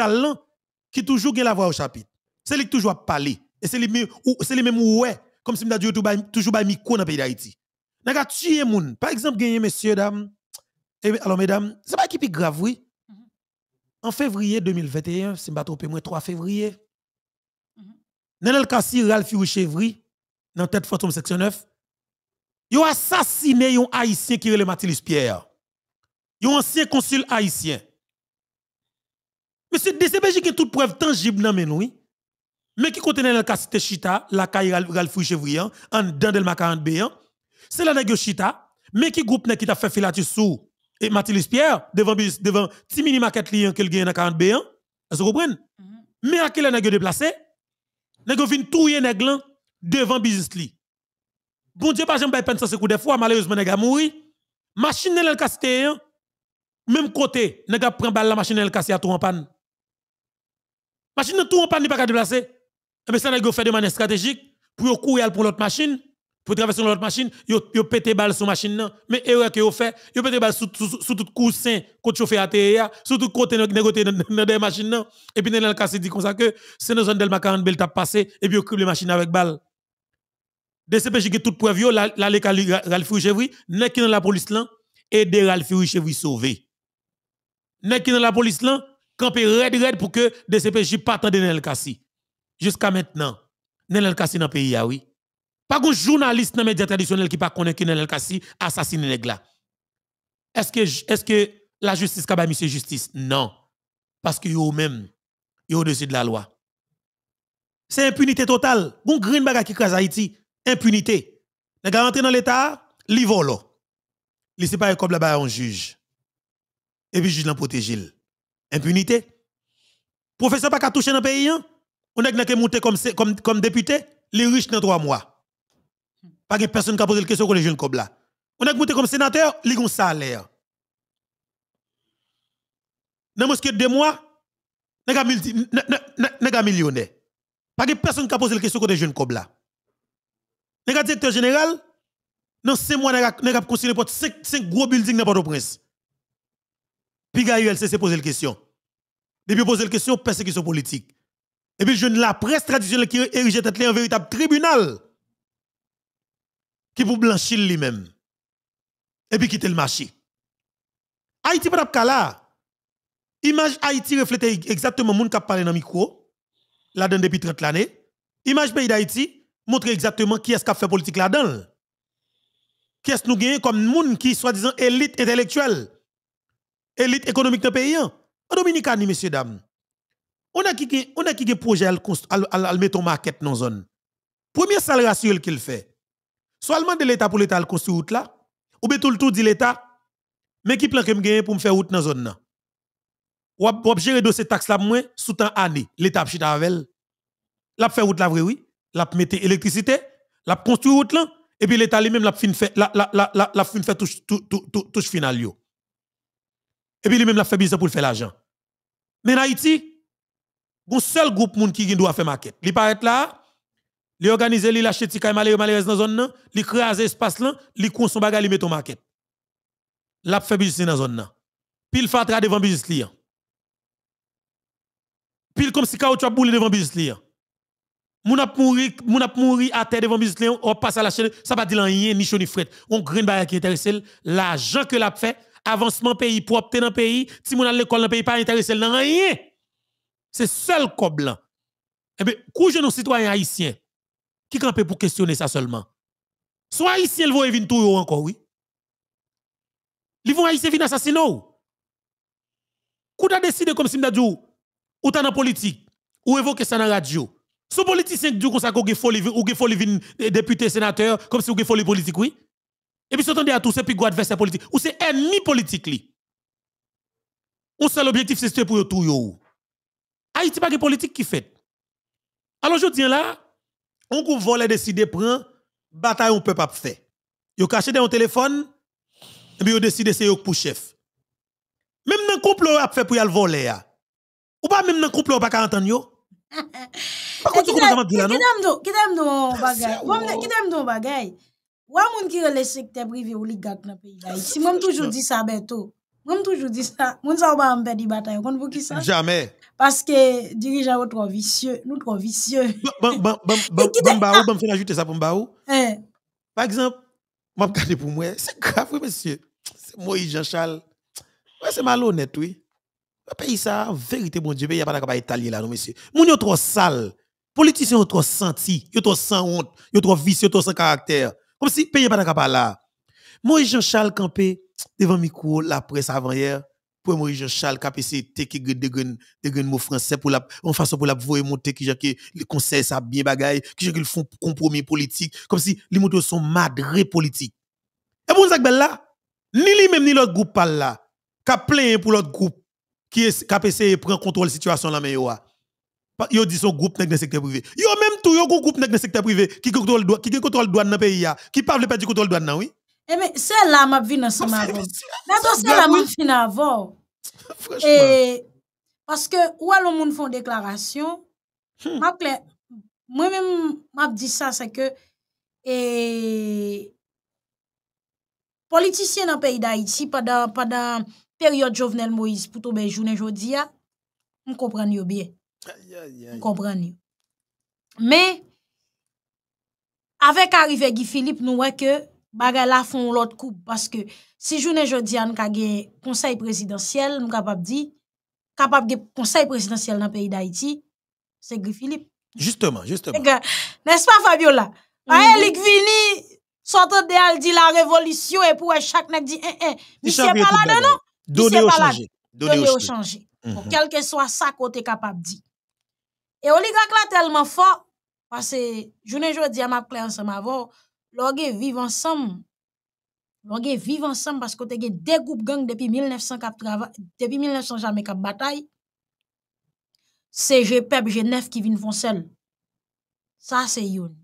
qui toujours gagne la voix au chapitre. C'est lui qui toujours parler et c'est lui même c'est lui même ouais comme si m'a dit toujours ba micro dans pays d'Haïti. N'a ka tuer moun. Par exemple gagner messieurs dames eh alors, mesdames, c'est pas qui est grave, oui. Mm-hmm. En février 2021, cest pas trop moins, 3 février, mm le Nenel Kassi, Ralph Chevry, dans tête photo section 9, ils ont assassiné un haïtien qui est le Matilus Pierre. Un ancien consul haïtien. Mais Monsieur DCBJ qui a toute preuve tangible dans nous, oui. Mais qui contenait le cas de Chita, la caille Ralph Chevrian, hein, en dedans de la 40 C'est la que Chita, mais qui groupe qui t'a fait filature sous et Mathilde Pierre devant devant mini maquette qui hein, qu'elle gagne dans 40 B1 hein. vous comprenez mhm. mais à quel a déplacé nèg vinn touyer nèg lan devant business bon dieu pas jamais ça ce coup des fois malheureusement nèg a mouri machine elle cassée. Hein. même côté nèg a prend balle la machine elle cassé à tout en panne machine tout en panne pas déplacer mais eh ça nèg fait de manière stratégique pour courir pour l'autre machine pour traverser l'autre machine, yo yo pété balle sur machine nan, mais erreur que yo fait, yo pété balle sous sous tout coussin côté à terre, sur tout côté de dans des machines nan, et puis Nelal Kassé dit comme ça que c'est dans zone la 40 belle t'a passé et puis yo crible machine avec balle. DCPJ qui toute preuve yo la la Ralph Richevry, nek dans la police là et de Ralph Richevry sauvé. Nek dans la police là, camper red red pour que DCPJ pas tendre le Kassé. Jusqu'à maintenant, Nel Kassé dans pays ah oui. Pas qu'un journaliste dans les médias traditionnels qui ne connaît pas Kenel Kassi assassiné les Est-ce que, est que la justice a monsieur justice? Non. Parce que vous même, vous au-dessus de la loi. C'est impunité totale. Bon green baga qui crase Haïti, impunité. Les gars dans l'État, li volo. Li se pas comme là-bas un juge. Et puis juge l'en protégé. Impunité. Professeur pas touché dans le pays, hein? on est monté comme, comme, comme député, les riches dans trois mois. Pas de personne qui a posé la question sur les jeunes comme là. On a monté comme sénateur, il a un salaire. Dans mosquée deux mois, il y a millionnaire. Pas de personne qui a posé la question sur les jeunes comme là. Il y a directeur général, dans cinq mois, il y a construit 5 gros buildings dans Port-au-Prince. Puis il s'est posé la question. Depuis poser la question, persécution politique. Et puis, je ne la presse traditionnelle qui a érigé un véritable tribunal qui pour blanchir lui-même. Et puis quitter le marché. Haïti pas là. Image Haïti reflète exactement monde qui parle dans le micro là-dedans depuis 30 l'année. Image pays d'Haïti montre exactement qui est-ce qui a fait politique là-dedans. Qui est-ce nous gagnons comme monde qui soi-disant élite intellectuelle, élite économique dans pays. Hein? En Dominicani, messieurs, dames, on a qui on a qui projet à, mettre en market dans la zone. Premier salaire assuré qu'il fait. Seulement de l'État pour l'État construire route là, ou bien tout le tout dit l'État, mais qui plan que pour me faire route dans zone là. Ou pour gérer dossier taxe là moi sous temps année, l'État chita avec l'a fait route là vrai oui, e l'a mettre électricité, l'a construire route là et puis l'État lui-même l'a fin fait la la la la fin fait touche touche finale yo. Et puis lui-même l'a fait bizarre pour faire l'argent. Mais en Haïti, un seul groupe monde qui doit faire maquette. Il paraît là Li organiser, li lâcher kay malheureux malheureux dans zone là, li craser espace là, li con son bagage, li met ton market. L'a fait business dans zone là. Pile fatra devant business li. Hein. Pile comme si as boule devant business li. Hein. mon a mouri à terre devant business li, hein. on passe à la chaîne, ça pas dire rien ni chaud ni fret. On green bagage qui intéresse l'argent que l'a fait, avancement pays pour obtenir pays, si moun à l'école dans pays pas intéressé dans rien. C'est seul cob là. Eh kou ben, couche nos citoyens haïtiens qui campe pour questionner ça seulement? Soit ici, ils vont venir tout encore, oui. Ils vont haïtien venir assassiner. tu as décidé comme si as dit ou ta dans politique ou évoquer ça dans la radio. Son politicien dit comme ça qu'on vivre ou qu'il sénateurs, vivre député sénateur comme si ou faut politique oui. Et puis s'entendez à tous c'est plus adversaire politique ou c'est ennemi politique li. On seul objectif c'est pour tout yo. Haïti pas de politique qui fait. Alors je dis là on décide voler décider prend bataille on peut pas faire. Yo caché dans téléphone et puis yo décidé c'est yo pour chef. Même dans couple a fait pour y aller voler Ou pas même dans couple pas 40 ans. yo. Par contre ça eh, dire là non? Qui t'aime bagay. Qui t'aime non que vous privé ou dans pays toujours dit ça bientôt. Moi toujours dit ça. Moun ça va me perdre bataille. que vous qui ça? Jamais parce que dirigeant trop vicieux, nous trop vicieux. Bon, bon, bon, bon, bon, ajouter ça pour hein. Par exemple, m'a pour moi, c'est grave, monsieur. C'est moi, Jean-Charles. Ouais, c'est malhonnête, oui. paye pays, ça, vérité, mon Dieu, il n'y a pas d'accord avec là, non, monsieur. Moun yon trop sale. Politicien sont trop senti, sont trop sans honte, sont trop vicieux, yon trop sans caractère. Comme si le pays pas d'accord là. Moi, Jean-Charles campé devant micro, la presse avant hier pour moi Jean Charles qui a de de mot français pour la en façon pour la voyer monter qui que le conseil ça bien bagaille qui qu'ils font compromis politique comme si les motos sont madré politique et pour ça belle là ni lui même ni l'autre groupe parle là qui a plein pour l'autre groupe qui a contrôle prendre contrôle situation là mais yo ah. dit son groupe dans le secteur privé yo même tout yo groupe dans le secteur privé qui contrôle qui contrôle douane dans pays ah. qui pas de contrôle douane oui eh, mais c'est là ma vie dans ce moment. c'est là ma vie dans Franchement. Parce que, ou alors, monde font déclaration, moi-même, je dit ça, c'est que, et politiciens dans le pays d'Haïti, pendant la période Jovenel Moïse, pour tout le monde, je je comprends bien. Je comprends Mais, avec arrivé Guy Philippe, nous voyons que, bagay la font l'autre coup parce que si journée jodi an ka gen conseil présidentiel m capable di capable gen conseil présidentiel dans le pays d'Haïti c'est Guy Philippe justement justement n'est-ce pas Fabiola mm -hmm. vini sont de di la révolution et pour chaque nèg di eh eh n'est pas là non non donner au changer donner au changer mhm. quel que soit ça côté capable di et oligarque là tellement fort parce que journée jodi a m'a clair ensemble avant l'on vivent ensemble, ensemble. vivent parce vive que parce te groupes de groupes gang depuis 1900 jamais bataille, 1900 jamais bataille. C'est C'est je pep je qui qui vin fonsel. Ça c'est yon.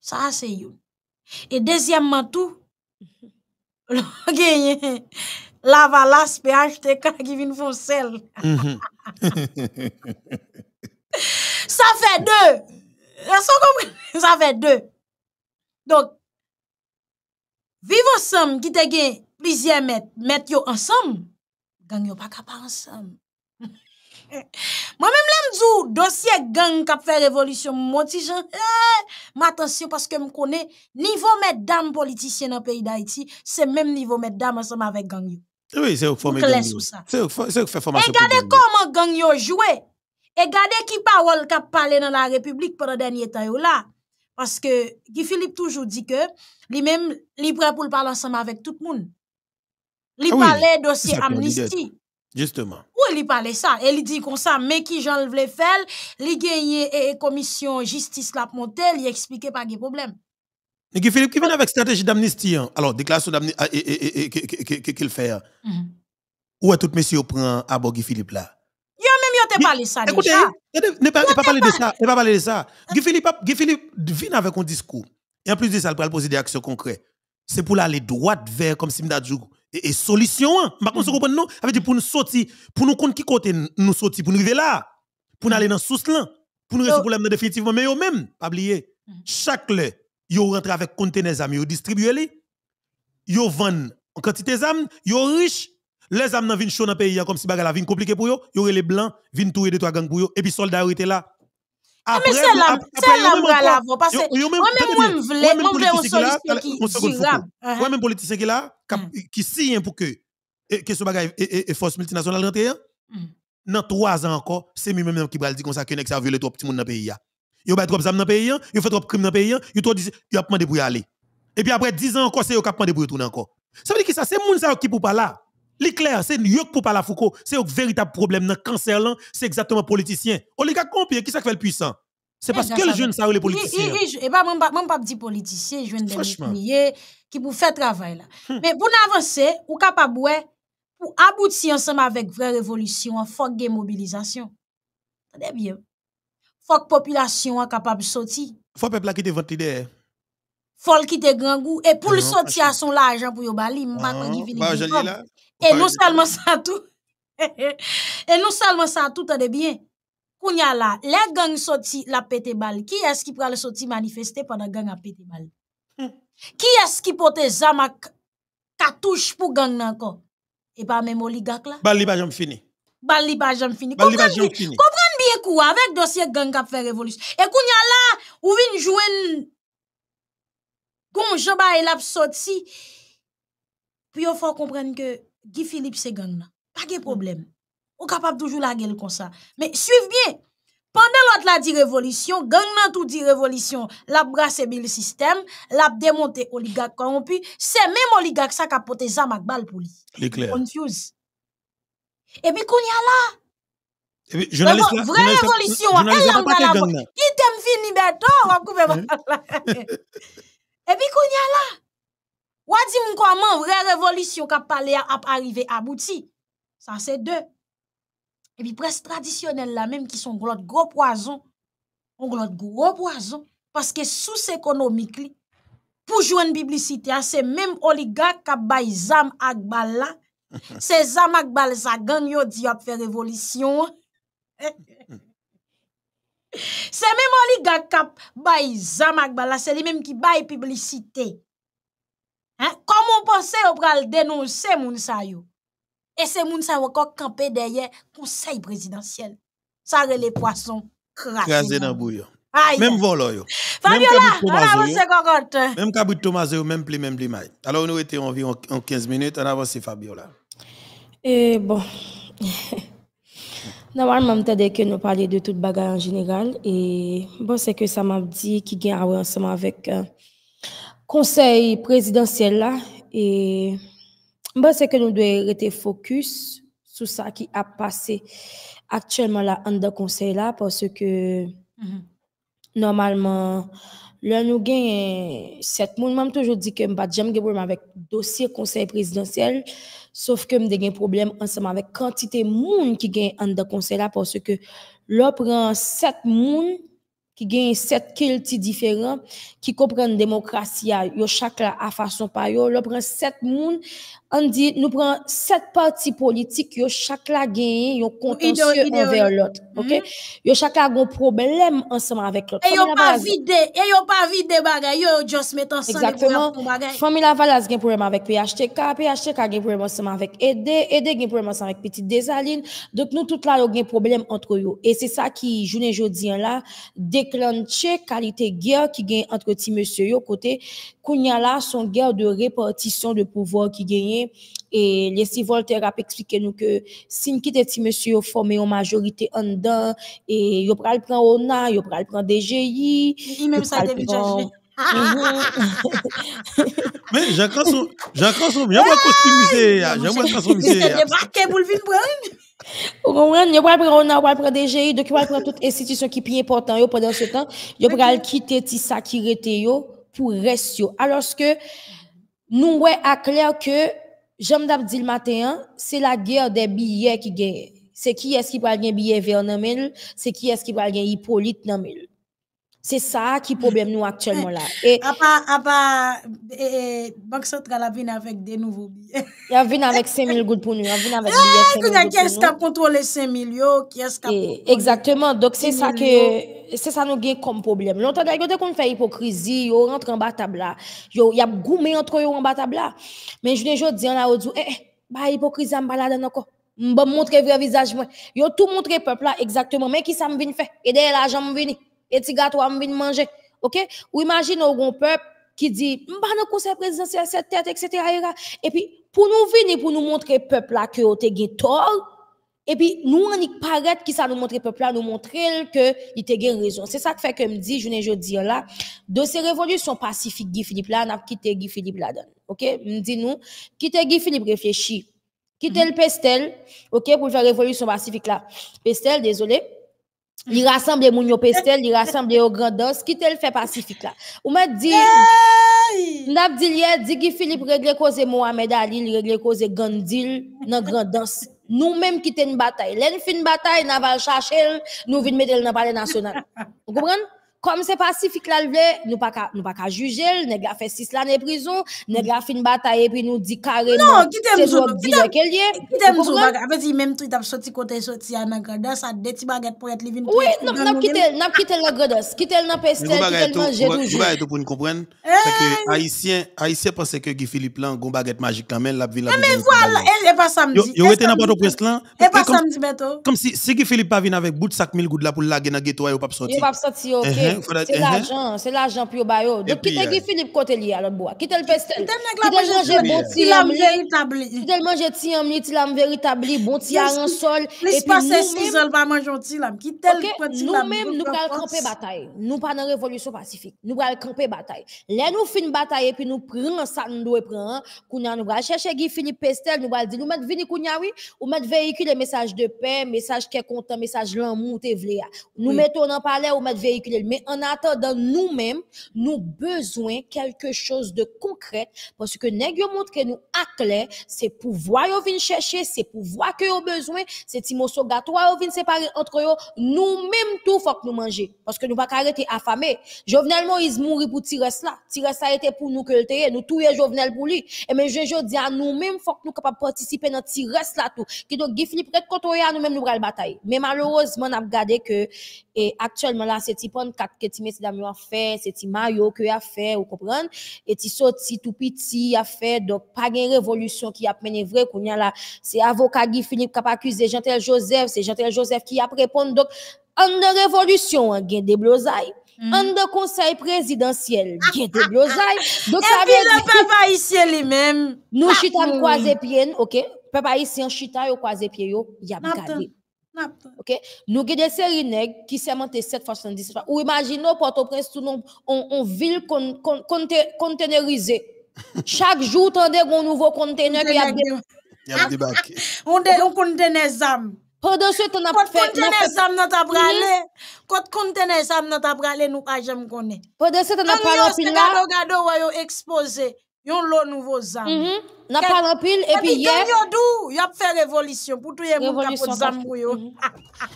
ça c'est yon. Et deuxièmement mm-hmm. tout, l'on la qui pe qui ka Ça fait deux. Ça fait deux, ça fait deux. Donc, vivons ensemble, qui te gen plusieurs mètres, mettre ensemble, gang yo pas capable ensemble. Moi-même, là, m'dou, dossier gang qui fait révolution, mon petit Jean, eh, attention parce que connais niveau mesdames politiciens dans le pays d'Haïti, c'est même niveau mesdames ensemble avec gang yo. Oui, c'est au fond, C'est au fond, et comment gang yo joué. Et regardez qui parole qui parle dans la République pendant le dernier temps. Parce que Guy Philippe toujours dit que lui-même, il est prêt pour parler ensemble avec tout le monde. Il parlait parle dossier amnistie. Justement. Où il parlait ça. Et il dit comme ça, mais qui j'en voulais faire, il gagne et commission justice la montée, il explique pas de problème. Mais Guy Philippe, qui vient avec stratégie d'amnistie, alors déclaration d'amnistie, qu'il fait. Où est tout monsieur prend à Guy Philippe là? tu parlé ça écoutez, déjà. Écoutez, ne pas, parler de ça. Ne pas parler de ça. Guy Philippe, Guy Philippe vient avec un discours. Et en plus de ça, il va poser des actions concrètes. C'est pour aller droit vers, comme Simda Djougou. Et, et solution, Maintenant, contre, mm-hmm. vous comprenez, non? Ça dire pour nous sortir, pour nous compter qui côté nous sortir, pour nous arriver là, pour nous aller dans ce là pour nous résoudre le problème définitivement. Mais eux même, pas oublier, mm-hmm. chaque le, ils rentrent avec conteneurs amis, ils distribuent les, ils vendent en quantité d'âmes, ils riches, les âmes viennent chaud dans le pays, comme si bagarre la vie compliquée pour eux, ils y les blancs, tourer de trois gangs pour eux, et puis soldats étaient là. Ah, après, mais c'est là, c'est uh-huh. là, là, moi-même, je voulais un qui Moi-même, politicien là, qui signe pour que, eh, que ce bagage et force multinationale rentre, hein? mm. dans trois ans encore, c'est lui-même qui va dire comme ça que ça le trop petit monde dans le pays. Hein. Yo bat trop dans pays, hein? yo fait trop de crimes dans le pays, Il trop a demandé pour y aller. Et puis après 10 ans encore, c'est yo qui a demandé pour y retourner encore. Ça veut dire que ça, c'est ça qui pour pas là. L'éclair, c'est Yok pour la Foucault, c'est un véritable problème dans le cancer, c'est exactement politicien. Oligarque combien qui ça fait le puissant c'est eh, parce que les jeunes ça les politiciens. Et eh, eh, bah, pas même pas dit politicien, jeune des qui pour faire travail là. Hmm. Mais pour avancer, ou capable pour aboutir ensemble avec vraie révolution, faut que mobilisation. Attendez bien. Faut que population soit capable de sortir. Faut peuple qui te vente Faut qui te grand goût et pour ah le sortir à son l'argent hein, pour yo bali, m'pa ah, qui vient. Bah, et non seulement ça tout. Et non seulement ça tout, t'as de bien. Kounya là, les gangs sortis la pété balle. Qui est-ce qui pral le sorti manifester pendant gang a pété balle? Hum. Qui est-ce qui pote zamak katouche pour gang encore? Et pas même oligak là? Balli pas j'en fini. Balli pas fini. bien quoi avec dossier gang qui a fait révolution. Et kounya là, ou vin jouen. Gon j'en bas la sorti. Puis yon faut comprendre que. Guy Philippe c'est gang Pas de mm. problème. est capable toujours la gueule comme ça. Mais suivez bien. Pendant l'autre la dit révolution, gang nan tout dit révolution, la brasse le système, la démonté oligarque corrompu, c'est même oligarque ça qui a poté ça balle pour lui. C'est Confuse. Et puis qu'on y a là. Et puis journaliste vraie révolution, elle a pas gang Qui t'aime fini bientôt, mm. Et puis qu'on y a là. Wadi mwen kwa man vre revolisyon kap pale a ap arive abouti. San se de. Ebi pres tradisyonel la menm ki son glot grob wazon. Son glot grob wazon. Paske sous ekonomik li. Pou jwen biblicite a se menm oligak kap bay zam ak bal la. Se zam ak bal la sa gan yo di ap fe revolisyon. Se menm oligak kap bay zam ak bal la. Se li menm ki bay biblicite. Hein? Comment penser pensait pral dénoncer moun sa yo? Et ces moun sa yo kok kampe Conseil présidentiel, ça Sa poissons. poason krasen dans bouyon. Même volo yo. Fabiola, Même avance kokote. yo, pli, même pli may. Alors nous étions environ en 15 minutes, on avance Fabiola. Et eh, bon, même mte que nous parler de tout bagarre en général. Et bon c'est que ça m'a dit qu'il y a ensemble avec... avec. Euh, conseil présidentiel là et moi c'est que nous devons rester focus sur ça qui a passé actuellement là en conseil là parce que mhm. normalement là nous gagnons sept monde même toujours dit que pas jamais problème avec dossier conseil présidentiel sauf que me dégain problème ensemble avec quantité monde qui gagne en conseil là parce que là prend sept monde qui gagne sept cultes différents, qui comprennent démocratie, chaque à façon par yo, prend sept on dit, nous prenons sept partis politiques, yo chaque la gagne, yon contentieux envers l'autre. OK? Mm -hmm. Yo chaque un problème ensemble avec l'autre. Et yo pas vidé, et yo pas vidé bagay, yo just met ensemble Exactement. Famille Lavalas gen problème avec PHTK, PHTK gen problème ensemble avec ED, ED gen problème ensemble avec Petite Desaline. Donc nous tout là yo un problème entre nous. Et c'est ça qui journée jodi là déclenche qualité guerre qui gagne entre ti monsieur yo côté là son guerre de répartition de pouvoir qui gagnait. Et Leslie Voltaire a expliqué nous que si qui était monsieur formé en majorité en dedans, et il pral prend ONA, il pral prend DGI. Même ça, Mais jankran son, jankran son, jankran kostimise ya, jankran kostimise ya. Nye bakè pou l'vin pran. On konwen, yo pral pran ona, yo pral pran DGI, dok yo pral pran tout institusyon ki pi important yo pwèdan se tan, yo pral kite ti sa ki qui yo pour rester. Alors que nous, ouais, à clair que, j'aime d'abdi le matin, c'est la guerre des billets qui gagne. C'est qui est-ce qui va gagner billet vers Namel? C'est qui est-ce qui va gagner Hippolyte Namel? C'est ça qui problème nous actuellement là. Et à part, Banque Centrale a venu avec des nouveaux billets. Il a vienne avec 5 000 gouttes pour nous. Il a vienne avec des billets 5 ah, Qui est-ce qui a contrôlé 5 millions? Qui est-ce qui a Exactement. Donc, c'est ça que, c'est ça nous gagne comme problème. Longtemps d'ailleurs, qu'on fait hypocrisie, on rentre en bas table là. Il y a goumé entre eux en bas table là. Mais je ne dis là, la dit, eh, eh, bah, hypocrisie, on balade encore. Je vais montrer le vrai visage. ont tout montrer peuple là exactement. Mais qui ça me vient faire? Et dès l'argent me vient et tu gâteau à manger. OK? Ou imagine un grand peuple qui dit, m'ba nan conseil présidentiel, cette tête, etc. Et puis, pour nous venir, pour nous montrer peuple là que tort, et puis, nous, on y paraît qui ça nous montre peuple là, nous montrer que il te raison. C'est ça que fait que me dit, je ne pas dire là, de ces révolutions pacifiques, Guy Philippe là, n'a quitté Guy Philippe là dedans. OK? Me dit nous, quitter Guy Philippe réfléchit. Quitter le Pestel, OK, pour faire révolution pacifique là. Pestel, désolé il mm. rassemble mon pestel, il rassemble au grand dos, qui te le fait pacifique là. on m'a dit, n'a pas dit hier, dit que Philippe régler cause Mohamed Ali, il règle cause Gandil, nan grand danse. Nous même qui une bataille. L'en fin bataille, n'a la chercher, nous vîn mettre le palais national. Vous comprenez? Comme c'est pacifique là, nous pas nous pas juger, nèg a fait 6 l'année prison, nèg a fait une bataille et puis nous dit carrément. Non, qui t'aime qui t'aime quel lien. Qui t'aime jour, même tout t'a sorti côté sorti à la grandeur, ça des petits baguettes pour être livine. Oui, n'a quitté, n'a quitté la grandeur, quitté la pestel, quitté le manger toujours. tout pour nous comprendre. C'est que haïtien, haïtien pensait que Guy Philippe là, gon baguette magique quand même, la ville Mais voilà, elle est pas samedi. Yo était n'importe où presse là. Elle pas samedi bientôt. Comme si si Guy Philippe pas vient avec bout de sac 1000 goud là pour laguer dans ghetto, il pas sorti. Il pas sorti, OK. Eh, hein? Hein? c'est hein? l'argent, c'est l'argent pour Bayo. Donc qui t'a euh, dit Philippe côté lié à l'autre bois Qui t'a le pestel Qui t'a mangé bon tiam véritable Qui t'a mangé tiam ni tiam véritable bon tiam en sol et puis nous même nous pas manger tiam qui t'a nous même nous pas camper bataille nous pas dans révolution pacifique nous pas camper bataille là nous fin bataille et puis nous prenons ça nous doit prendre nous va chercher Guy Philippe Pestel nous va dire nous mettre venir kounya oui ou mettre véhiculer message de paix message qui est content message l'amour t'est vle nous mettons en parler ou mettre véhiculer mais en attendant nous-mêmes, nous besoin quelque chose de concret parce que nèg yo montre nous a clair, c'est pouvoir yo venir chercher, c'est pouvoir que yo besoin, c'est timoso gato yo séparer entre yo, nous-mêmes tout faut que nous manger parce que nous pas arrêter affamé. Jovenel Moïse mourit pour tirer cela. Tirer ça était pour nous que nous tout Jovenel pour lui. Et mais je dis à nous-mêmes faut que nous capable participer dans tirer cela tout. Qui donc Guy contre nous-mêmes nous la bataille. Mais malheureusement, on a regardé que et actuellement là c'est 4 que ti dans a fait, c'est ti maillot que a fait, ou comprendre Et ti si tout petit a fait donc pas une révolution qui a mené vrai qu'on y a là, c'est avocat qui Philippe qui a accusé Jean-Tel Joseph, c'est Jean-Tel Joseph qui a répondu donc en de révolution, un hein, des mm-hmm. de Mm. conseil présidentiel, gain de blosaille Donc, ça veut dire. papa ici lui-même. Nous, chita croiser pieds, ok? Papa ici en chita, yo les pieds, yo, y a gardé. Ok, nous qui s'est monté qui ki 7,70. Ou imaginez Port-au-Prince tout on, on ville kon, chaque konte, tande a un ki On Pendant ce temps, on a fait... nous Quand on ça, nous pas parlé, nous jamais un Pendant ce on a yon lot nouveau zam. Mhm. N'a pas rempli et puis hier yon dou, y a fait révolution pour tout yon monde qui zam pour yon.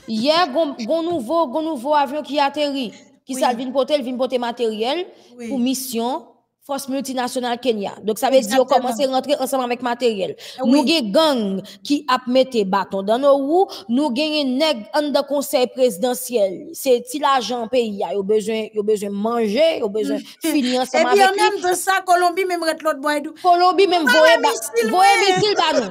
Hier gon nouveau gon nouveau avion qui atterri, qui oui. ça vient porter, vient matériel pour mission force multinationale Kenya. Donc, ça veut dire qu'on commence à rentrer ensemble avec matériel. Eh Nous avons gang qui a mis bâton dans nos roues. Nous avons nèg dans conseil présidentiel. C'est si l'argent pays, il a besoin, il besoin manger, il a besoin eh finir ensemble. Et bien, même de ça, Colombie, même l'autre bois. Colombie, même voye missile, voye pardon.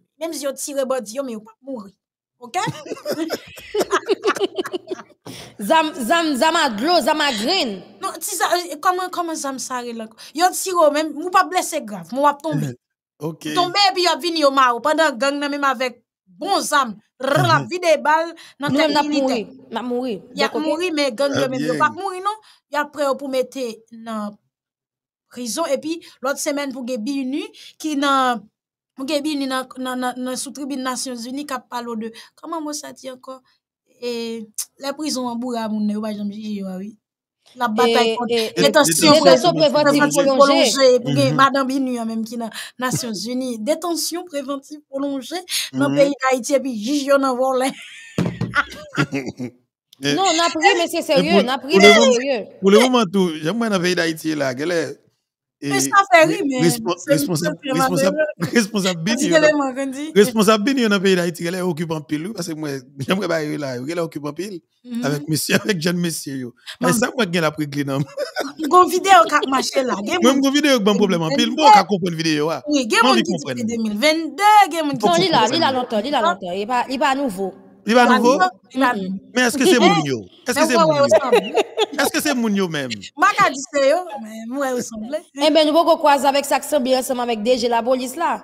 Même si vous tirez body, mais vous pas mourir. OK? zam, zam, zam à glo, zam green. Non, si ça, euh, comment, comment zam ça là? Yo tire même, mou pas blessé grave, mou va tomber. OK. Tomber, puis yo vini yo mao, pendant gang nan même avec bon zam, la mhm. vie des balles, nan tête militaire. N'a mouri, n'a mouri. mouri, mais gang yo ah, même yo pas mouri, non? Y après, pour mettre euh, nan prison, et puis l'autre semaine pour ge binu, qui nan Mwge bi ni nan sotribi Nasyon Zuni kap palo de Kama mwosati anko Le prizon anbou ya moun ne wajan La batay kont Detansyon preventive prolonger Mwge madan bi ni anmem ki nan Nasyon Zuni Detansyon preventive prolonger Nan peyi Daitye pi jijyo nan volen Non napri men se serye Napri se serye Pou le mwantou Jem mwen anveyi Daitye la Gele Responsabilité dans le pays d'Haïti, est occupant pile, parce que moi, j'aimerais pas là, est occupant pile, mm-hmm. avec monsieur, avec jeune monsieur. Mais ça, moi, je la vidéo là. vidéo problème en pile, moi, qui vidéo. Ah. Oui, ah. il a il a il pas nouveau. Il va hmm. nouveau? Mais est-ce que c'est Mounio? Est-ce que c'est Mounio? Est-ce que c'est Mounio même? Maka yo, mais moi, il ressemble. Eh bien, nous, on croise avec ça, bien ensemble avec DG, la police là.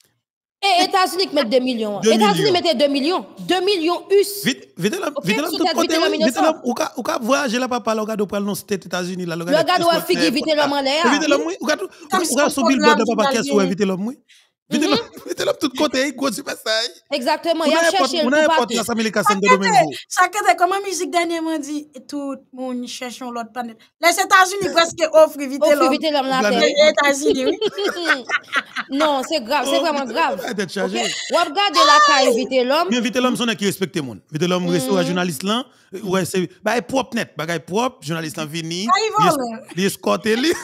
Et eh, États-Unis mettent 2 millions. États-Unis mettent 2 millions. 2 millions US. Vite, vite là, vite là, hein. vite là, vite, vite, vite, vite, vite, là, papa, vite, vite, vite, vite, vite, États-Unis là, vite, vite, vite, vite, vite vite, vite, vite, Vite vite, vite, vite, vite, vite, vite, vite, vite, qu'est-ce vite, vite, vite, vite, Mettez-le mhm. de tout côté, hein, gros du passage. Exactement, il y a cherché le parti. On a l'Assemblée de Domingo. Chaque année, comme la musique dernièrement dit, tout le monde cherche l'autre planète. Les États-Unis presque offrent vite l'homme. Offrent vite l'homme Les États-Unis, oui. non, c'est grave, c'est vraiment oh. grave. On va chargé. la caille vite l'homme. Bien vite l'homme, c'est qui respecte le monde. Vite l'homme reste mhm. journaliste là. Ouais, c'est bagay propre net, bagay propre, journaliste en vini. Il ben. escorte lui.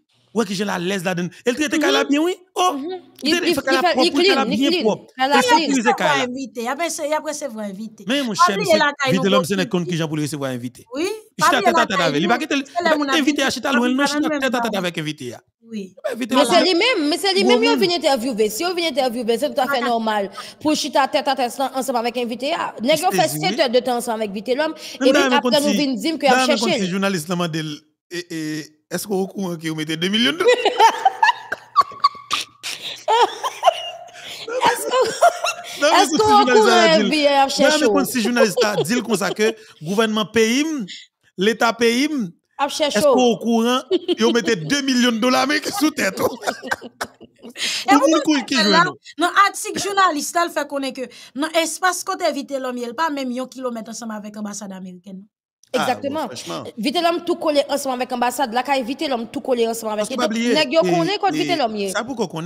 Ouais, que j'ai la laisse là-dedans. Elle traite mhm. bien, oui. Oh, mhm. il faut il propre, a bien propre. Elle a Elle invité. Ah, ben, mais mon cher, vite l'homme, c'est compte qui j'ai voulu recevoir invité. Oui. Je suis tête à tête avec. Il à je tête à tête avec invité. Hein. Oui. Eh ben, mais c'est lui-même, mais c'est lui-même, il Si on vient interviewer, c'est tout à fait ah, normal. Pour Chita tête à tête ensemble avec invité, ah, n'est-ce fait 7 heures de temps ensemble avec invité l'homme. Et puis après, nous qu'il est-ce que vous courant hein, que vous mettez 2 millions de dollars Est-ce qu'on courant au courant Non, mais si journaliste dit comme ça que gouvernement paye, l'État paye, est-ce au courant, ils mettaient 2 millions de dollars sous tête? Oh? Et vous qui là, dans oh? l'article journaliste, il fait connaître que dans l'espace côté éviter l'homme, il n'y a pas même un kilomètre ensemble avec l'ambassade américaine. Ah, exactement. vite l'homme tout collé ensemble avec l'ambassade. Là, vite l'homme tout collé ensemble avec l'ambassade. Nèg yo oublié. quand vite l'homme. Ça pourquoi qu'on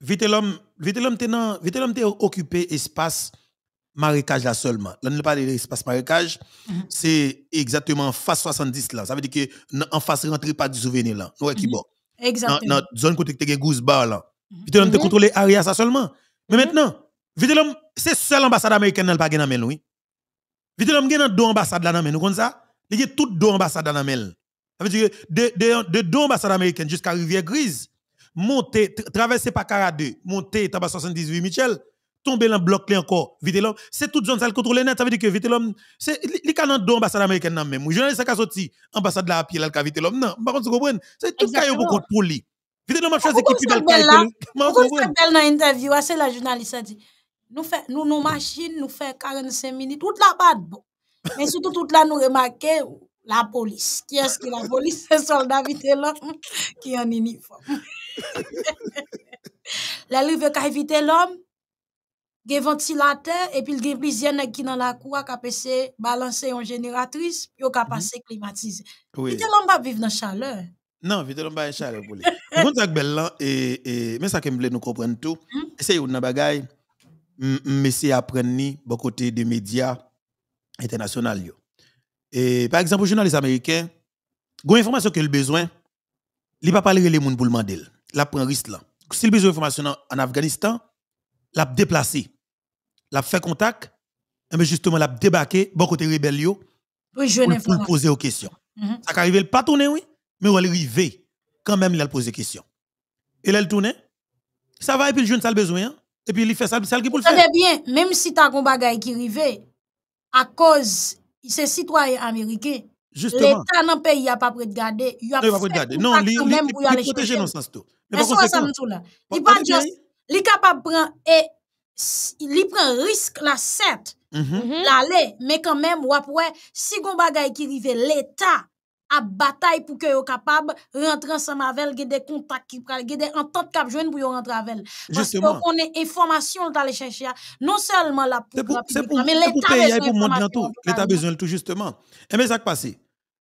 Vite l'homme, vite l'homme vite l'homme occupé espace marécage là seulement. Là, ne parle de l'espace marécage, mhm. c'est exactement face 70 là. Ça veut dire que en face rentrée pas du souvenir là. Ouais, qui mhm. bon. Exactement. Dans zone côté que goose bar là. Mhm. Vite l'homme te contrôlé area ça seulement. Mais maintenant, vite l'homme c'est seul ambassade américaine qui n'a pas dans main Vite l'homme a deux ambassades là dans main, nous comme ça. Il y a tout deux ambassades dans la Ça veut dire de, de, deux ambassades américaines jusqu'à Rivière Grise, monter, traverser par Cara 2, monter, tabac 78 Michel, tomber dans le bloc encore, vite l'homme. C'est toute zone le contrôle Ça veut dire que vite l'homme, c'est les canons deux ambassades américaines dans même. Journaliste qui a sorti, ambassade de la pied, là, vite l'homme. Non, par contre, vous comprenez? C'est tout cas pour pour lui. Vite l'homme a ah, choisi qui plus belle Vous êtes c'est belle dans ah, C'est la journaliste a dit, nous fait, nous, nous machines, nous faisons 45 minutes, là la bon. Mais surtout, tout là, nous remarquons la police. Qui est-ce qui la police? C'est le soldat qui est en uniforme. La livre qui évité l'homme, il y a ventilateur et puis il y a plusieurs qui dans la cour qui se balancer en génératrice et qui a mhm. passé climatisé. Oui. Vite l'homme va vivre dans la chaleur. Non, vite l'homme va vivre dans la chaleur. Pour les. ça mais ça que nous comprenons tout, mhm. c'est une bagaille. mais c'est essayer du côté de médias international. Yo. Et par exemple, journaliste Américains il information qu'il ont besoin, il pas parler les gens pour le demander. Il prend risque là. S'il a besoin d'informations en Afghanistan, il ont déplacé. Il fait contact, mais eh ben, justement, il a débarqué, bon côté rebelle, pour, pour poser aux questions. Mm -hmm. Ça arrive, pas tourner, oui, mais il arrivé. Quand même, il a posé question. Et là, il tourné. Ça va, et puis le jeune, ça a besoin. Hein. Et puis, il fait ça, ça qui pour le faire. Ça bien, même si tu as un bagage qui arrive, à cause ces citoyens américains, l'État dans le pays n'a pas prêt de garder. Il a pas garder. Non, il protège nos sens tout. Mais c'est ça me là. Il pas juste il capable prendre et il prend risque la 7 mhm. mhm. l'aller mais quand même si gon bagaille qui river l'État à bataille pour que soyez capable rentrer ensemble avec des contacts qui pral, des ententes cap joindre pour rentrer avec parce Parce qu'on est information les chercher non seulement la pour, mais l'État besoin pour monde tout. L'État besoin tout justement. Et eh mais ça qui passe.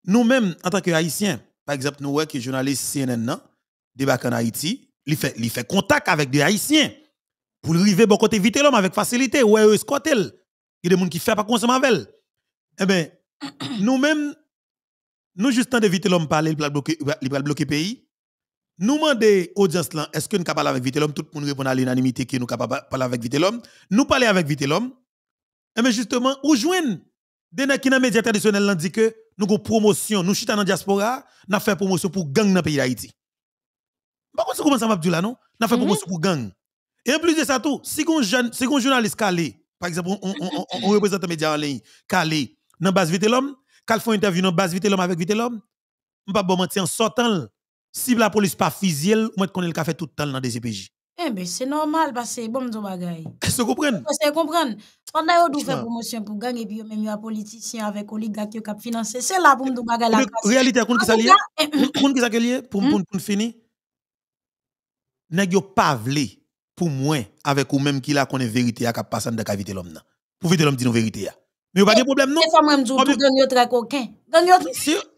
Nous-mêmes en tant que haïtiens, par exemple nous ouais, que journaliste CNN débarque en Haïti, il fait il fait contact avec des haïtiens pour arriver bon côté vite l'homme avec facilité ouais escorter. Il y a des gens qui font pas consommer avec Eh bien, nous-mêmes nous, juste de d'éviter l'homme parler, il va bloquer le pays. Nous demandons audience là, est-ce que nous capable avec Vitelhomme Tout le monde répond à l'unanimité que nous capable parler avec l'homme. Nous parler avec Vitelhomme. Et mais justement, ou jouons des qui dans les médias traditionnels dit que nous avons promotion, nous chita dans la diaspora, nous fait promotion pour gang dans le pays d'Haïti. Par contre, comment ça m'a dit là, non? Nous fait promotion mhm. pour gang. Et en plus de ça tout, si un jeune, journaliste calé, par exemple, on, représente les médias en ligne, calé, dans base l'homme. Quand font interview dans base vite l'homme avec vite l'homme, on pas bon mentir en sortant si la police pas fisiel, moi connais le café tout le temps dans des EPJ. Eh ben c'est normal parce que bon ton bagay. Est-ce que vous comprenez que vous comprenez On a eu faire promotion pour gagner puis même y a politicien avec oligarque qui cap financé, c'est là pour ton bagay la Réalité qu'on qui ça lié Qu'on qui ça lié pour pour finir. Nèg yo pas vle pour moi avec ou même qui là connaît vérité à cap passer dans cavité l'homme là. Pour vite l'homme dit nos vérité là. Mais pas de eh, problème, non? C'est moi, je dis que gagne très coquin.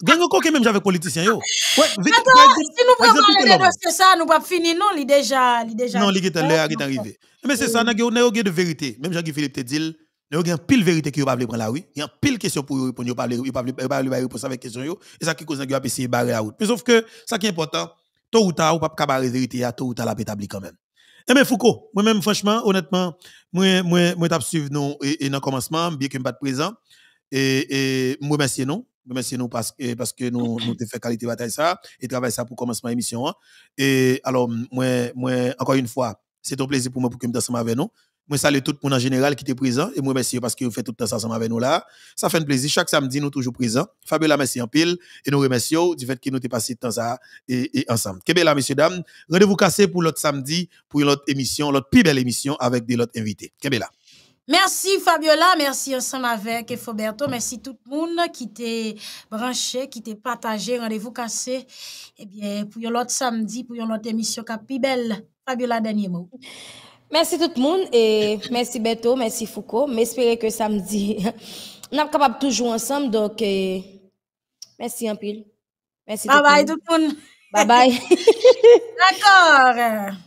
Gagne coquin même j'avais politicien, yo. Ouais, vite, Attends, si nous prenons parler de ça, nous pas finir, non? Il déjà, il déjà. Non, il est arrivé. Hein, eh, mais c'est ça, nous avons de vérité. Même Jean-Philippe te dit, nous avons pile vérité qui ne pas prendre la oui Il y a pile question pour répondre, il a pas répondre avec question, yo. Et ça qui cause que nous avons essayé de barrer la route. Mais sauf que, ça qui est important, tôt ou tard, ou pas cabaret vérité, tôt ou tard, la pétabli quand même. Eh bien, Foucault, moi-même, franchement, honnêtement, moi, moi, moi, t'as suivi et, et dans le commencement, bien que je pas présent, et, et moi, merci nous, merci nous parce, parce que nous, nous fait fait qualité de bataille ça, et travail ça pour commencement émission, hein. Et alors, moi, moi, encore une fois, c'est un plaisir pour moi pour que je me avec nous. Moi, salue tout le monde en général qui était présent. Et moi, merci parce que vous faites tout le temps ensemble avec nous là. Ça fait un plaisir. Chaque samedi, nous toujours présents. Fabiola, merci en pile. Et nous remercions du fait que nous avons passé le temps ça et, ensemble. Québécois, messieurs, dames. Rendez-vous cassé pour l'autre samedi, pour l'autre émission, l'autre plus belle émission avec des autres invités. Québécois. Merci Fabiola, merci ensemble avec Foberto, merci tout le monde qui était branché, qui était partagé, rendez-vous cassé. Eh bien, pour l'autre samedi, pour l'autre émission, qui plus belle. Fabiola, dernier mot. Merci tout le monde et merci Beto, merci Foucault. Mais J'espère que samedi, on est capable toujours ensemble. Donc, eh, merci un pile. Merci bye tout bye tout le monde. Bye bye. D'accord.